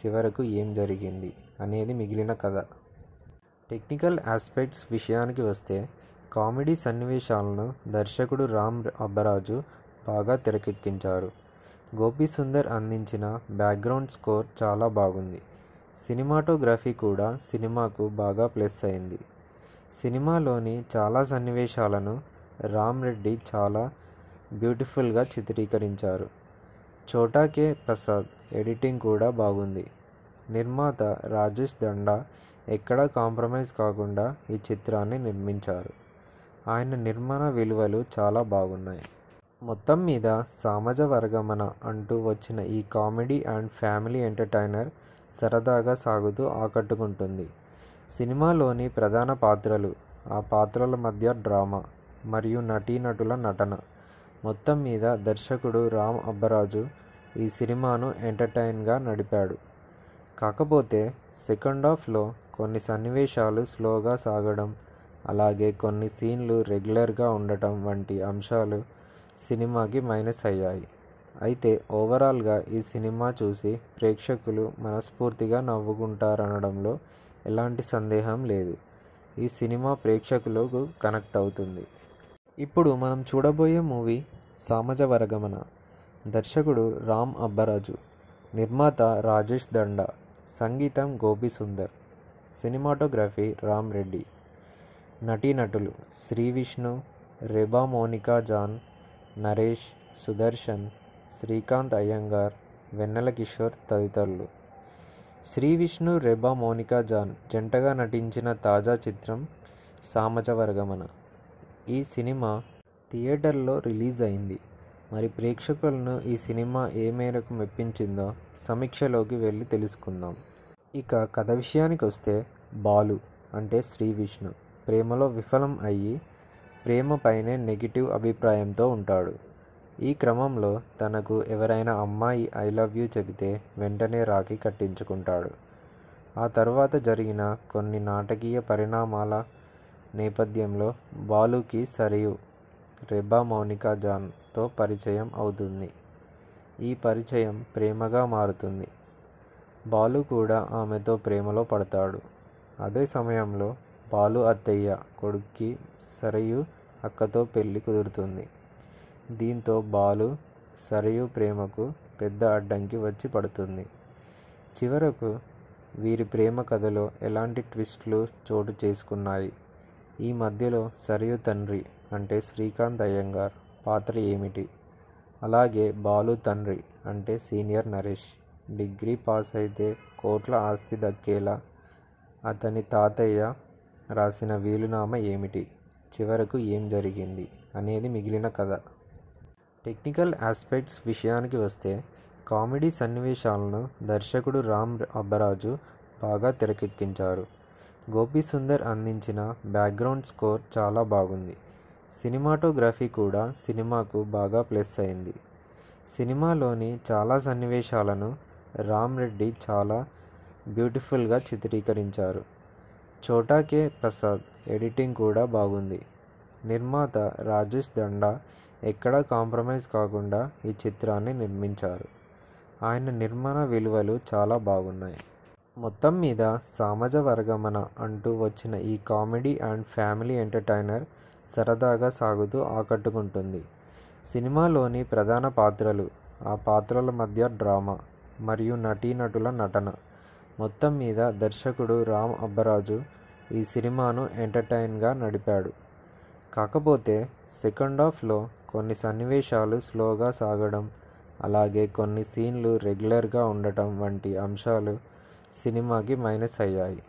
S1: చివరకు ఏం జరిగింది అనేది మిగిలిన కథ టెక్నికల్ ఆస్పెక్ట్స్ విషయానికి వస్తే కామెడీ సన్నివేశాలను దర్శకుడు రామ్ అబ్బరాజు బాగా తెరకెక్కించారు గోపి సుందర్ అందించిన బ్యాక్గ్రౌండ్ స్కోర్ చాలా బాగుంది సినిమాటోగ్రఫీ కూడా సినిమాకు బాగా ప్లస్ అయింది సినిమాలోని చాలా సన్నివేశాలను రామ్ రెడ్డి చాలా బ్యూటిఫుల్గా చిత్రీకరించారు చోటాకే ప్రసాద్ ఎడిటింగ్ కూడా బాగుంది నిర్మాత రాజేష్ దండా ఎక్కడా కాంప్రమైజ్ కాకుండా ఈ చిత్రాన్ని నిర్మించారు ఆయన నిర్మాణ విలువలు చాలా బాగున్నాయి మొత్తం మీద సామజ వర్గమన అంటూ వచ్చిన ఈ కామెడీ అండ్ ఫ్యామిలీ ఎంటర్టైనర్ సరదాగా సాగుతూ ఆకట్టుకుంటుంది సినిమాలోని ప్రధాన పాత్రలు ఆ పాత్రల మధ్య డ్రామా మరియు నటీనటుల నటన మొత్తం మీద దర్శకుడు రామ్ అబ్బరాజు ఈ సినిమాను ఎంటర్టైన్గా నడిపాడు కాకపోతే సెకండ్ హాఫ్లో కొన్ని సన్నివేశాలు స్లోగా సాగడం అలాగే కొన్ని సీన్లు రెగ్యులర్గా ఉండటం వంటి అంశాలు సినిమాకి మైనస్ అయ్యాయి అయితే ఓవరాల్గా ఈ సినిమా చూసి ప్రేక్షకులు మనస్ఫూర్తిగా నవ్వుకుంటారనడంలో ఎలాంటి సందేహం లేదు ఈ సినిమా ప్రేక్షకులకు కనెక్ట్ అవుతుంది ఇప్పుడు మనం చూడబోయే మూవీ సామజ వరగమన దర్శకుడు రామ్ అబ్బరాజు నిర్మాత రాజేష్ దండ సంగీతం గోపి సుందర్ సినిమాటోగ్రఫీ రామ్ రెడ్డి నటీనటులు శ్రీ విష్ణు రెబా మోనికా జాన్ నరేష్ సుదర్శన్ శ్రీకాంత్ అయ్యంగార్ వెన్నెల కిషోర్ తదితరులు శ్రీ విష్ణు రెబా మోనికా జాన్ జంటగా నటించిన తాజా చిత్రం సామచవర్గమన ఈ సినిమా థియేటర్లో రిలీజ్ అయింది మరి ప్రేక్షకులను ఈ సినిమా ఏ మేరకు మెప్పించిందో సమీక్షలోకి వెళ్ళి తెలుసుకుందాం ఇక కథ విషయానికి వస్తే బాలు అంటే శ్రీ విష్ణు ప్రేమలో విఫలం అయ్యి ప్రేమపైనే నెగిటివ్ అభిప్రాయంతో ఉంటాడు ఈ క్రమంలో తనకు ఎవరైనా అమ్మాయి ఐ లవ్ యూ చెబితే వెంటనే రాఖీ కట్టించుకుంటాడు ఆ తర్వాత జరిగిన కొన్ని నాటకీయ పరిణామాల నేపథ్యంలో బాలుకి సరియు రెబా మౌనికా జాన్తో పరిచయం అవుతుంది ఈ పరిచయం ప్రేమగా మారుతుంది బాలు కూడా ఆమెతో ప్రేమలో పడతాడు అదే సమయంలో బాలు అత్తయ్య కొడుక్కి సరయు అక్కతో పెళ్లి కుదురుతుంది దీంతో బాలు సరయు ప్రేమకు పెద్ద అడ్డంకి వచ్చి పడుతుంది చివరకు వీరి ప్రేమ కథలో ఎలాంటి ట్విస్ట్లు చోటు చేసుకున్నాయి ఈ మధ్యలో సరయు తండ్రి అంటే శ్రీకాంత్ అయ్యంగార్ పాత్ర ఏమిటి అలాగే బాలు తండ్రి అంటే సీనియర్ నరేష్ డిగ్రీ పాస్ అయితే కోట్ల ఆస్తి దక్కేలా అతని తాతయ్య రాసిన వీలునామా ఏమిటి చివరకు ఏం జరిగింది అనేది మిగిలిన కథ టెక్నికల్ ఆస్పెక్ట్స్ విషయానికి వస్తే కామెడీ సన్నివేశాలను దర్శకుడు రామ్ అబ్బరాజు బాగా తెరకెక్కించారు గోపి సుందర్ అందించిన బ్యాక్గ్రౌండ్ స్కోర్ చాలా బాగుంది సినిమాటోగ్రఫీ కూడా సినిమాకు బాగా ప్లస్ అయింది సినిమాలోని చాలా సన్నివేశాలను రామ్ రెడ్డి చాలా బ్యూటిఫుల్గా చిత్రీకరించారు చోటా కే ప్రసాద్ ఎడిటింగ్ కూడా బాగుంది నిర్మాత రాజేష్ దండా ఎక్కడా కాంప్రమైజ్ కాకుండా ఈ చిత్రాన్ని నిర్మించారు ఆయన నిర్మాణ విలువలు చాలా బాగున్నాయి మొత్తం మీద సామాజ వర్గమన అంటూ వచ్చిన ఈ కామెడీ అండ్ ఫ్యామిలీ ఎంటర్టైనర్ సరదాగా సాగుతూ ఆకట్టుకుంటుంది సినిమాలోని ప్రధాన పాత్రలు ఆ పాత్రల మధ్య డ్రామా మరియు నటీనటుల నటన మొత్తం మీద దర్శకుడు రామ్ అబ్బరాజు ఈ సినిమాను ఎంటర్టైన్గా నడిపాడు కాకపోతే సెకండ్ హాఫ్లో కొన్ని సన్నివేశాలు స్లోగా సాగడం అలాగే కొన్ని సీన్లు రెగ్యులర్గా ఉండటం వంటి అంశాలు సినిమాకి మైనస్ అయ్యాయి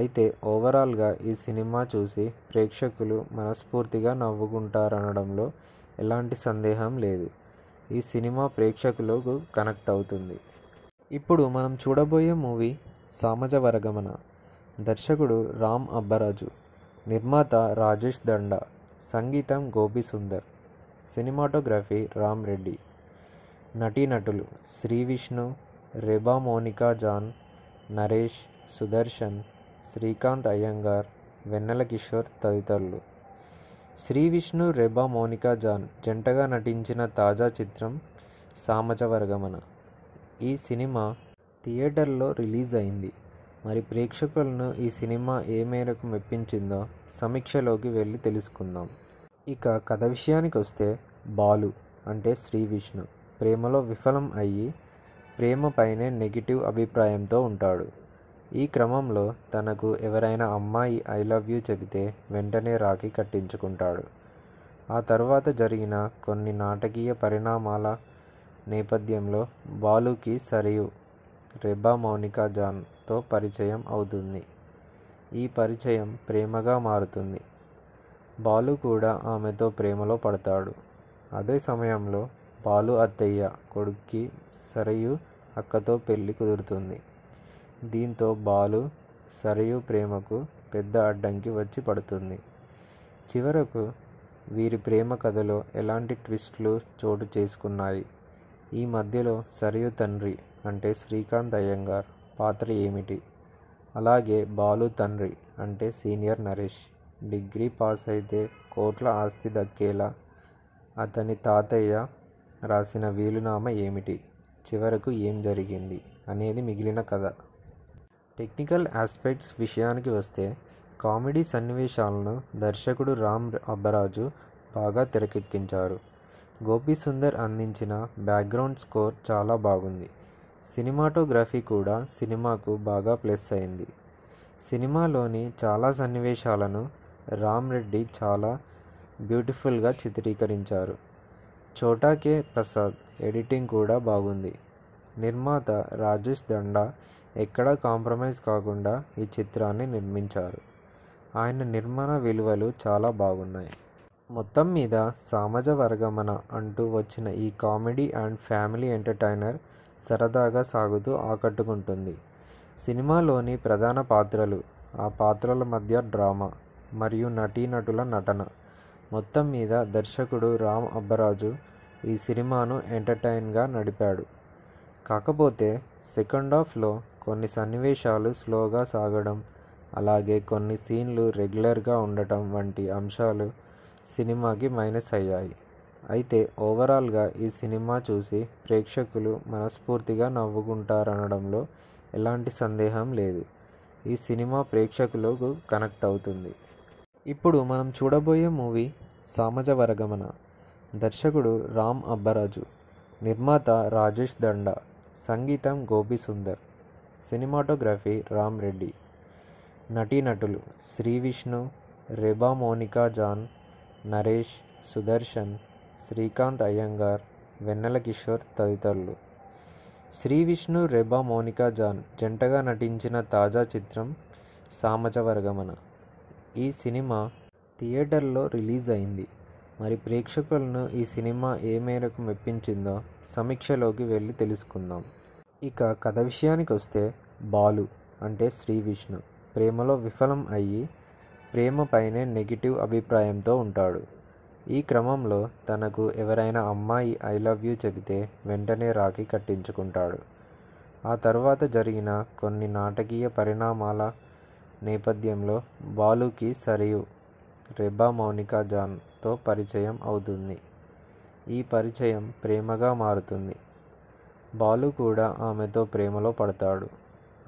S1: అయితే ఓవరాల్గా ఈ సినిమా చూసి ప్రేక్షకులు మనస్ఫూర్తిగా నవ్వుకుంటారనడంలో ఎలాంటి సందేహం లేదు ఈ సినిమా ప్రేక్షకులకు కనెక్ట్ అవుతుంది ఇప్పుడు మనం చూడబోయే మూవీ సామజ వరగమన దర్శకుడు రామ్ అబ్బరాజు నిర్మాత రాజేష్ దండ సంగీతం గోపి సుందర్ సినిమాటోగ్రఫీ రామ్ రెడ్డి నటీనటులు శ్రీ విష్ణు రెబా మోనికా జాన్ నరేష్ సుదర్శన్ శ్రీకాంత్ అయ్యంగార్ వెన్నెల కిషోర్ తదితరులు శ్రీ విష్ణు రెబా మోనికా జాన్ జంటగా నటించిన తాజా చిత్రం వర్గమన ఈ సినిమా థియేటర్లో రిలీజ్ అయింది మరి ప్రేక్షకులను ఈ సినిమా ఏ మేరకు మెప్పించిందో సమీక్షలోకి వెళ్ళి తెలుసుకుందాం ఇక కథ విషయానికి వస్తే బాలు అంటే శ్రీ విష్ణు ప్రేమలో విఫలం అయ్యి ప్రేమపైనే నెగిటివ్ అభిప్రాయంతో ఉంటాడు ఈ క్రమంలో తనకు ఎవరైనా అమ్మాయి ఐ లవ్ యూ చెబితే వెంటనే రాఖీ కట్టించుకుంటాడు ఆ తర్వాత జరిగిన కొన్ని నాటకీయ పరిణామాల నేపథ్యంలో బాలుకి సరియు రెబా మౌనికా జాన్తో పరిచయం అవుతుంది ఈ పరిచయం ప్రేమగా మారుతుంది బాలు కూడా ఆమెతో ప్రేమలో పడతాడు అదే సమయంలో బాలు అత్తయ్య కొడుక్కి సరయు అక్కతో పెళ్లి కుదురుతుంది దీంతో బాలు సరయు ప్రేమకు పెద్ద అడ్డంకి వచ్చి పడుతుంది చివరకు వీరి ప్రేమ కథలో ఎలాంటి ట్విస్ట్లు చోటు చేసుకున్నాయి ఈ మధ్యలో సరియు తండ్రి అంటే శ్రీకాంత్ అయ్యంగార్ పాత్ర ఏమిటి అలాగే బాలు తండ్రి అంటే సీనియర్ నరేష్ డిగ్రీ పాస్ అయితే కోట్ల ఆస్తి దక్కేలా అతని తాతయ్య రాసిన వీలునామా ఏమిటి చివరకు ఏం జరిగింది అనేది మిగిలిన కథ టెక్నికల్ ఆస్పెక్ట్స్ విషయానికి వస్తే కామెడీ సన్నివేశాలను దర్శకుడు రామ్ అబ్బరాజు బాగా తెరకెక్కించారు గోపీ సుందర్ అందించిన బ్యాక్గ్రౌండ్ స్కోర్ చాలా బాగుంది సినిమాటోగ్రఫీ కూడా సినిమాకు బాగా ప్లస్ అయింది సినిమాలోని చాలా సన్నివేశాలను రామ్ రెడ్డి చాలా బ్యూటిఫుల్గా చిత్రీకరించారు చోటా కే ప్రసాద్ ఎడిటింగ్ కూడా బాగుంది నిర్మాత రాజేష్ దండా ఎక్కడా కాంప్రమైజ్ కాకుండా ఈ చిత్రాన్ని నిర్మించారు ఆయన నిర్మాణ విలువలు చాలా బాగున్నాయి మొత్తం మీద సామజ వర్గమన అంటూ వచ్చిన ఈ కామెడీ అండ్ ఫ్యామిలీ ఎంటర్టైనర్ సరదాగా సాగుతూ ఆకట్టుకుంటుంది సినిమాలోని ప్రధాన పాత్రలు ఆ పాత్రల మధ్య డ్రామా మరియు నటీనటుల నటన మొత్తం మీద దర్శకుడు రామ్ అబ్బరాజు ఈ సినిమాను ఎంటర్టైన్గా నడిపాడు కాకపోతే సెకండ్ హాఫ్లో కొన్ని సన్నివేశాలు స్లోగా సాగడం అలాగే కొన్ని సీన్లు రెగ్యులర్గా ఉండటం వంటి అంశాలు సినిమాకి మైనస్ అయ్యాయి అయితే ఓవరాల్గా ఈ సినిమా చూసి ప్రేక్షకులు మనస్ఫూర్తిగా నవ్వుకుంటారనడంలో ఎలాంటి సందేహం లేదు ఈ సినిమా ప్రేక్షకులకు కనెక్ట్ అవుతుంది ఇప్పుడు మనం చూడబోయే మూవీ సామజ వరగమన దర్శకుడు రామ్ అబ్బరాజు నిర్మాత రాజేష్ దండ సంగీతం గోపి సుందర్ సినిమాటోగ్రఫీ రామ్ రెడ్డి నటీనటులు శ్రీ విష్ణు రెబా మోనికా జాన్ నరేష్ సుదర్శన్ శ్రీకాంత్ అయ్యంగార్ వెన్నెల కిషోర్ తదితరులు శ్రీ విష్ణు రెబా మోనికా జాన్ జంటగా నటించిన తాజా చిత్రం సామచవర్గమన ఈ సినిమా థియేటర్లో రిలీజ్ అయింది మరి ప్రేక్షకులను ఈ సినిమా ఏ మేరకు మెప్పించిందో సమీక్షలోకి వెళ్ళి తెలుసుకుందాం ఇక కథ విషయానికి వస్తే బాలు అంటే శ్రీ విష్ణు ప్రేమలో విఫలం అయ్యి ప్రేమ పైనే నెగిటివ్ అభిప్రాయంతో ఉంటాడు ఈ క్రమంలో తనకు ఎవరైనా అమ్మాయి ఐ లవ్ యూ చెబితే వెంటనే రాఖీ కట్టించుకుంటాడు ఆ తర్వాత జరిగిన కొన్ని నాటకీయ పరిణామాల నేపథ్యంలో బాలుకి సరియు రెబా మౌనికా జాన్తో పరిచయం అవుతుంది ఈ పరిచయం ప్రేమగా మారుతుంది బాలు కూడా ఆమెతో ప్రేమలో పడతాడు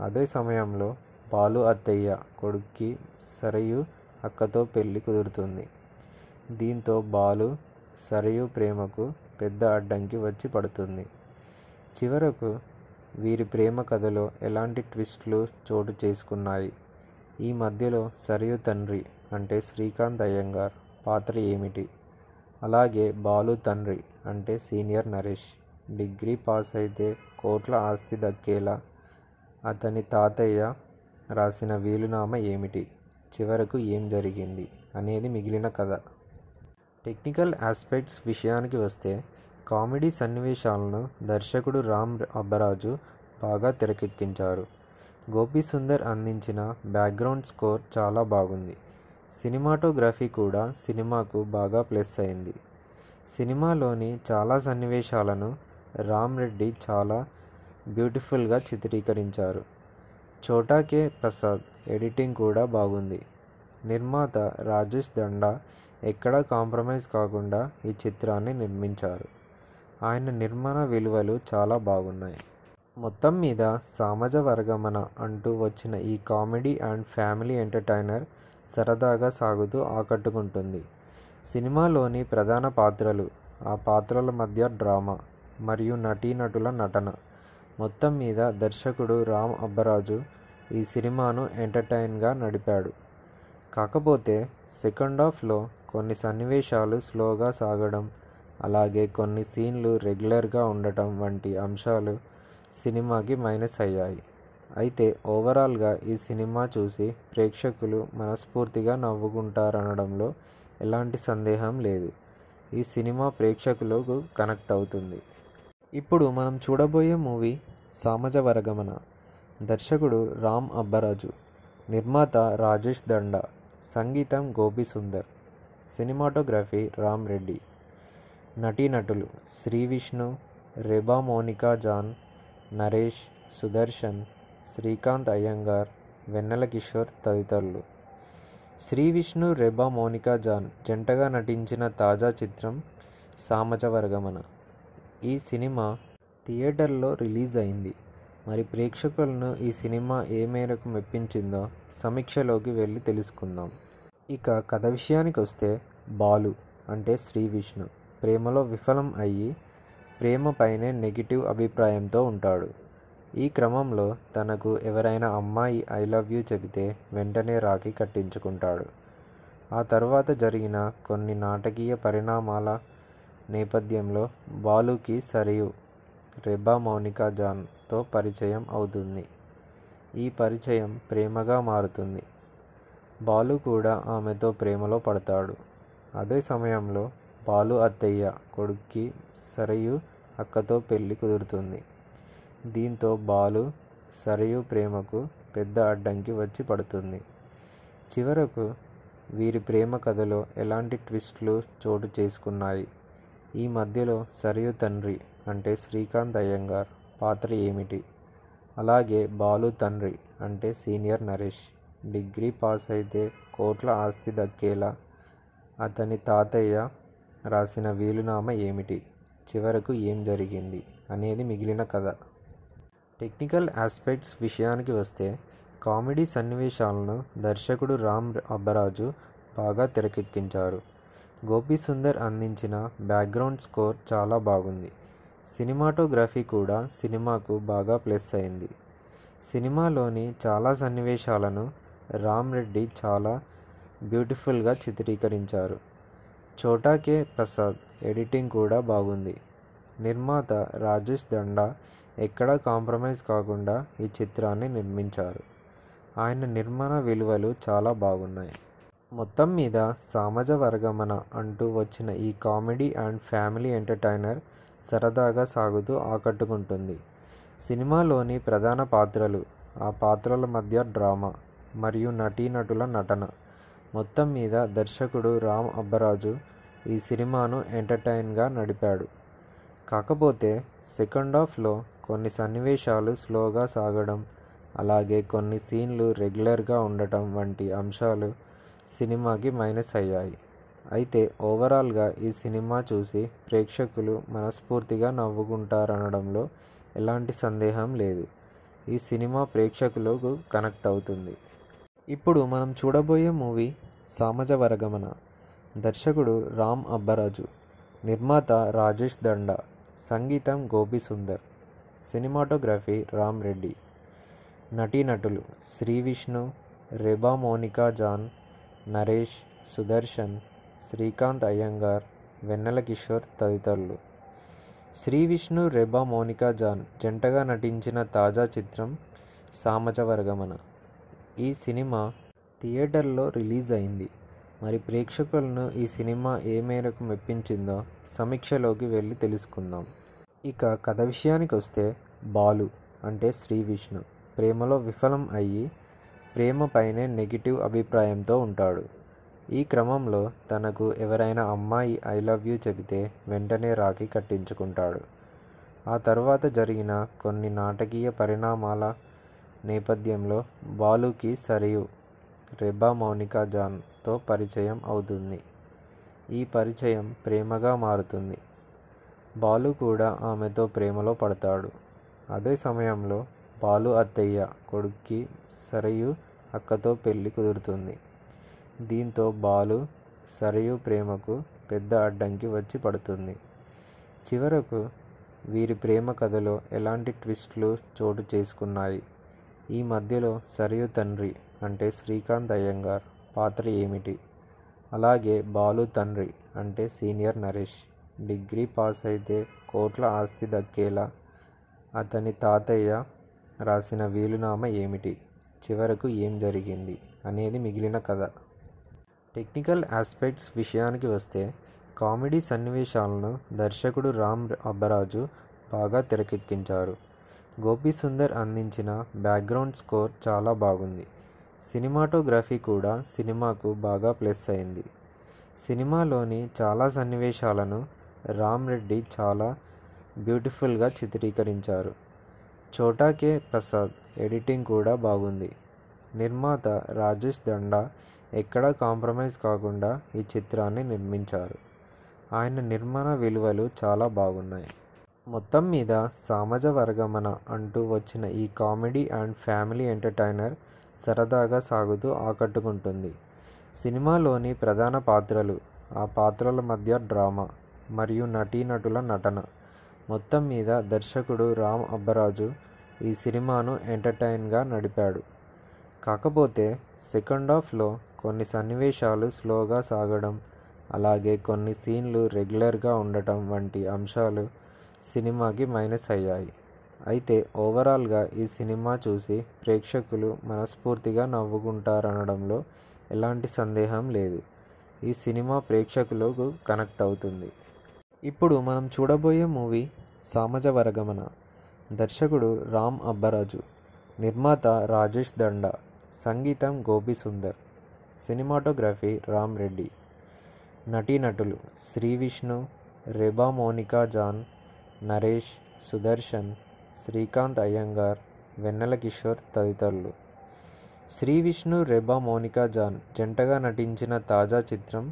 S1: అదే సమయంలో బాలు అత్తయ్య కొడుక్కి సరయు అక్కతో పెళ్లి కుదురుతుంది దీంతో బాలు సరయు ప్రేమకు పెద్ద అడ్డంకి వచ్చి పడుతుంది చివరకు వీరి ప్రేమ కథలో ఎలాంటి ట్విస్ట్లు చోటు చేసుకున్నాయి ఈ మధ్యలో సరయు తండ్రి అంటే శ్రీకాంత్ అయ్యంగార్ పాత్ర ఏమిటి అలాగే బాలు తండ్రి అంటే సీనియర్ నరేష్ డిగ్రీ పాస్ అయితే కోట్ల ఆస్తి దక్కేలా అతని తాతయ్య రాసిన వీలునామా ఏమిటి చివరకు ఏం జరిగింది అనేది మిగిలిన కథ టెక్నికల్ ఆస్పెక్ట్స్ విషయానికి వస్తే కామెడీ సన్నివేశాలను దర్శకుడు రామ్ అబ్బరాజు బాగా తెరకెక్కించారు గోపి సుందర్ అందించిన బ్యాక్గ్రౌండ్ స్కోర్ చాలా బాగుంది సినిమాటోగ్రఫీ కూడా సినిమాకు బాగా ప్లస్ అయింది సినిమాలోని చాలా సన్నివేశాలను రామ్ రెడ్డి చాలా బ్యూటిఫుల్గా చిత్రీకరించారు చోటాకే ప్రసాద్ ఎడిటింగ్ కూడా బాగుంది నిర్మాత రాజేష్ దండా ఎక్కడా కాంప్రమైజ్ కాకుండా ఈ చిత్రాన్ని నిర్మించారు ఆయన నిర్మాణ విలువలు చాలా బాగున్నాయి మొత్తం మీద సామజ వర్గమన అంటూ వచ్చిన ఈ కామెడీ అండ్ ఫ్యామిలీ ఎంటర్టైనర్ సరదాగా సాగుతూ ఆకట్టుకుంటుంది సినిమాలోని ప్రధాన పాత్రలు ఆ పాత్రల మధ్య డ్రామా మరియు నటీనటుల నటన మొత్తం మీద దర్శకుడు రామ్ అబ్బరాజు ఈ సినిమాను ఎంటర్టైన్గా నడిపాడు కాకపోతే సెకండ్ హాఫ్లో కొన్ని సన్నివేశాలు స్లోగా సాగడం అలాగే కొన్ని సీన్లు రెగ్యులర్గా ఉండటం వంటి అంశాలు సినిమాకి మైనస్ అయ్యాయి అయితే ఓవరాల్గా ఈ సినిమా చూసి ప్రేక్షకులు మనస్ఫూర్తిగా నవ్వుకుంటారనడంలో ఎలాంటి సందేహం లేదు ఈ సినిమా ప్రేక్షకులకు కనెక్ట్ అవుతుంది ఇప్పుడు మనం చూడబోయే మూవీ సామజ వరగమన దర్శకుడు రామ్ అబ్బరాజు నిర్మాత రాజేష్ దండ సంగీతం గోపి సుందర్ సినిమాటోగ్రఫీ రామ్ రెడ్డి నటీనటులు శ్రీ విష్ణు రెబా మోనికా జాన్ నరేష్ సుదర్శన్ శ్రీకాంత్ అయ్యంగార్ వెన్నెల కిషోర్ తదితరులు శ్రీ విష్ణు రెబా మోనికా జాన్ జంటగా నటించిన తాజా చిత్రం సామజవర్గమన ఈ సినిమా థియేటర్లో రిలీజ్ అయింది మరి ప్రేక్షకులను ఈ సినిమా ఏ మేరకు మెప్పించిందో సమీక్షలోకి వెళ్ళి తెలుసుకుందాం ఇక కథ విషయానికి వస్తే బాలు అంటే శ్రీ విష్ణు ప్రేమలో విఫలం అయ్యి ప్రేమపైనే నెగిటివ్ అభిప్రాయంతో ఉంటాడు ఈ క్రమంలో తనకు ఎవరైనా అమ్మాయి ఐ లవ్ యూ చెబితే వెంటనే రాఖీ కట్టించుకుంటాడు ఆ తర్వాత జరిగిన కొన్ని నాటకీయ పరిణామాల నేపథ్యంలో బాలుకి సరియు రెబా మౌనికా జాన్ తో పరిచయం అవుతుంది ఈ పరిచయం ప్రేమగా మారుతుంది బాలు కూడా ఆమెతో ప్రేమలో పడతాడు అదే సమయంలో బాలు అత్తయ్య కొడుక్కి సరయు అక్కతో పెళ్లి కుదురుతుంది దీంతో బాలు సరయు ప్రేమకు పెద్ద అడ్డంకి వచ్చి పడుతుంది చివరకు వీరి ప్రేమ కథలో ఎలాంటి ట్విస్ట్లు చోటు చేసుకున్నాయి ఈ మధ్యలో సరయు తండ్రి అంటే శ్రీకాంత్ అయ్యంగార్ పాత్ర ఏమిటి అలాగే బాలు తండ్రి అంటే సీనియర్ నరేష్ డిగ్రీ పాస్ అయితే కోట్ల ఆస్తి దక్కేలా అతని తాతయ్య రాసిన వీలునామా ఏమిటి చివరకు ఏం జరిగింది అనేది మిగిలిన కథ టెక్నికల్ ఆస్పెక్ట్స్ విషయానికి వస్తే కామెడీ సన్నివేశాలను దర్శకుడు రామ్ అబ్బరాజు బాగా తెరకెక్కించారు గోపి సుందర్ అందించిన బ్యాక్గ్రౌండ్ స్కోర్ చాలా బాగుంది సినిమాటోగ్రఫీ కూడా సినిమాకు బాగా ప్లస్ అయింది సినిమాలోని చాలా సన్నివేశాలను రామ్ రెడ్డి చాలా బ్యూటిఫుల్గా చిత్రీకరించారు చోటా కే ప్రసాద్ ఎడిటింగ్ కూడా బాగుంది నిర్మాత రాజేష్ దండా ఎక్కడా కాంప్రమైజ్ కాకుండా ఈ చిత్రాన్ని నిర్మించారు ఆయన నిర్మాణ విలువలు చాలా బాగున్నాయి మొత్తం మీద సామాజ వర్గమన అంటూ వచ్చిన ఈ కామెడీ అండ్ ఫ్యామిలీ ఎంటర్టైనర్ సరదాగా సాగుతూ ఆకట్టుకుంటుంది సినిమాలోని ప్రధాన పాత్రలు ఆ పాత్రల మధ్య డ్రామా మరియు నటీనటుల నటన మొత్తం మీద దర్శకుడు రామ్ అబ్బరాజు ఈ సినిమాను ఎంటర్టైన్గా నడిపాడు కాకపోతే సెకండ్ హాఫ్లో కొన్ని సన్నివేశాలు స్లోగా సాగడం అలాగే కొన్ని సీన్లు రెగ్యులర్గా ఉండటం వంటి అంశాలు సినిమాకి మైనస్ అయ్యాయి అయితే ఓవరాల్గా ఈ సినిమా చూసి ప్రేక్షకులు మనస్ఫూర్తిగా నవ్వుకుంటారనడంలో ఎలాంటి సందేహం లేదు ఈ సినిమా ప్రేక్షకులకు కనెక్ట్ అవుతుంది ఇప్పుడు మనం చూడబోయే మూవీ సామజ వరగమన దర్శకుడు రామ్ అబ్బరాజు నిర్మాత రాజేష్ దండ సంగీతం గోపి సుందర్ సినిమాటోగ్రఫీ రామ్ రెడ్డి నటీనటులు శ్రీ విష్ణు రెబా మోనికా జాన్ నరేష్ సుదర్శన్ శ్రీకాంత్ అయ్యంగార్ వెన్నెల కిషోర్ తదితరులు శ్రీ విష్ణు రెబా మోనికా జాన్ జంటగా నటించిన తాజా చిత్రం సామచవర్గమన ఈ సినిమా థియేటర్లో రిలీజ్ అయింది మరి ప్రేక్షకులను ఈ సినిమా ఏ మేరకు మెప్పించిందో సమీక్షలోకి వెళ్ళి తెలుసుకుందాం ఇక కథ విషయానికి వస్తే బాలు అంటే శ్రీ విష్ణు ప్రేమలో విఫలం అయ్యి ప్రేమపైనే నెగిటివ్ అభిప్రాయంతో ఉంటాడు ఈ క్రమంలో తనకు ఎవరైనా అమ్మాయి ఐ లవ్ యూ చెబితే వెంటనే రాఖీ కట్టించుకుంటాడు ఆ తర్వాత జరిగిన కొన్ని నాటకీయ పరిణామాల నేపథ్యంలో బాలుకి సరియు రెబా మౌనిక జాన్తో పరిచయం అవుతుంది ఈ పరిచయం ప్రేమగా మారుతుంది బాలు కూడా ఆమెతో ప్రేమలో పడతాడు అదే సమయంలో బాలు అత్తయ్య కొడుక్కి సరయు అక్కతో పెళ్లి కుదురుతుంది దీంతో బాలు సరయు ప్రేమకు పెద్ద అడ్డంకి వచ్చి పడుతుంది చివరకు వీరి ప్రేమ కథలో ఎలాంటి ట్విస్ట్లు చోటు చేసుకున్నాయి ఈ మధ్యలో సరయు తండ్రి అంటే శ్రీకాంత్ అయ్యంగార్ పాత్ర ఏమిటి అలాగే బాలు తండ్రి అంటే సీనియర్ నరేష్ డిగ్రీ పాస్ అయితే కోట్ల ఆస్తి దక్కేలా అతని తాతయ్య రాసిన వీలునామా ఏమిటి చివరకు ఏం జరిగింది అనేది మిగిలిన కథ టెక్నికల్ ఆస్పెక్ట్స్ విషయానికి వస్తే కామెడీ సన్నివేశాలను దర్శకుడు రామ్ అబ్బరాజు బాగా తెరకెక్కించారు గోపి సుందర్ అందించిన బ్యాక్గ్రౌండ్ స్కోర్ చాలా బాగుంది సినిమాటోగ్రఫీ కూడా సినిమాకు బాగా ప్లస్ అయింది సినిమాలోని చాలా సన్నివేశాలను రామ్ రెడ్డి చాలా బ్యూటిఫుల్గా చిత్రీకరించారు చోటాకే ప్రసాద్ ఎడిటింగ్ కూడా బాగుంది నిర్మాత రాజేష్ దండా ఎక్కడా కాంప్రమైజ్ కాకుండా ఈ చిత్రాన్ని నిర్మించారు ఆయన నిర్మాణ విలువలు చాలా బాగున్నాయి మొత్తం మీద సామజ వర్గమన అంటూ వచ్చిన ఈ కామెడీ అండ్ ఫ్యామిలీ ఎంటర్టైనర్ సరదాగా సాగుతూ ఆకట్టుకుంటుంది సినిమాలోని ప్రధాన పాత్రలు ఆ పాత్రల మధ్య డ్రామా మరియు నటీనటుల నటన మొత్తం మీద దర్శకుడు రామ్ అబ్బరాజు ఈ సినిమాను ఎంటర్టైన్గా నడిపాడు కాకపోతే సెకండ్ హాఫ్లో కొన్ని సన్నివేశాలు స్లోగా సాగడం అలాగే కొన్ని సీన్లు రెగ్యులర్గా ఉండటం వంటి అంశాలు సినిమాకి మైనస్ అయ్యాయి అయితే ఓవరాల్గా ఈ సినిమా చూసి ప్రేక్షకులు మనస్ఫూర్తిగా నవ్వుకుంటారనడంలో ఎలాంటి సందేహం లేదు ఈ సినిమా ప్రేక్షకులకు కనెక్ట్ అవుతుంది ఇప్పుడు మనం చూడబోయే మూవీ సామజ వరగమన దర్శకుడు రామ్ అబ్బరాజు నిర్మాత రాజేష్ దండ సంగీతం గోపి సుందర్ సినిమాటోగ్రఫీ రామ్ రెడ్డి నటీనటులు శ్రీ విష్ణు రెబా మోనికా జాన్ నరేష్ సుదర్శన్ శ్రీకాంత్ అయ్యంగార్ వెన్నెల కిషోర్ తదితరులు శ్రీ విష్ణు రెబా మోనికా జాన్ జంటగా నటించిన తాజా చిత్రం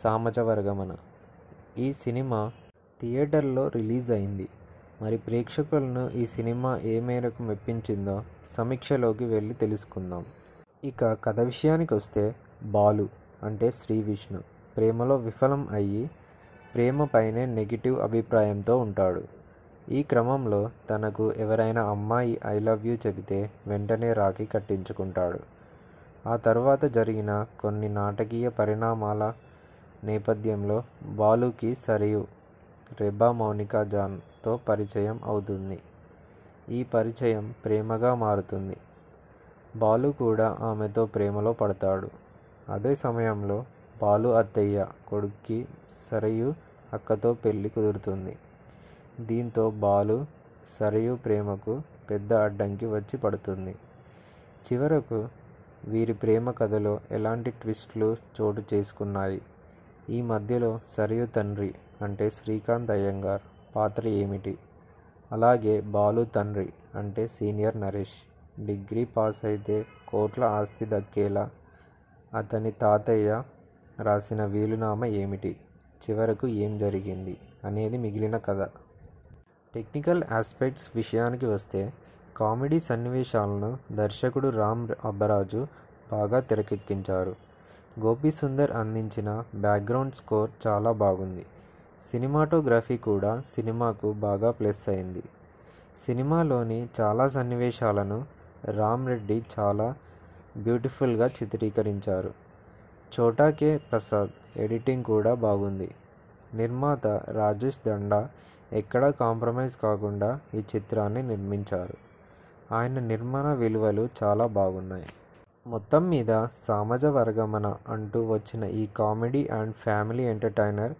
S1: సామచవర్గమన ఈ సినిమా థియేటర్లో రిలీజ్ అయింది మరి ప్రేక్షకులను ఈ సినిమా ఏ మేరకు మెప్పించిందో సమీక్షలోకి వెళ్ళి తెలుసుకుందాం ఇక కథ విషయానికి వస్తే బాలు అంటే శ్రీ విష్ణు ప్రేమలో విఫలం అయ్యి ప్రేమ పైనే నెగిటివ్ అభిప్రాయంతో ఉంటాడు ఈ క్రమంలో తనకు ఎవరైనా అమ్మాయి ఐ లవ్ యూ చెబితే వెంటనే రాఖీ కట్టించుకుంటాడు ఆ తర్వాత జరిగిన కొన్ని నాటకీయ పరిణామాల నేపథ్యంలో బాలుకి సరియు రెబా మౌనికా జాన్తో పరిచయం అవుతుంది ఈ పరిచయం ప్రేమగా మారుతుంది బాలు కూడా ఆమెతో ప్రేమలో పడతాడు అదే సమయంలో బాలు అత్తయ్య కొడుక్కి సరయు అక్కతో పెళ్లి కుదురుతుంది దీంతో బాలు సరయు ప్రేమకు పెద్ద అడ్డంకి వచ్చి పడుతుంది చివరకు వీరి ప్రేమ కథలో ఎలాంటి ట్విస్ట్లు చోటు చేసుకున్నాయి ఈ మధ్యలో సరయు తండ్రి అంటే శ్రీకాంత్ అయ్యంగార్ పాత్ర ఏమిటి అలాగే బాలు తండ్రి అంటే సీనియర్ నరేష్ డిగ్రీ పాస్ అయితే కోట్ల ఆస్తి దక్కేలా అతని తాతయ్య రాసిన వీలునామా ఏమిటి చివరకు ఏం జరిగింది అనేది మిగిలిన కథ టెక్నికల్ ఆస్పెక్ట్స్ విషయానికి వస్తే కామెడీ సన్నివేశాలను దర్శకుడు రామ్ అబ్బరాజు బాగా తెరకెక్కించారు గోపి సుందర్ అందించిన బ్యాక్గ్రౌండ్ స్కోర్ చాలా బాగుంది సినిమాటోగ్రఫీ కూడా సినిమాకు బాగా ప్లస్ అయింది సినిమాలోని చాలా సన్నివేశాలను రామ్ రెడ్డి చాలా బ్యూటిఫుల్గా చిత్రీకరించారు చోటాకే కే ప్రసాద్ ఎడిటింగ్ కూడా బాగుంది నిర్మాత రాజేష్ దండా ఎక్కడా కాంప్రమైజ్ కాకుండా ఈ చిత్రాన్ని నిర్మించారు ఆయన నిర్మాణ విలువలు చాలా బాగున్నాయి మొత్తం మీద సామాజ వర్గమన అంటూ వచ్చిన ఈ కామెడీ అండ్ ఫ్యామిలీ ఎంటర్టైనర్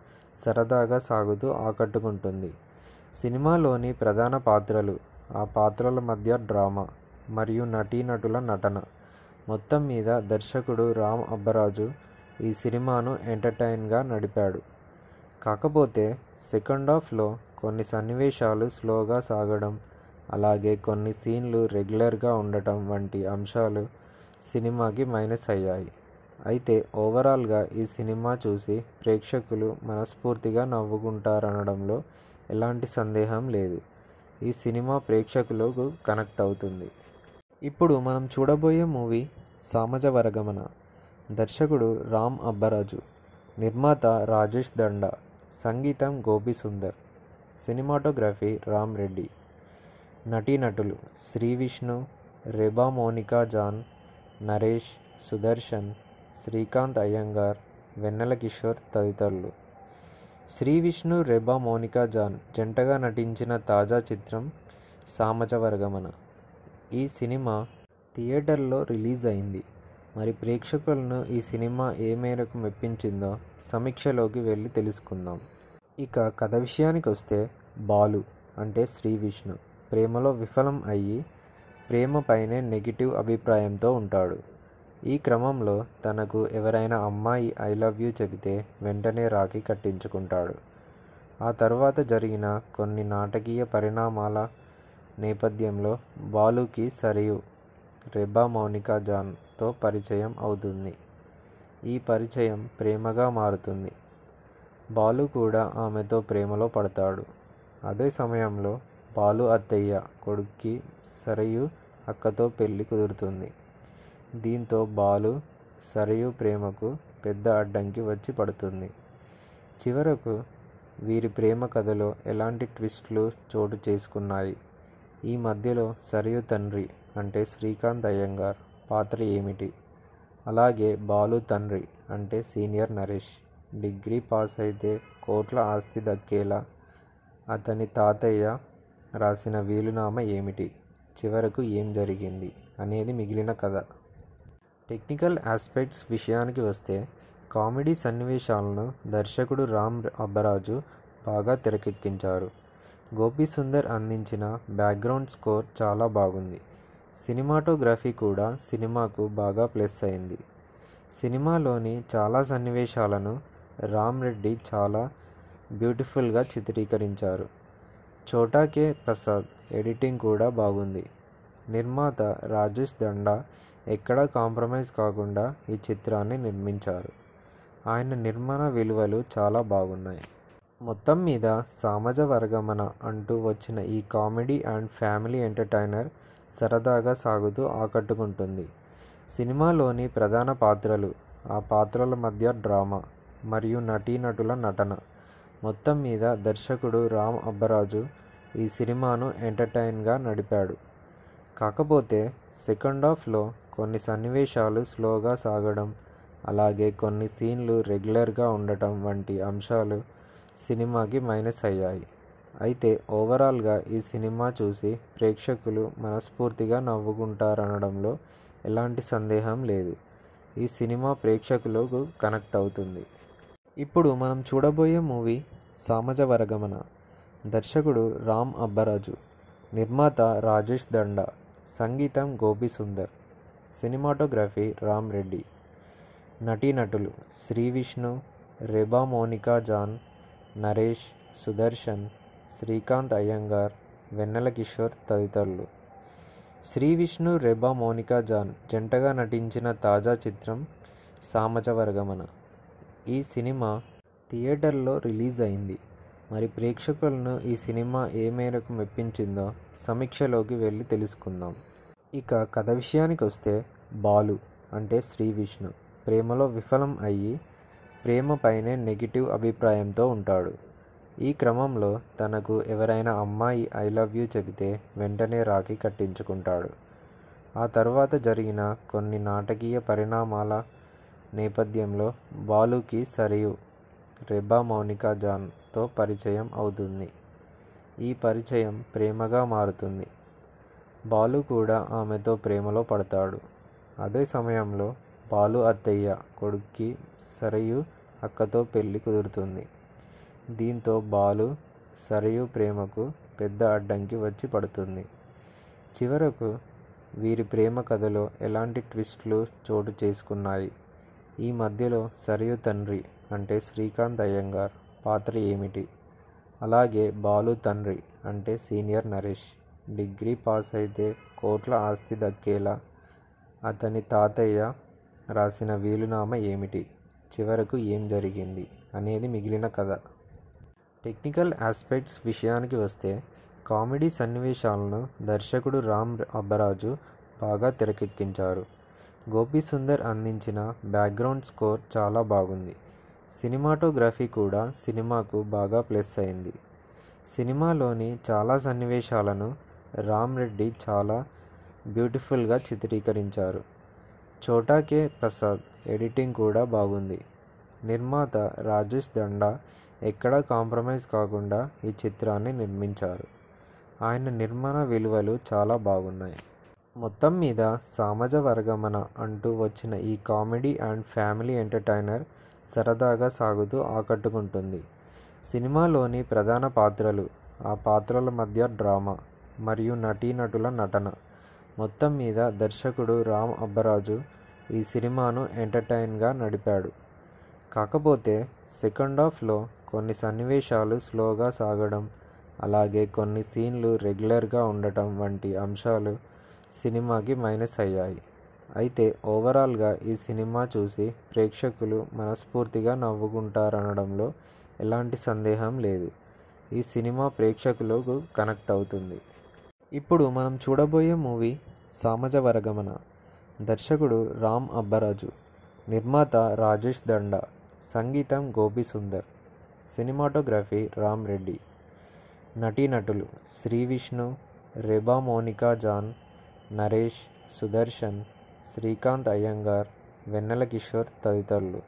S1: సరదాగా సాగుతూ ఆకట్టుకుంటుంది సినిమాలోని ప్రధాన పాత్రలు ఆ పాత్రల మధ్య డ్రామా మరియు నటీనటుల నటన మొత్తం మీద దర్శకుడు రామ్ అబ్బరాజు ఈ సినిమాను ఎంటర్టైన్గా నడిపాడు కాకపోతే సెకండ్ హాఫ్లో కొన్ని సన్నివేశాలు స్లోగా సాగడం అలాగే కొన్ని సీన్లు రెగ్యులర్గా ఉండటం వంటి అంశాలు సినిమాకి మైనస్ అయ్యాయి అయితే ఓవరాల్గా ఈ సినిమా చూసి ప్రేక్షకులు మనస్ఫూర్తిగా నవ్వుకుంటారనడంలో ఎలాంటి సందేహం లేదు ఈ సినిమా ప్రేక్షకులకు కనెక్ట్ అవుతుంది ఇప్పుడు మనం చూడబోయే మూవీ సామజ వరగమన దర్శకుడు రామ్ అబ్బరాజు నిర్మాత రాజేష్ దండ సంగీతం గోపి సుందర్ సినిమాటోగ్రఫీ రామ్ రెడ్డి నటీనటులు శ్రీ విష్ణు రెబా మోనికా జాన్ నరేష్ సుదర్శన్ శ్రీకాంత్ అయ్యంగార్ వెన్నెల కిషోర్ తదితరులు శ్రీ విష్ణు రెబా మోనికా జాన్ జంటగా నటించిన తాజా చిత్రం సామజ వర్గమన ఈ సినిమా థియేటర్లో రిలీజ్ అయింది మరి ప్రేక్షకులను ఈ సినిమా ఏ మేరకు మెప్పించిందో సమీక్షలోకి వెళ్ళి తెలుసుకుందాం ఇక కథ విషయానికి వస్తే బాలు అంటే శ్రీ విష్ణు ప్రేమలో విఫలం అయ్యి ప్రేమపైనే నెగిటివ్ అభిప్రాయంతో ఉంటాడు ఈ క్రమంలో తనకు ఎవరైనా అమ్మాయి ఐ లవ్ యూ చెబితే వెంటనే రాఖీ కట్టించుకుంటాడు ఆ తర్వాత జరిగిన కొన్ని నాటకీయ పరిణామాల నేపథ్యంలో బాలుకి సరియు రెబా మౌనికా జాన్తో పరిచయం అవుతుంది ఈ పరిచయం ప్రేమగా మారుతుంది బాలు కూడా ఆమెతో ప్రేమలో పడతాడు అదే సమయంలో బాలు అత్తయ్య కొడుక్కి సరయు అక్కతో పెళ్లి కుదురుతుంది దీంతో బాలు సరయు ప్రేమకు పెద్ద అడ్డంకి వచ్చి పడుతుంది చివరకు వీరి ప్రేమ కథలో ఎలాంటి ట్విస్ట్లు చోటు చేసుకున్నాయి ఈ మధ్యలో సరియు తండ్రి అంటే శ్రీకాంత్ అయ్యంగార్ పాత్ర ఏమిటి అలాగే బాలు తండ్రి అంటే సీనియర్ నరేష్ డిగ్రీ పాస్ అయితే కోట్ల ఆస్తి దక్కేలా అతని తాతయ్య రాసిన వీలునామా ఏమిటి చివరకు ఏం జరిగింది అనేది మిగిలిన కథ టెక్నికల్ ఆస్పెక్ట్స్ విషయానికి వస్తే కామెడీ సన్నివేశాలను దర్శకుడు రామ్ అబ్బరాజు బాగా తెరకెక్కించారు సుందర్ అందించిన బ్యాక్గ్రౌండ్ స్కోర్ చాలా బాగుంది సినిమాటోగ్రఫీ కూడా సినిమాకు బాగా ప్లస్ అయింది సినిమాలోని చాలా సన్నివేశాలను రామ్ రెడ్డి చాలా బ్యూటిఫుల్గా చిత్రీకరించారు చోటా కే ప్రసాద్ ఎడిటింగ్ కూడా బాగుంది నిర్మాత రాజేష్ దండా ఎక్కడా కాంప్రమైజ్ కాకుండా ఈ చిత్రాన్ని నిర్మించారు ఆయన నిర్మాణ విలువలు చాలా బాగున్నాయి మొత్తం మీద సామజ వర్గమన అంటూ వచ్చిన ఈ కామెడీ అండ్ ఫ్యామిలీ ఎంటర్టైనర్ సరదాగా సాగుతూ ఆకట్టుకుంటుంది సినిమాలోని ప్రధాన పాత్రలు ఆ పాత్రల మధ్య డ్రామా మరియు నటీనటుల నటన మొత్తం మీద దర్శకుడు రామ్ అబ్బరాజు ఈ సినిమాను ఎంటర్టైన్గా నడిపాడు కాకపోతే సెకండ్ హాఫ్లో కొన్ని సన్నివేశాలు స్లోగా సాగడం అలాగే కొన్ని సీన్లు రెగ్యులర్గా ఉండటం వంటి అంశాలు సినిమాకి మైనస్ అయ్యాయి అయితే ఓవరాల్గా ఈ సినిమా చూసి ప్రేక్షకులు మనస్ఫూర్తిగా నవ్వుకుంటారనడంలో ఎలాంటి సందేహం లేదు ఈ సినిమా ప్రేక్షకులకు కనెక్ట్ అవుతుంది ఇప్పుడు మనం చూడబోయే మూవీ సామజ వరగమన దర్శకుడు రామ్ అబ్బరాజు నిర్మాత రాజేష్ దండ సంగీతం గోపి సుందర్ సినిమాటోగ్రఫీ రామ్ రెడ్డి నటీనటులు శ్రీ విష్ణు రెబా మోనికా జాన్ నరేష్ సుదర్శన్ శ్రీకాంత్ అయ్యంగార్ వెన్నెల కిషోర్ తదితరులు శ్రీ విష్ణు రెబా మోనికా జాన్ జంటగా నటించిన తాజా చిత్రం సామచవర్గమన ఈ సినిమా థియేటర్లో రిలీజ్ అయింది మరి ప్రేక్షకులను ఈ సినిమా ఏ మేరకు మెప్పించిందో సమీక్షలోకి వెళ్ళి తెలుసుకుందాం ఇక కథ విషయానికి వస్తే బాలు అంటే శ్రీ విష్ణు ప్రేమలో విఫలం అయ్యి ప్రేమపైనే నెగిటివ్ అభిప్రాయంతో ఉంటాడు ఈ క్రమంలో తనకు ఎవరైనా అమ్మాయి ఐ లవ్ యూ చెబితే వెంటనే రాఖీ కట్టించుకుంటాడు ఆ తర్వాత జరిగిన కొన్ని నాటకీయ పరిణామాల నేపథ్యంలో బాలుకి సరియు రెబా మౌనికా జాన్తో పరిచయం అవుతుంది ఈ పరిచయం ప్రేమగా మారుతుంది బాలు కూడా ఆమెతో ప్రేమలో పడతాడు అదే సమయంలో పాలు అత్తయ్య కొడుక్కి సరయు అక్కతో పెళ్ళి కుదురుతుంది దీంతో బాలు సరయు ప్రేమకు పెద్ద అడ్డంకి వచ్చి పడుతుంది చివరకు వీరి ప్రేమ కథలో ఎలాంటి ట్విస్ట్లు చోటు చేసుకున్నాయి ఈ మధ్యలో సరయు తండ్రి అంటే శ్రీకాంత్ అయ్యంగార్ పాత్ర ఏమిటి అలాగే బాలు తండ్రి అంటే సీనియర్ నరేష్ డిగ్రీ పాస్ అయితే కోట్ల ఆస్తి దక్కేలా అతని తాతయ్య రాసిన వీలునామా ఏమిటి చివరకు ఏం జరిగింది అనేది మిగిలిన కథ టెక్నికల్ ఆస్పెక్ట్స్ విషయానికి వస్తే కామెడీ సన్నివేశాలను దర్శకుడు రామ్ అబ్బరాజు బాగా తెరకెక్కించారు గోపీసుందర్ అందించిన బ్యాక్గ్రౌండ్ స్కోర్ చాలా బాగుంది సినిమాటోగ్రఫీ కూడా సినిమాకు బాగా ప్లస్ అయింది సినిమాలోని చాలా సన్నివేశాలను రామ్ రెడ్డి చాలా బ్యూటిఫుల్గా చిత్రీకరించారు చోటా కే ప్రసాద్ ఎడిటింగ్ కూడా బాగుంది నిర్మాత రాజేష్ దండా ఎక్కడా కాంప్రమైజ్ కాకుండా ఈ చిత్రాన్ని నిర్మించారు ఆయన నిర్మాణ విలువలు చాలా బాగున్నాయి మొత్తం మీద సామాజ వర్గమన అంటూ వచ్చిన ఈ కామెడీ అండ్ ఫ్యామిలీ ఎంటర్టైనర్ సరదాగా సాగుతూ ఆకట్టుకుంటుంది సినిమాలోని ప్రధాన పాత్రలు ఆ పాత్రల మధ్య డ్రామా మరియు నటీనటుల నటన మొత్తం మీద దర్శకుడు రామ్ అబ్బరాజు ఈ సినిమాను ఎంటర్టైన్గా నడిపాడు కాకపోతే సెకండ్ హాఫ్లో కొన్ని సన్నివేశాలు స్లోగా సాగడం అలాగే కొన్ని సీన్లు రెగ్యులర్గా ఉండటం వంటి అంశాలు సినిమాకి మైనస్ అయ్యాయి అయితే ఓవరాల్గా ఈ సినిమా చూసి ప్రేక్షకులు మనస్ఫూర్తిగా నవ్వుకుంటారనడంలో ఎలాంటి సందేహం లేదు ఈ సినిమా ప్రేక్షకులకు కనెక్ట్ అవుతుంది ఇప్పుడు మనం చూడబోయే మూవీ సామజ వరగమన దర్శకుడు రామ్ అబ్బరాజు నిర్మాత రాజేష్ దండ సంగీతం గోపి సుందర్ సినిమాటోగ్రఫీ రామ్ రెడ్డి నటీనటులు శ్రీ విష్ణు రెబా మోనికా జాన్ నరేష్ సుదర్శన్ శ్రీకాంత్ అయ్యంగార్ వెన్నెల కిషోర్ తదితరులు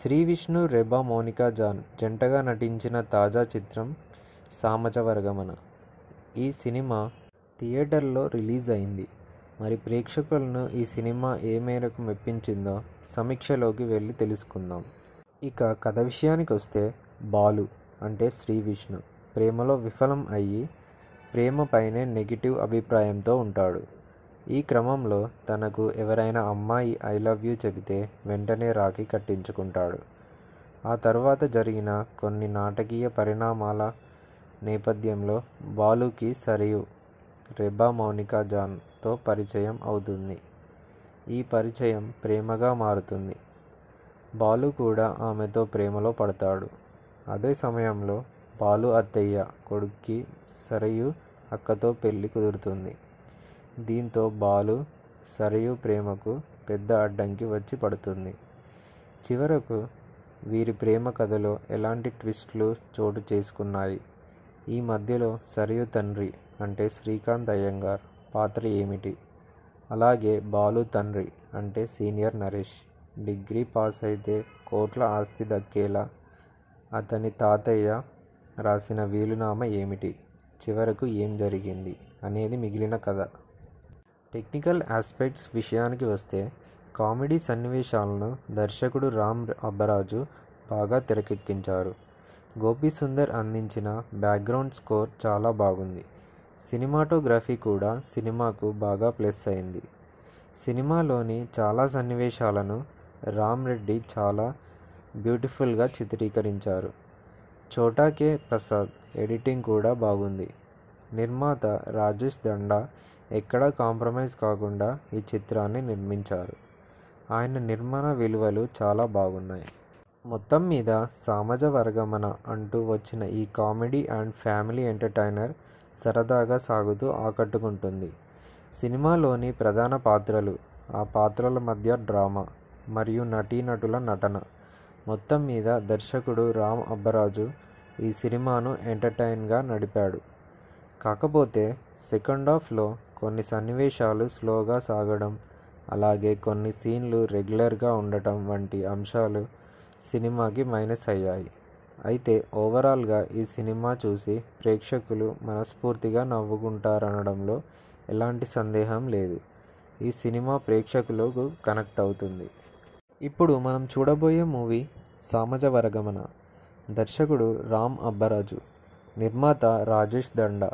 S1: శ్రీ విష్ణు రెబా మోనికా జాన్ జంటగా నటించిన తాజా చిత్రం సామజ వర్గమన ఈ సినిమా థియేటర్లో రిలీజ్ అయింది మరి ప్రేక్షకులను ఈ సినిమా ఏ మేరకు మెప్పించిందో సమీక్షలోకి వెళ్ళి తెలుసుకుందాం ఇక కథ విషయానికి వస్తే బాలు అంటే శ్రీ విష్ణు ప్రేమలో విఫలం అయ్యి ప్రేమపైనే నెగిటివ్ అభిప్రాయంతో ఉంటాడు ఈ క్రమంలో తనకు ఎవరైనా అమ్మాయి ఐ లవ్ యూ చెబితే వెంటనే రాఖీ కట్టించుకుంటాడు ఆ తర్వాత జరిగిన కొన్ని నాటకీయ పరిణామాల నేపథ్యంలో బాలుకి సరియు రెబా మౌనికా జాన్తో పరిచయం అవుతుంది ఈ పరిచయం ప్రేమగా మారుతుంది బాలు కూడా ఆమెతో ప్రేమలో పడతాడు అదే సమయంలో బాలు అత్తయ్య కొడుక్కి సరయు అక్కతో పెళ్లి కుదురుతుంది దీంతో బాలు సరయు ప్రేమకు పెద్ద అడ్డంకి వచ్చి పడుతుంది చివరకు వీరి ప్రేమ కథలో ఎలాంటి ట్విస్ట్లు చోటు చేసుకున్నాయి ఈ మధ్యలో సరయు తండ్రి అంటే శ్రీకాంత్ అయ్యంగార్ పాత్ర ఏమిటి అలాగే బాలు తండ్రి అంటే సీనియర్ నరేష్ డిగ్రీ పాస్ అయితే కోట్ల ఆస్తి దక్కేలా అతని తాతయ్య రాసిన వీలునామా ఏమిటి చివరకు ఏం జరిగింది అనేది మిగిలిన కథ టెక్నికల్ ఆస్పెక్ట్స్ విషయానికి వస్తే కామెడీ సన్నివేశాలను దర్శకుడు రామ్ అబ్బరాజు బాగా తెరకెక్కించారు గోపి సుందర్ అందించిన బ్యాక్గ్రౌండ్ స్కోర్ చాలా బాగుంది సినిమాటోగ్రఫీ కూడా సినిమాకు బాగా ప్లస్ అయింది సినిమాలోని చాలా సన్నివేశాలను రామ్ రెడ్డి చాలా బ్యూటిఫుల్గా చిత్రీకరించారు చోటా కే ప్రసాద్ ఎడిటింగ్ కూడా బాగుంది నిర్మాత రాజేష్ దండా ఎక్కడా కాంప్రమైజ్ కాకుండా ఈ చిత్రాన్ని నిర్మించారు ఆయన నిర్మాణ విలువలు చాలా బాగున్నాయి మొత్తం మీద సామజ వర్గమన అంటూ వచ్చిన ఈ కామెడీ అండ్ ఫ్యామిలీ ఎంటర్టైనర్ సరదాగా సాగుతూ ఆకట్టుకుంటుంది సినిమాలోని ప్రధాన పాత్రలు ఆ పాత్రల మధ్య డ్రామా మరియు నటీనటుల నటన మొత్తం మీద దర్శకుడు రామ్ అబ్బరాజు ఈ సినిమాను ఎంటర్టైన్గా నడిపాడు కాకపోతే సెకండ్ హాఫ్లో కొన్ని సన్నివేశాలు స్లోగా సాగడం అలాగే కొన్ని సీన్లు రెగ్యులర్గా ఉండటం వంటి అంశాలు సినిమాకి మైనస్ అయ్యాయి అయితే ఓవరాల్గా ఈ సినిమా చూసి ప్రేక్షకులు మనస్ఫూర్తిగా నవ్వుకుంటారనడంలో ఎలాంటి సందేహం లేదు ఈ సినిమా ప్రేక్షకులకు కనెక్ట్ అవుతుంది ఇప్పుడు మనం చూడబోయే మూవీ సామజ వరగమన దర్శకుడు రామ్ అబ్బరాజు నిర్మాత రాజేష్ దండ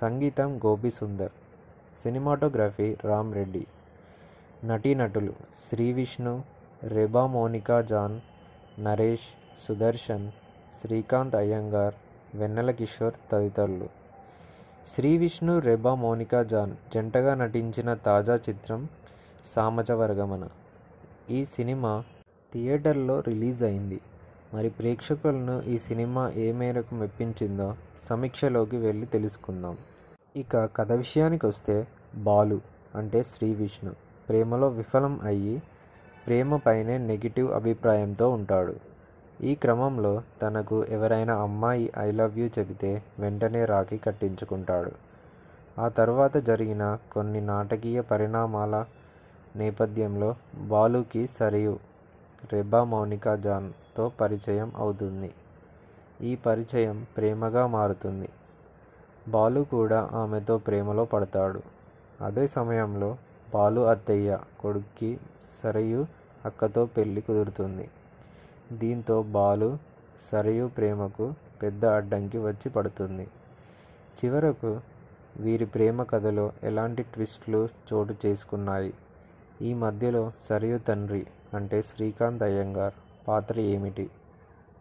S1: సంగీతం గోపి సుందర్ సినిమాటోగ్రఫీ రామ్ రెడ్డి నటీనటులు శ్రీ విష్ణు రెబా మోనికా జాన్ నరేష్ సుదర్శన్ శ్రీకాంత్ అయ్యంగార్ వెన్నెల కిషోర్ తదితరులు శ్రీ విష్ణు రెబా మోనికా జాన్ జంటగా నటించిన తాజా చిత్రం సామచవర్గమన ఈ సినిమా థియేటర్లో రిలీజ్ అయింది మరి ప్రేక్షకులను ఈ సినిమా ఏ మేరకు మెప్పించిందో సమీక్షలోకి వెళ్ళి తెలుసుకుందాం ఇక కథ విషయానికి వస్తే బాలు అంటే శ్రీ విష్ణు ప్రేమలో విఫలం అయ్యి ప్రేమపైనే నెగిటివ్ అభిప్రాయంతో ఉంటాడు ఈ క్రమంలో తనకు ఎవరైనా అమ్మాయి ఐ లవ్ యూ చెబితే వెంటనే రాఖీ కట్టించుకుంటాడు ఆ తర్వాత జరిగిన కొన్ని నాటకీయ పరిణామాల నేపథ్యంలో బాలుకి సరియు రెబా మౌనికా జాన్తో పరిచయం అవుతుంది ఈ పరిచయం ప్రేమగా మారుతుంది బాలు కూడా ఆమెతో ప్రేమలో పడతాడు అదే సమయంలో బాలు అత్తయ్య కొడుక్కి సరయు అక్కతో పెళ్లి కుదురుతుంది దీంతో బాలు సరయు ప్రేమకు పెద్ద అడ్డంకి వచ్చి పడుతుంది చివరకు వీరి ప్రేమ కథలో ఎలాంటి ట్విస్ట్లు చోటు చేసుకున్నాయి ఈ మధ్యలో సరయు తండ్రి అంటే శ్రీకాంత్ అయ్యంగార్ పాత్ర ఏమిటి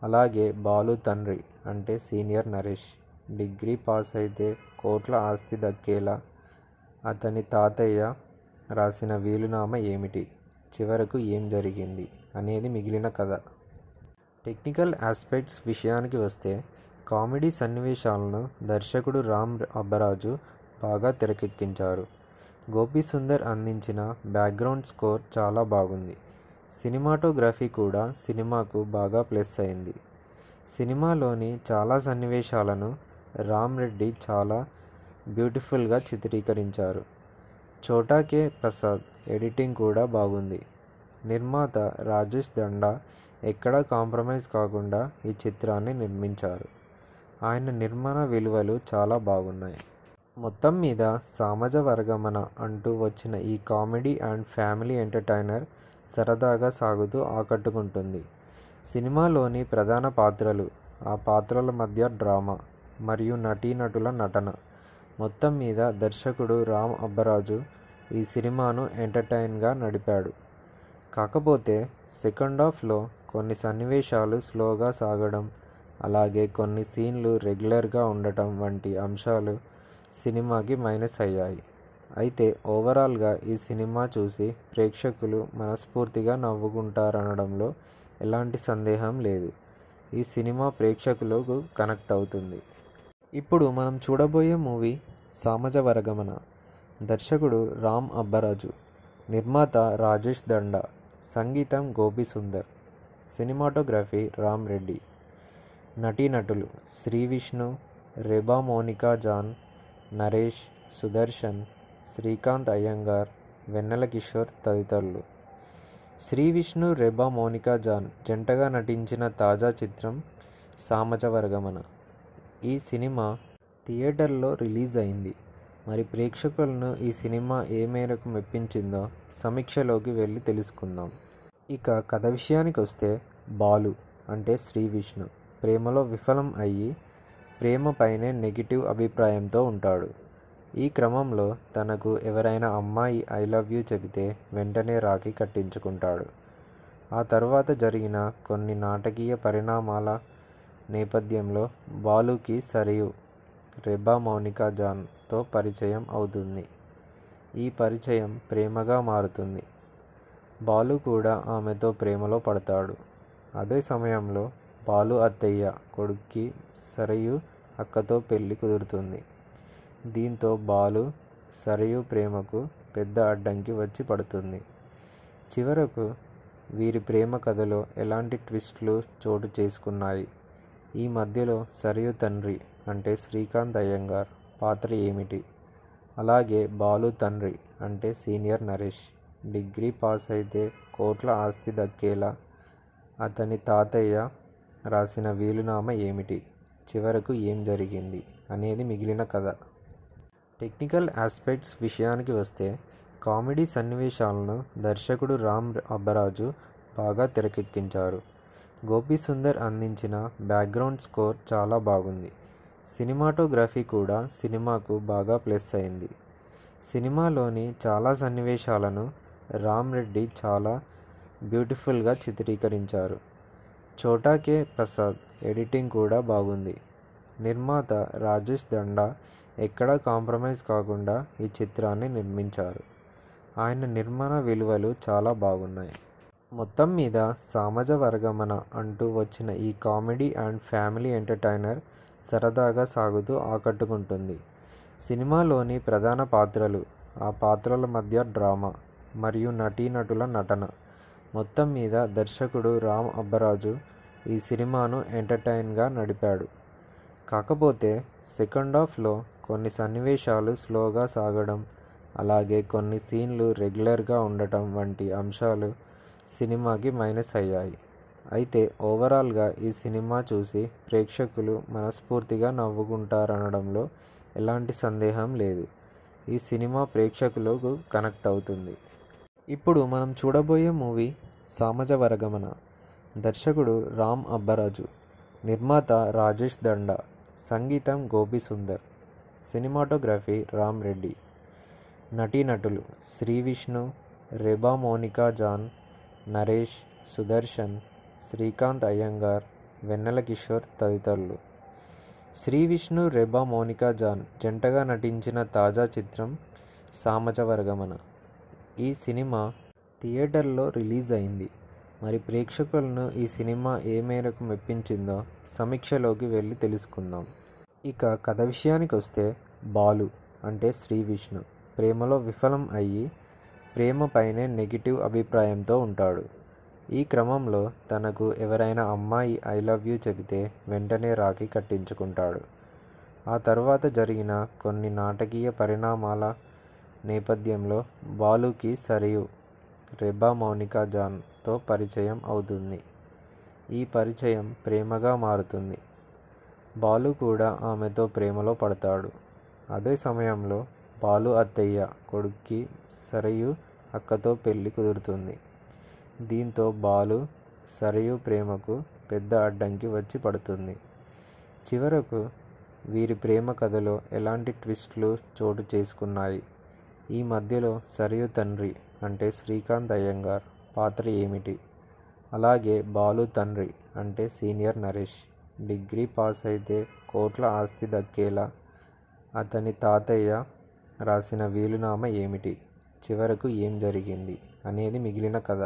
S1: అలాగే బాలు తండ్రి అంటే సీనియర్ నరేష్ డిగ్రీ పాస్ అయితే కోట్ల ఆస్తి దక్కేలా అతని తాతయ్య రాసిన వీలునామా ఏమిటి చివరకు ఏం జరిగింది అనేది మిగిలిన కథ టెక్నికల్ ఆస్పెక్ట్స్ విషయానికి వస్తే కామెడీ సన్నివేశాలను దర్శకుడు రామ్ అబ్బరాజు బాగా తెరకెక్కించారు గోపి సుందర్ అందించిన బ్యాక్గ్రౌండ్ స్కోర్ చాలా బాగుంది సినిమాటోగ్రఫీ కూడా సినిమాకు బాగా ప్లస్ అయింది సినిమాలోని చాలా సన్నివేశాలను రామ్ రెడ్డి చాలా బ్యూటిఫుల్గా చిత్రీకరించారు చోటాకే ప్రసాద్ ఎడిటింగ్ కూడా బాగుంది నిర్మాత రాజేష్ దండా ఎక్కడా కాంప్రమైజ్ కాకుండా ఈ చిత్రాన్ని నిర్మించారు ఆయన నిర్మాణ విలువలు చాలా బాగున్నాయి మొత్తం మీద సామజ వర్గమన అంటూ వచ్చిన ఈ కామెడీ అండ్ ఫ్యామిలీ ఎంటర్టైనర్ సరదాగా సాగుతూ ఆకట్టుకుంటుంది సినిమాలోని ప్రధాన పాత్రలు ఆ పాత్రల మధ్య డ్రామా మరియు నటీనటుల నటన మొత్తం మీద దర్శకుడు రామ్ అబ్బరాజు ఈ సినిమాను ఎంటర్టైన్గా నడిపాడు కాకపోతే సెకండ్ హాఫ్లో కొన్ని సన్నివేశాలు స్లోగా సాగడం అలాగే కొన్ని సీన్లు రెగ్యులర్గా ఉండటం వంటి అంశాలు సినిమాకి మైనస్ అయ్యాయి అయితే ఓవరాల్గా ఈ సినిమా చూసి ప్రేక్షకులు మనస్ఫూర్తిగా నవ్వుకుంటారనడంలో ఎలాంటి సందేహం లేదు ఈ సినిమా ప్రేక్షకులకు కనెక్ట్ అవుతుంది ఇప్పుడు మనం చూడబోయే మూవీ సామజ వరగమన దర్శకుడు రామ్ అబ్బరాజు నిర్మాత రాజేష్ దండ సంగీతం గోపి సుందర్ సినిమాటోగ్రఫీ రామ్ రెడ్డి నటీనటులు శ్రీ విష్ణు రెబా మోనికా జాన్ నరేష్ సుదర్శన్ శ్రీకాంత్ అయ్యంగార్ వెన్నెల కిషోర్ తదితరులు శ్రీ విష్ణు రెబా మోనికా జాన్ జంటగా నటించిన తాజా చిత్రం సామచవర్గమన ఈ సినిమా థియేటర్లో రిలీజ్ అయింది మరి ప్రేక్షకులను ఈ సినిమా ఏ మేరకు మెప్పించిందో సమీక్షలోకి వెళ్ళి తెలుసుకుందాం ఇక కథ విషయానికి వస్తే బాలు అంటే శ్రీ విష్ణు ప్రేమలో విఫలం అయ్యి ప్రేమ పైనే నెగిటివ్ అభిప్రాయంతో ఉంటాడు ఈ క్రమంలో తనకు ఎవరైనా అమ్మాయి ఐ లవ్ యూ చెబితే వెంటనే రాఖీ కట్టించుకుంటాడు ఆ తర్వాత జరిగిన కొన్ని నాటకీయ పరిణామాల నేపథ్యంలో బాలుకి సరియు రెబా మౌనికా జాన్తో పరిచయం అవుతుంది ఈ పరిచయం ప్రేమగా మారుతుంది బాలు కూడా ఆమెతో ప్రేమలో పడతాడు అదే సమయంలో బాలు అత్తయ్య కొడుక్కి సరయు అక్కతో పెళ్లి కుదురుతుంది దీంతో బాలు సరయు ప్రేమకు పెద్ద అడ్డంకి వచ్చి పడుతుంది చివరకు వీరి ప్రేమ కథలో ఎలాంటి ట్విస్ట్లు చోటు చేసుకున్నాయి ఈ మధ్యలో సరయు తండ్రి అంటే శ్రీకాంత్ అయ్యంగార్ పాత్ర ఏమిటి అలాగే బాలు తండ్రి అంటే సీనియర్ నరేష్ డిగ్రీ పాస్ అయితే కోట్ల ఆస్తి దక్కేలా అతని తాతయ్య రాసిన వీలునామా ఏమిటి చివరకు ఏం జరిగింది అనేది మిగిలిన కథ టెక్నికల్ ఆస్పెక్ట్స్ విషయానికి వస్తే కామెడీ సన్నివేశాలను దర్శకుడు రామ్ అబ్బరాజు బాగా తెరకెక్కించారు గోపి సుందర్ అందించిన బ్యాక్గ్రౌండ్ స్కోర్ చాలా బాగుంది సినిమాటోగ్రఫీ కూడా సినిమాకు బాగా ప్లస్ అయింది సినిమాలోని చాలా సన్నివేశాలను రామ్రెడ్డి చాలా బ్యూటిఫుల్గా చిత్రీకరించారు చోటాకే కే ప్రసాద్ ఎడిటింగ్ కూడా బాగుంది నిర్మాత రాజేష్ దండా ఎక్కడా కాంప్రమైజ్ కాకుండా ఈ చిత్రాన్ని నిర్మించారు ఆయన నిర్మాణ విలువలు చాలా బాగున్నాయి మొత్తం మీద సామజ వర్గమన అంటూ వచ్చిన ఈ కామెడీ అండ్ ఫ్యామిలీ ఎంటర్టైనర్ సరదాగా సాగుతూ ఆకట్టుకుంటుంది సినిమాలోని ప్రధాన పాత్రలు ఆ పాత్రల మధ్య డ్రామా మరియు నటీనటుల నటన మొత్తం మీద దర్శకుడు రామ్ అబ్బరాజు ఈ సినిమాను ఎంటర్టైన్గా నడిపాడు కాకపోతే సెకండ్ హాఫ్లో కొన్ని సన్నివేశాలు స్లోగా సాగడం అలాగే కొన్ని సీన్లు రెగ్యులర్గా ఉండటం వంటి అంశాలు సినిమాకి మైనస్ అయ్యాయి అయితే ఓవరాల్గా ఈ సినిమా చూసి ప్రేక్షకులు మనస్ఫూర్తిగా నవ్వుకుంటారనడంలో ఎలాంటి సందేహం లేదు ఈ సినిమా ప్రేక్షకులకు కనెక్ట్ అవుతుంది ఇప్పుడు మనం చూడబోయే మూవీ సామజ వరగమన దర్శకుడు రామ్ అబ్బరాజు నిర్మాత రాజేష్ దండ సంగీతం గోపి సుందర్ సినిమాటోగ్రఫీ రామ్ రెడ్డి నటీనటులు శ్రీ విష్ణు రెబా మోనికా జాన్ నరేష్ సుదర్శన్ శ్రీకాంత్ అయ్యంగార్ వెన్నెల కిషోర్ తదితరులు శ్రీ విష్ణు రెబా మోనికా జాన్ జంటగా నటించిన తాజా చిత్రం వర్గమన ఈ సినిమా థియేటర్లో రిలీజ్ అయింది మరి ప్రేక్షకులను ఈ సినిమా ఏ మేరకు మెప్పించిందో సమీక్షలోకి వెళ్ళి తెలుసుకుందాం ఇక కథ విషయానికి వస్తే బాలు అంటే శ్రీ విష్ణు ప్రేమలో విఫలం అయ్యి ప్రేమపైనే నెగిటివ్ అభిప్రాయంతో ఉంటాడు ఈ క్రమంలో తనకు ఎవరైనా అమ్మాయి ఐ లవ్ యూ చెబితే వెంటనే రాఖీ కట్టించుకుంటాడు ఆ తర్వాత జరిగిన కొన్ని నాటకీయ పరిణామాల నేపథ్యంలో బాలుకి సరియు రెబా మౌనికా జాన్తో పరిచయం అవుతుంది ఈ పరిచయం ప్రేమగా మారుతుంది బాలు కూడా ఆమెతో ప్రేమలో పడతాడు అదే సమయంలో బాలు అత్తయ్య కొడుక్కి సరయు అక్కతో పెళ్లి కుదురుతుంది దీంతో బాలు సరయు ప్రేమకు పెద్ద అడ్డంకి వచ్చి పడుతుంది చివరకు వీరి ప్రేమ కథలో ఎలాంటి ట్విస్ట్లు చోటు చేసుకున్నాయి ఈ మధ్యలో సరియు తండ్రి అంటే శ్రీకాంత్ అయ్యంగార్ పాత్ర ఏమిటి అలాగే బాలు తండ్రి అంటే సీనియర్ నరేష్ డిగ్రీ పాస్ అయితే కోట్ల ఆస్తి దక్కేలా అతని తాతయ్య రాసిన వీలునామా ఏమిటి చివరకు ఏం జరిగింది అనేది మిగిలిన కథ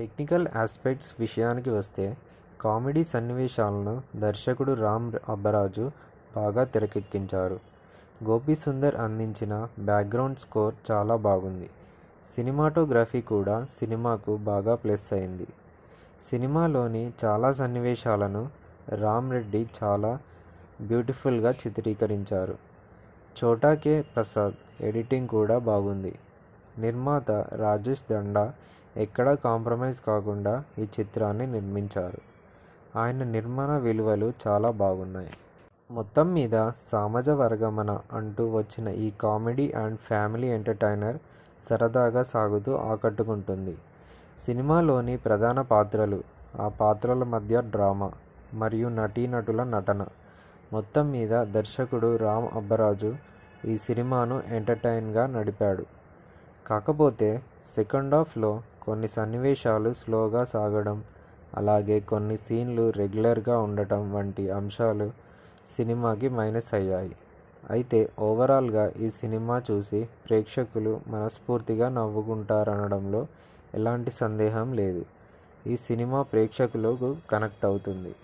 S1: టెక్నికల్ ఆస్పెక్ట్స్ విషయానికి వస్తే కామెడీ సన్నివేశాలను దర్శకుడు రామ్ అబ్బరాజు బాగా తెరకెక్కించారు గోపీసుందర్ అందించిన బ్యాక్గ్రౌండ్ స్కోర్ చాలా బాగుంది సినిమాటోగ్రఫీ కూడా సినిమాకు బాగా ప్లస్ అయింది సినిమాలోని చాలా సన్నివేశాలను రామ్ రెడ్డి చాలా బ్యూటిఫుల్గా చిత్రీకరించారు చోటా కే ప్రసాద్ ఎడిటింగ్ కూడా బాగుంది నిర్మాత రాజేష్ దండా ఎక్కడా కాంప్రమైజ్ కాకుండా ఈ చిత్రాన్ని నిర్మించారు ఆయన నిర్మాణ విలువలు చాలా బాగున్నాయి మొత్తం మీద సామజ వర్గమన అంటూ వచ్చిన ఈ కామెడీ అండ్ ఫ్యామిలీ ఎంటర్టైనర్ సరదాగా సాగుతూ ఆకట్టుకుంటుంది సినిమాలోని ప్రధాన పాత్రలు ఆ పాత్రల మధ్య డ్రామా మరియు నటీనటుల నటన మొత్తం మీద దర్శకుడు రామ్ అబ్బరాజు ఈ సినిమాను ఎంటర్టైన్గా నడిపాడు కాకపోతే సెకండ్ హాఫ్లో కొన్ని సన్నివేశాలు స్లోగా సాగడం అలాగే కొన్ని సీన్లు రెగ్యులర్గా ఉండటం వంటి అంశాలు సినిమాకి మైనస్ అయ్యాయి అయితే ఓవరాల్గా ఈ సినిమా చూసి ప్రేక్షకులు మనస్ఫూర్తిగా నవ్వుకుంటారనడంలో ఎలాంటి సందేహం లేదు ఈ సినిమా ప్రేక్షకులకు కనెక్ట్ అవుతుంది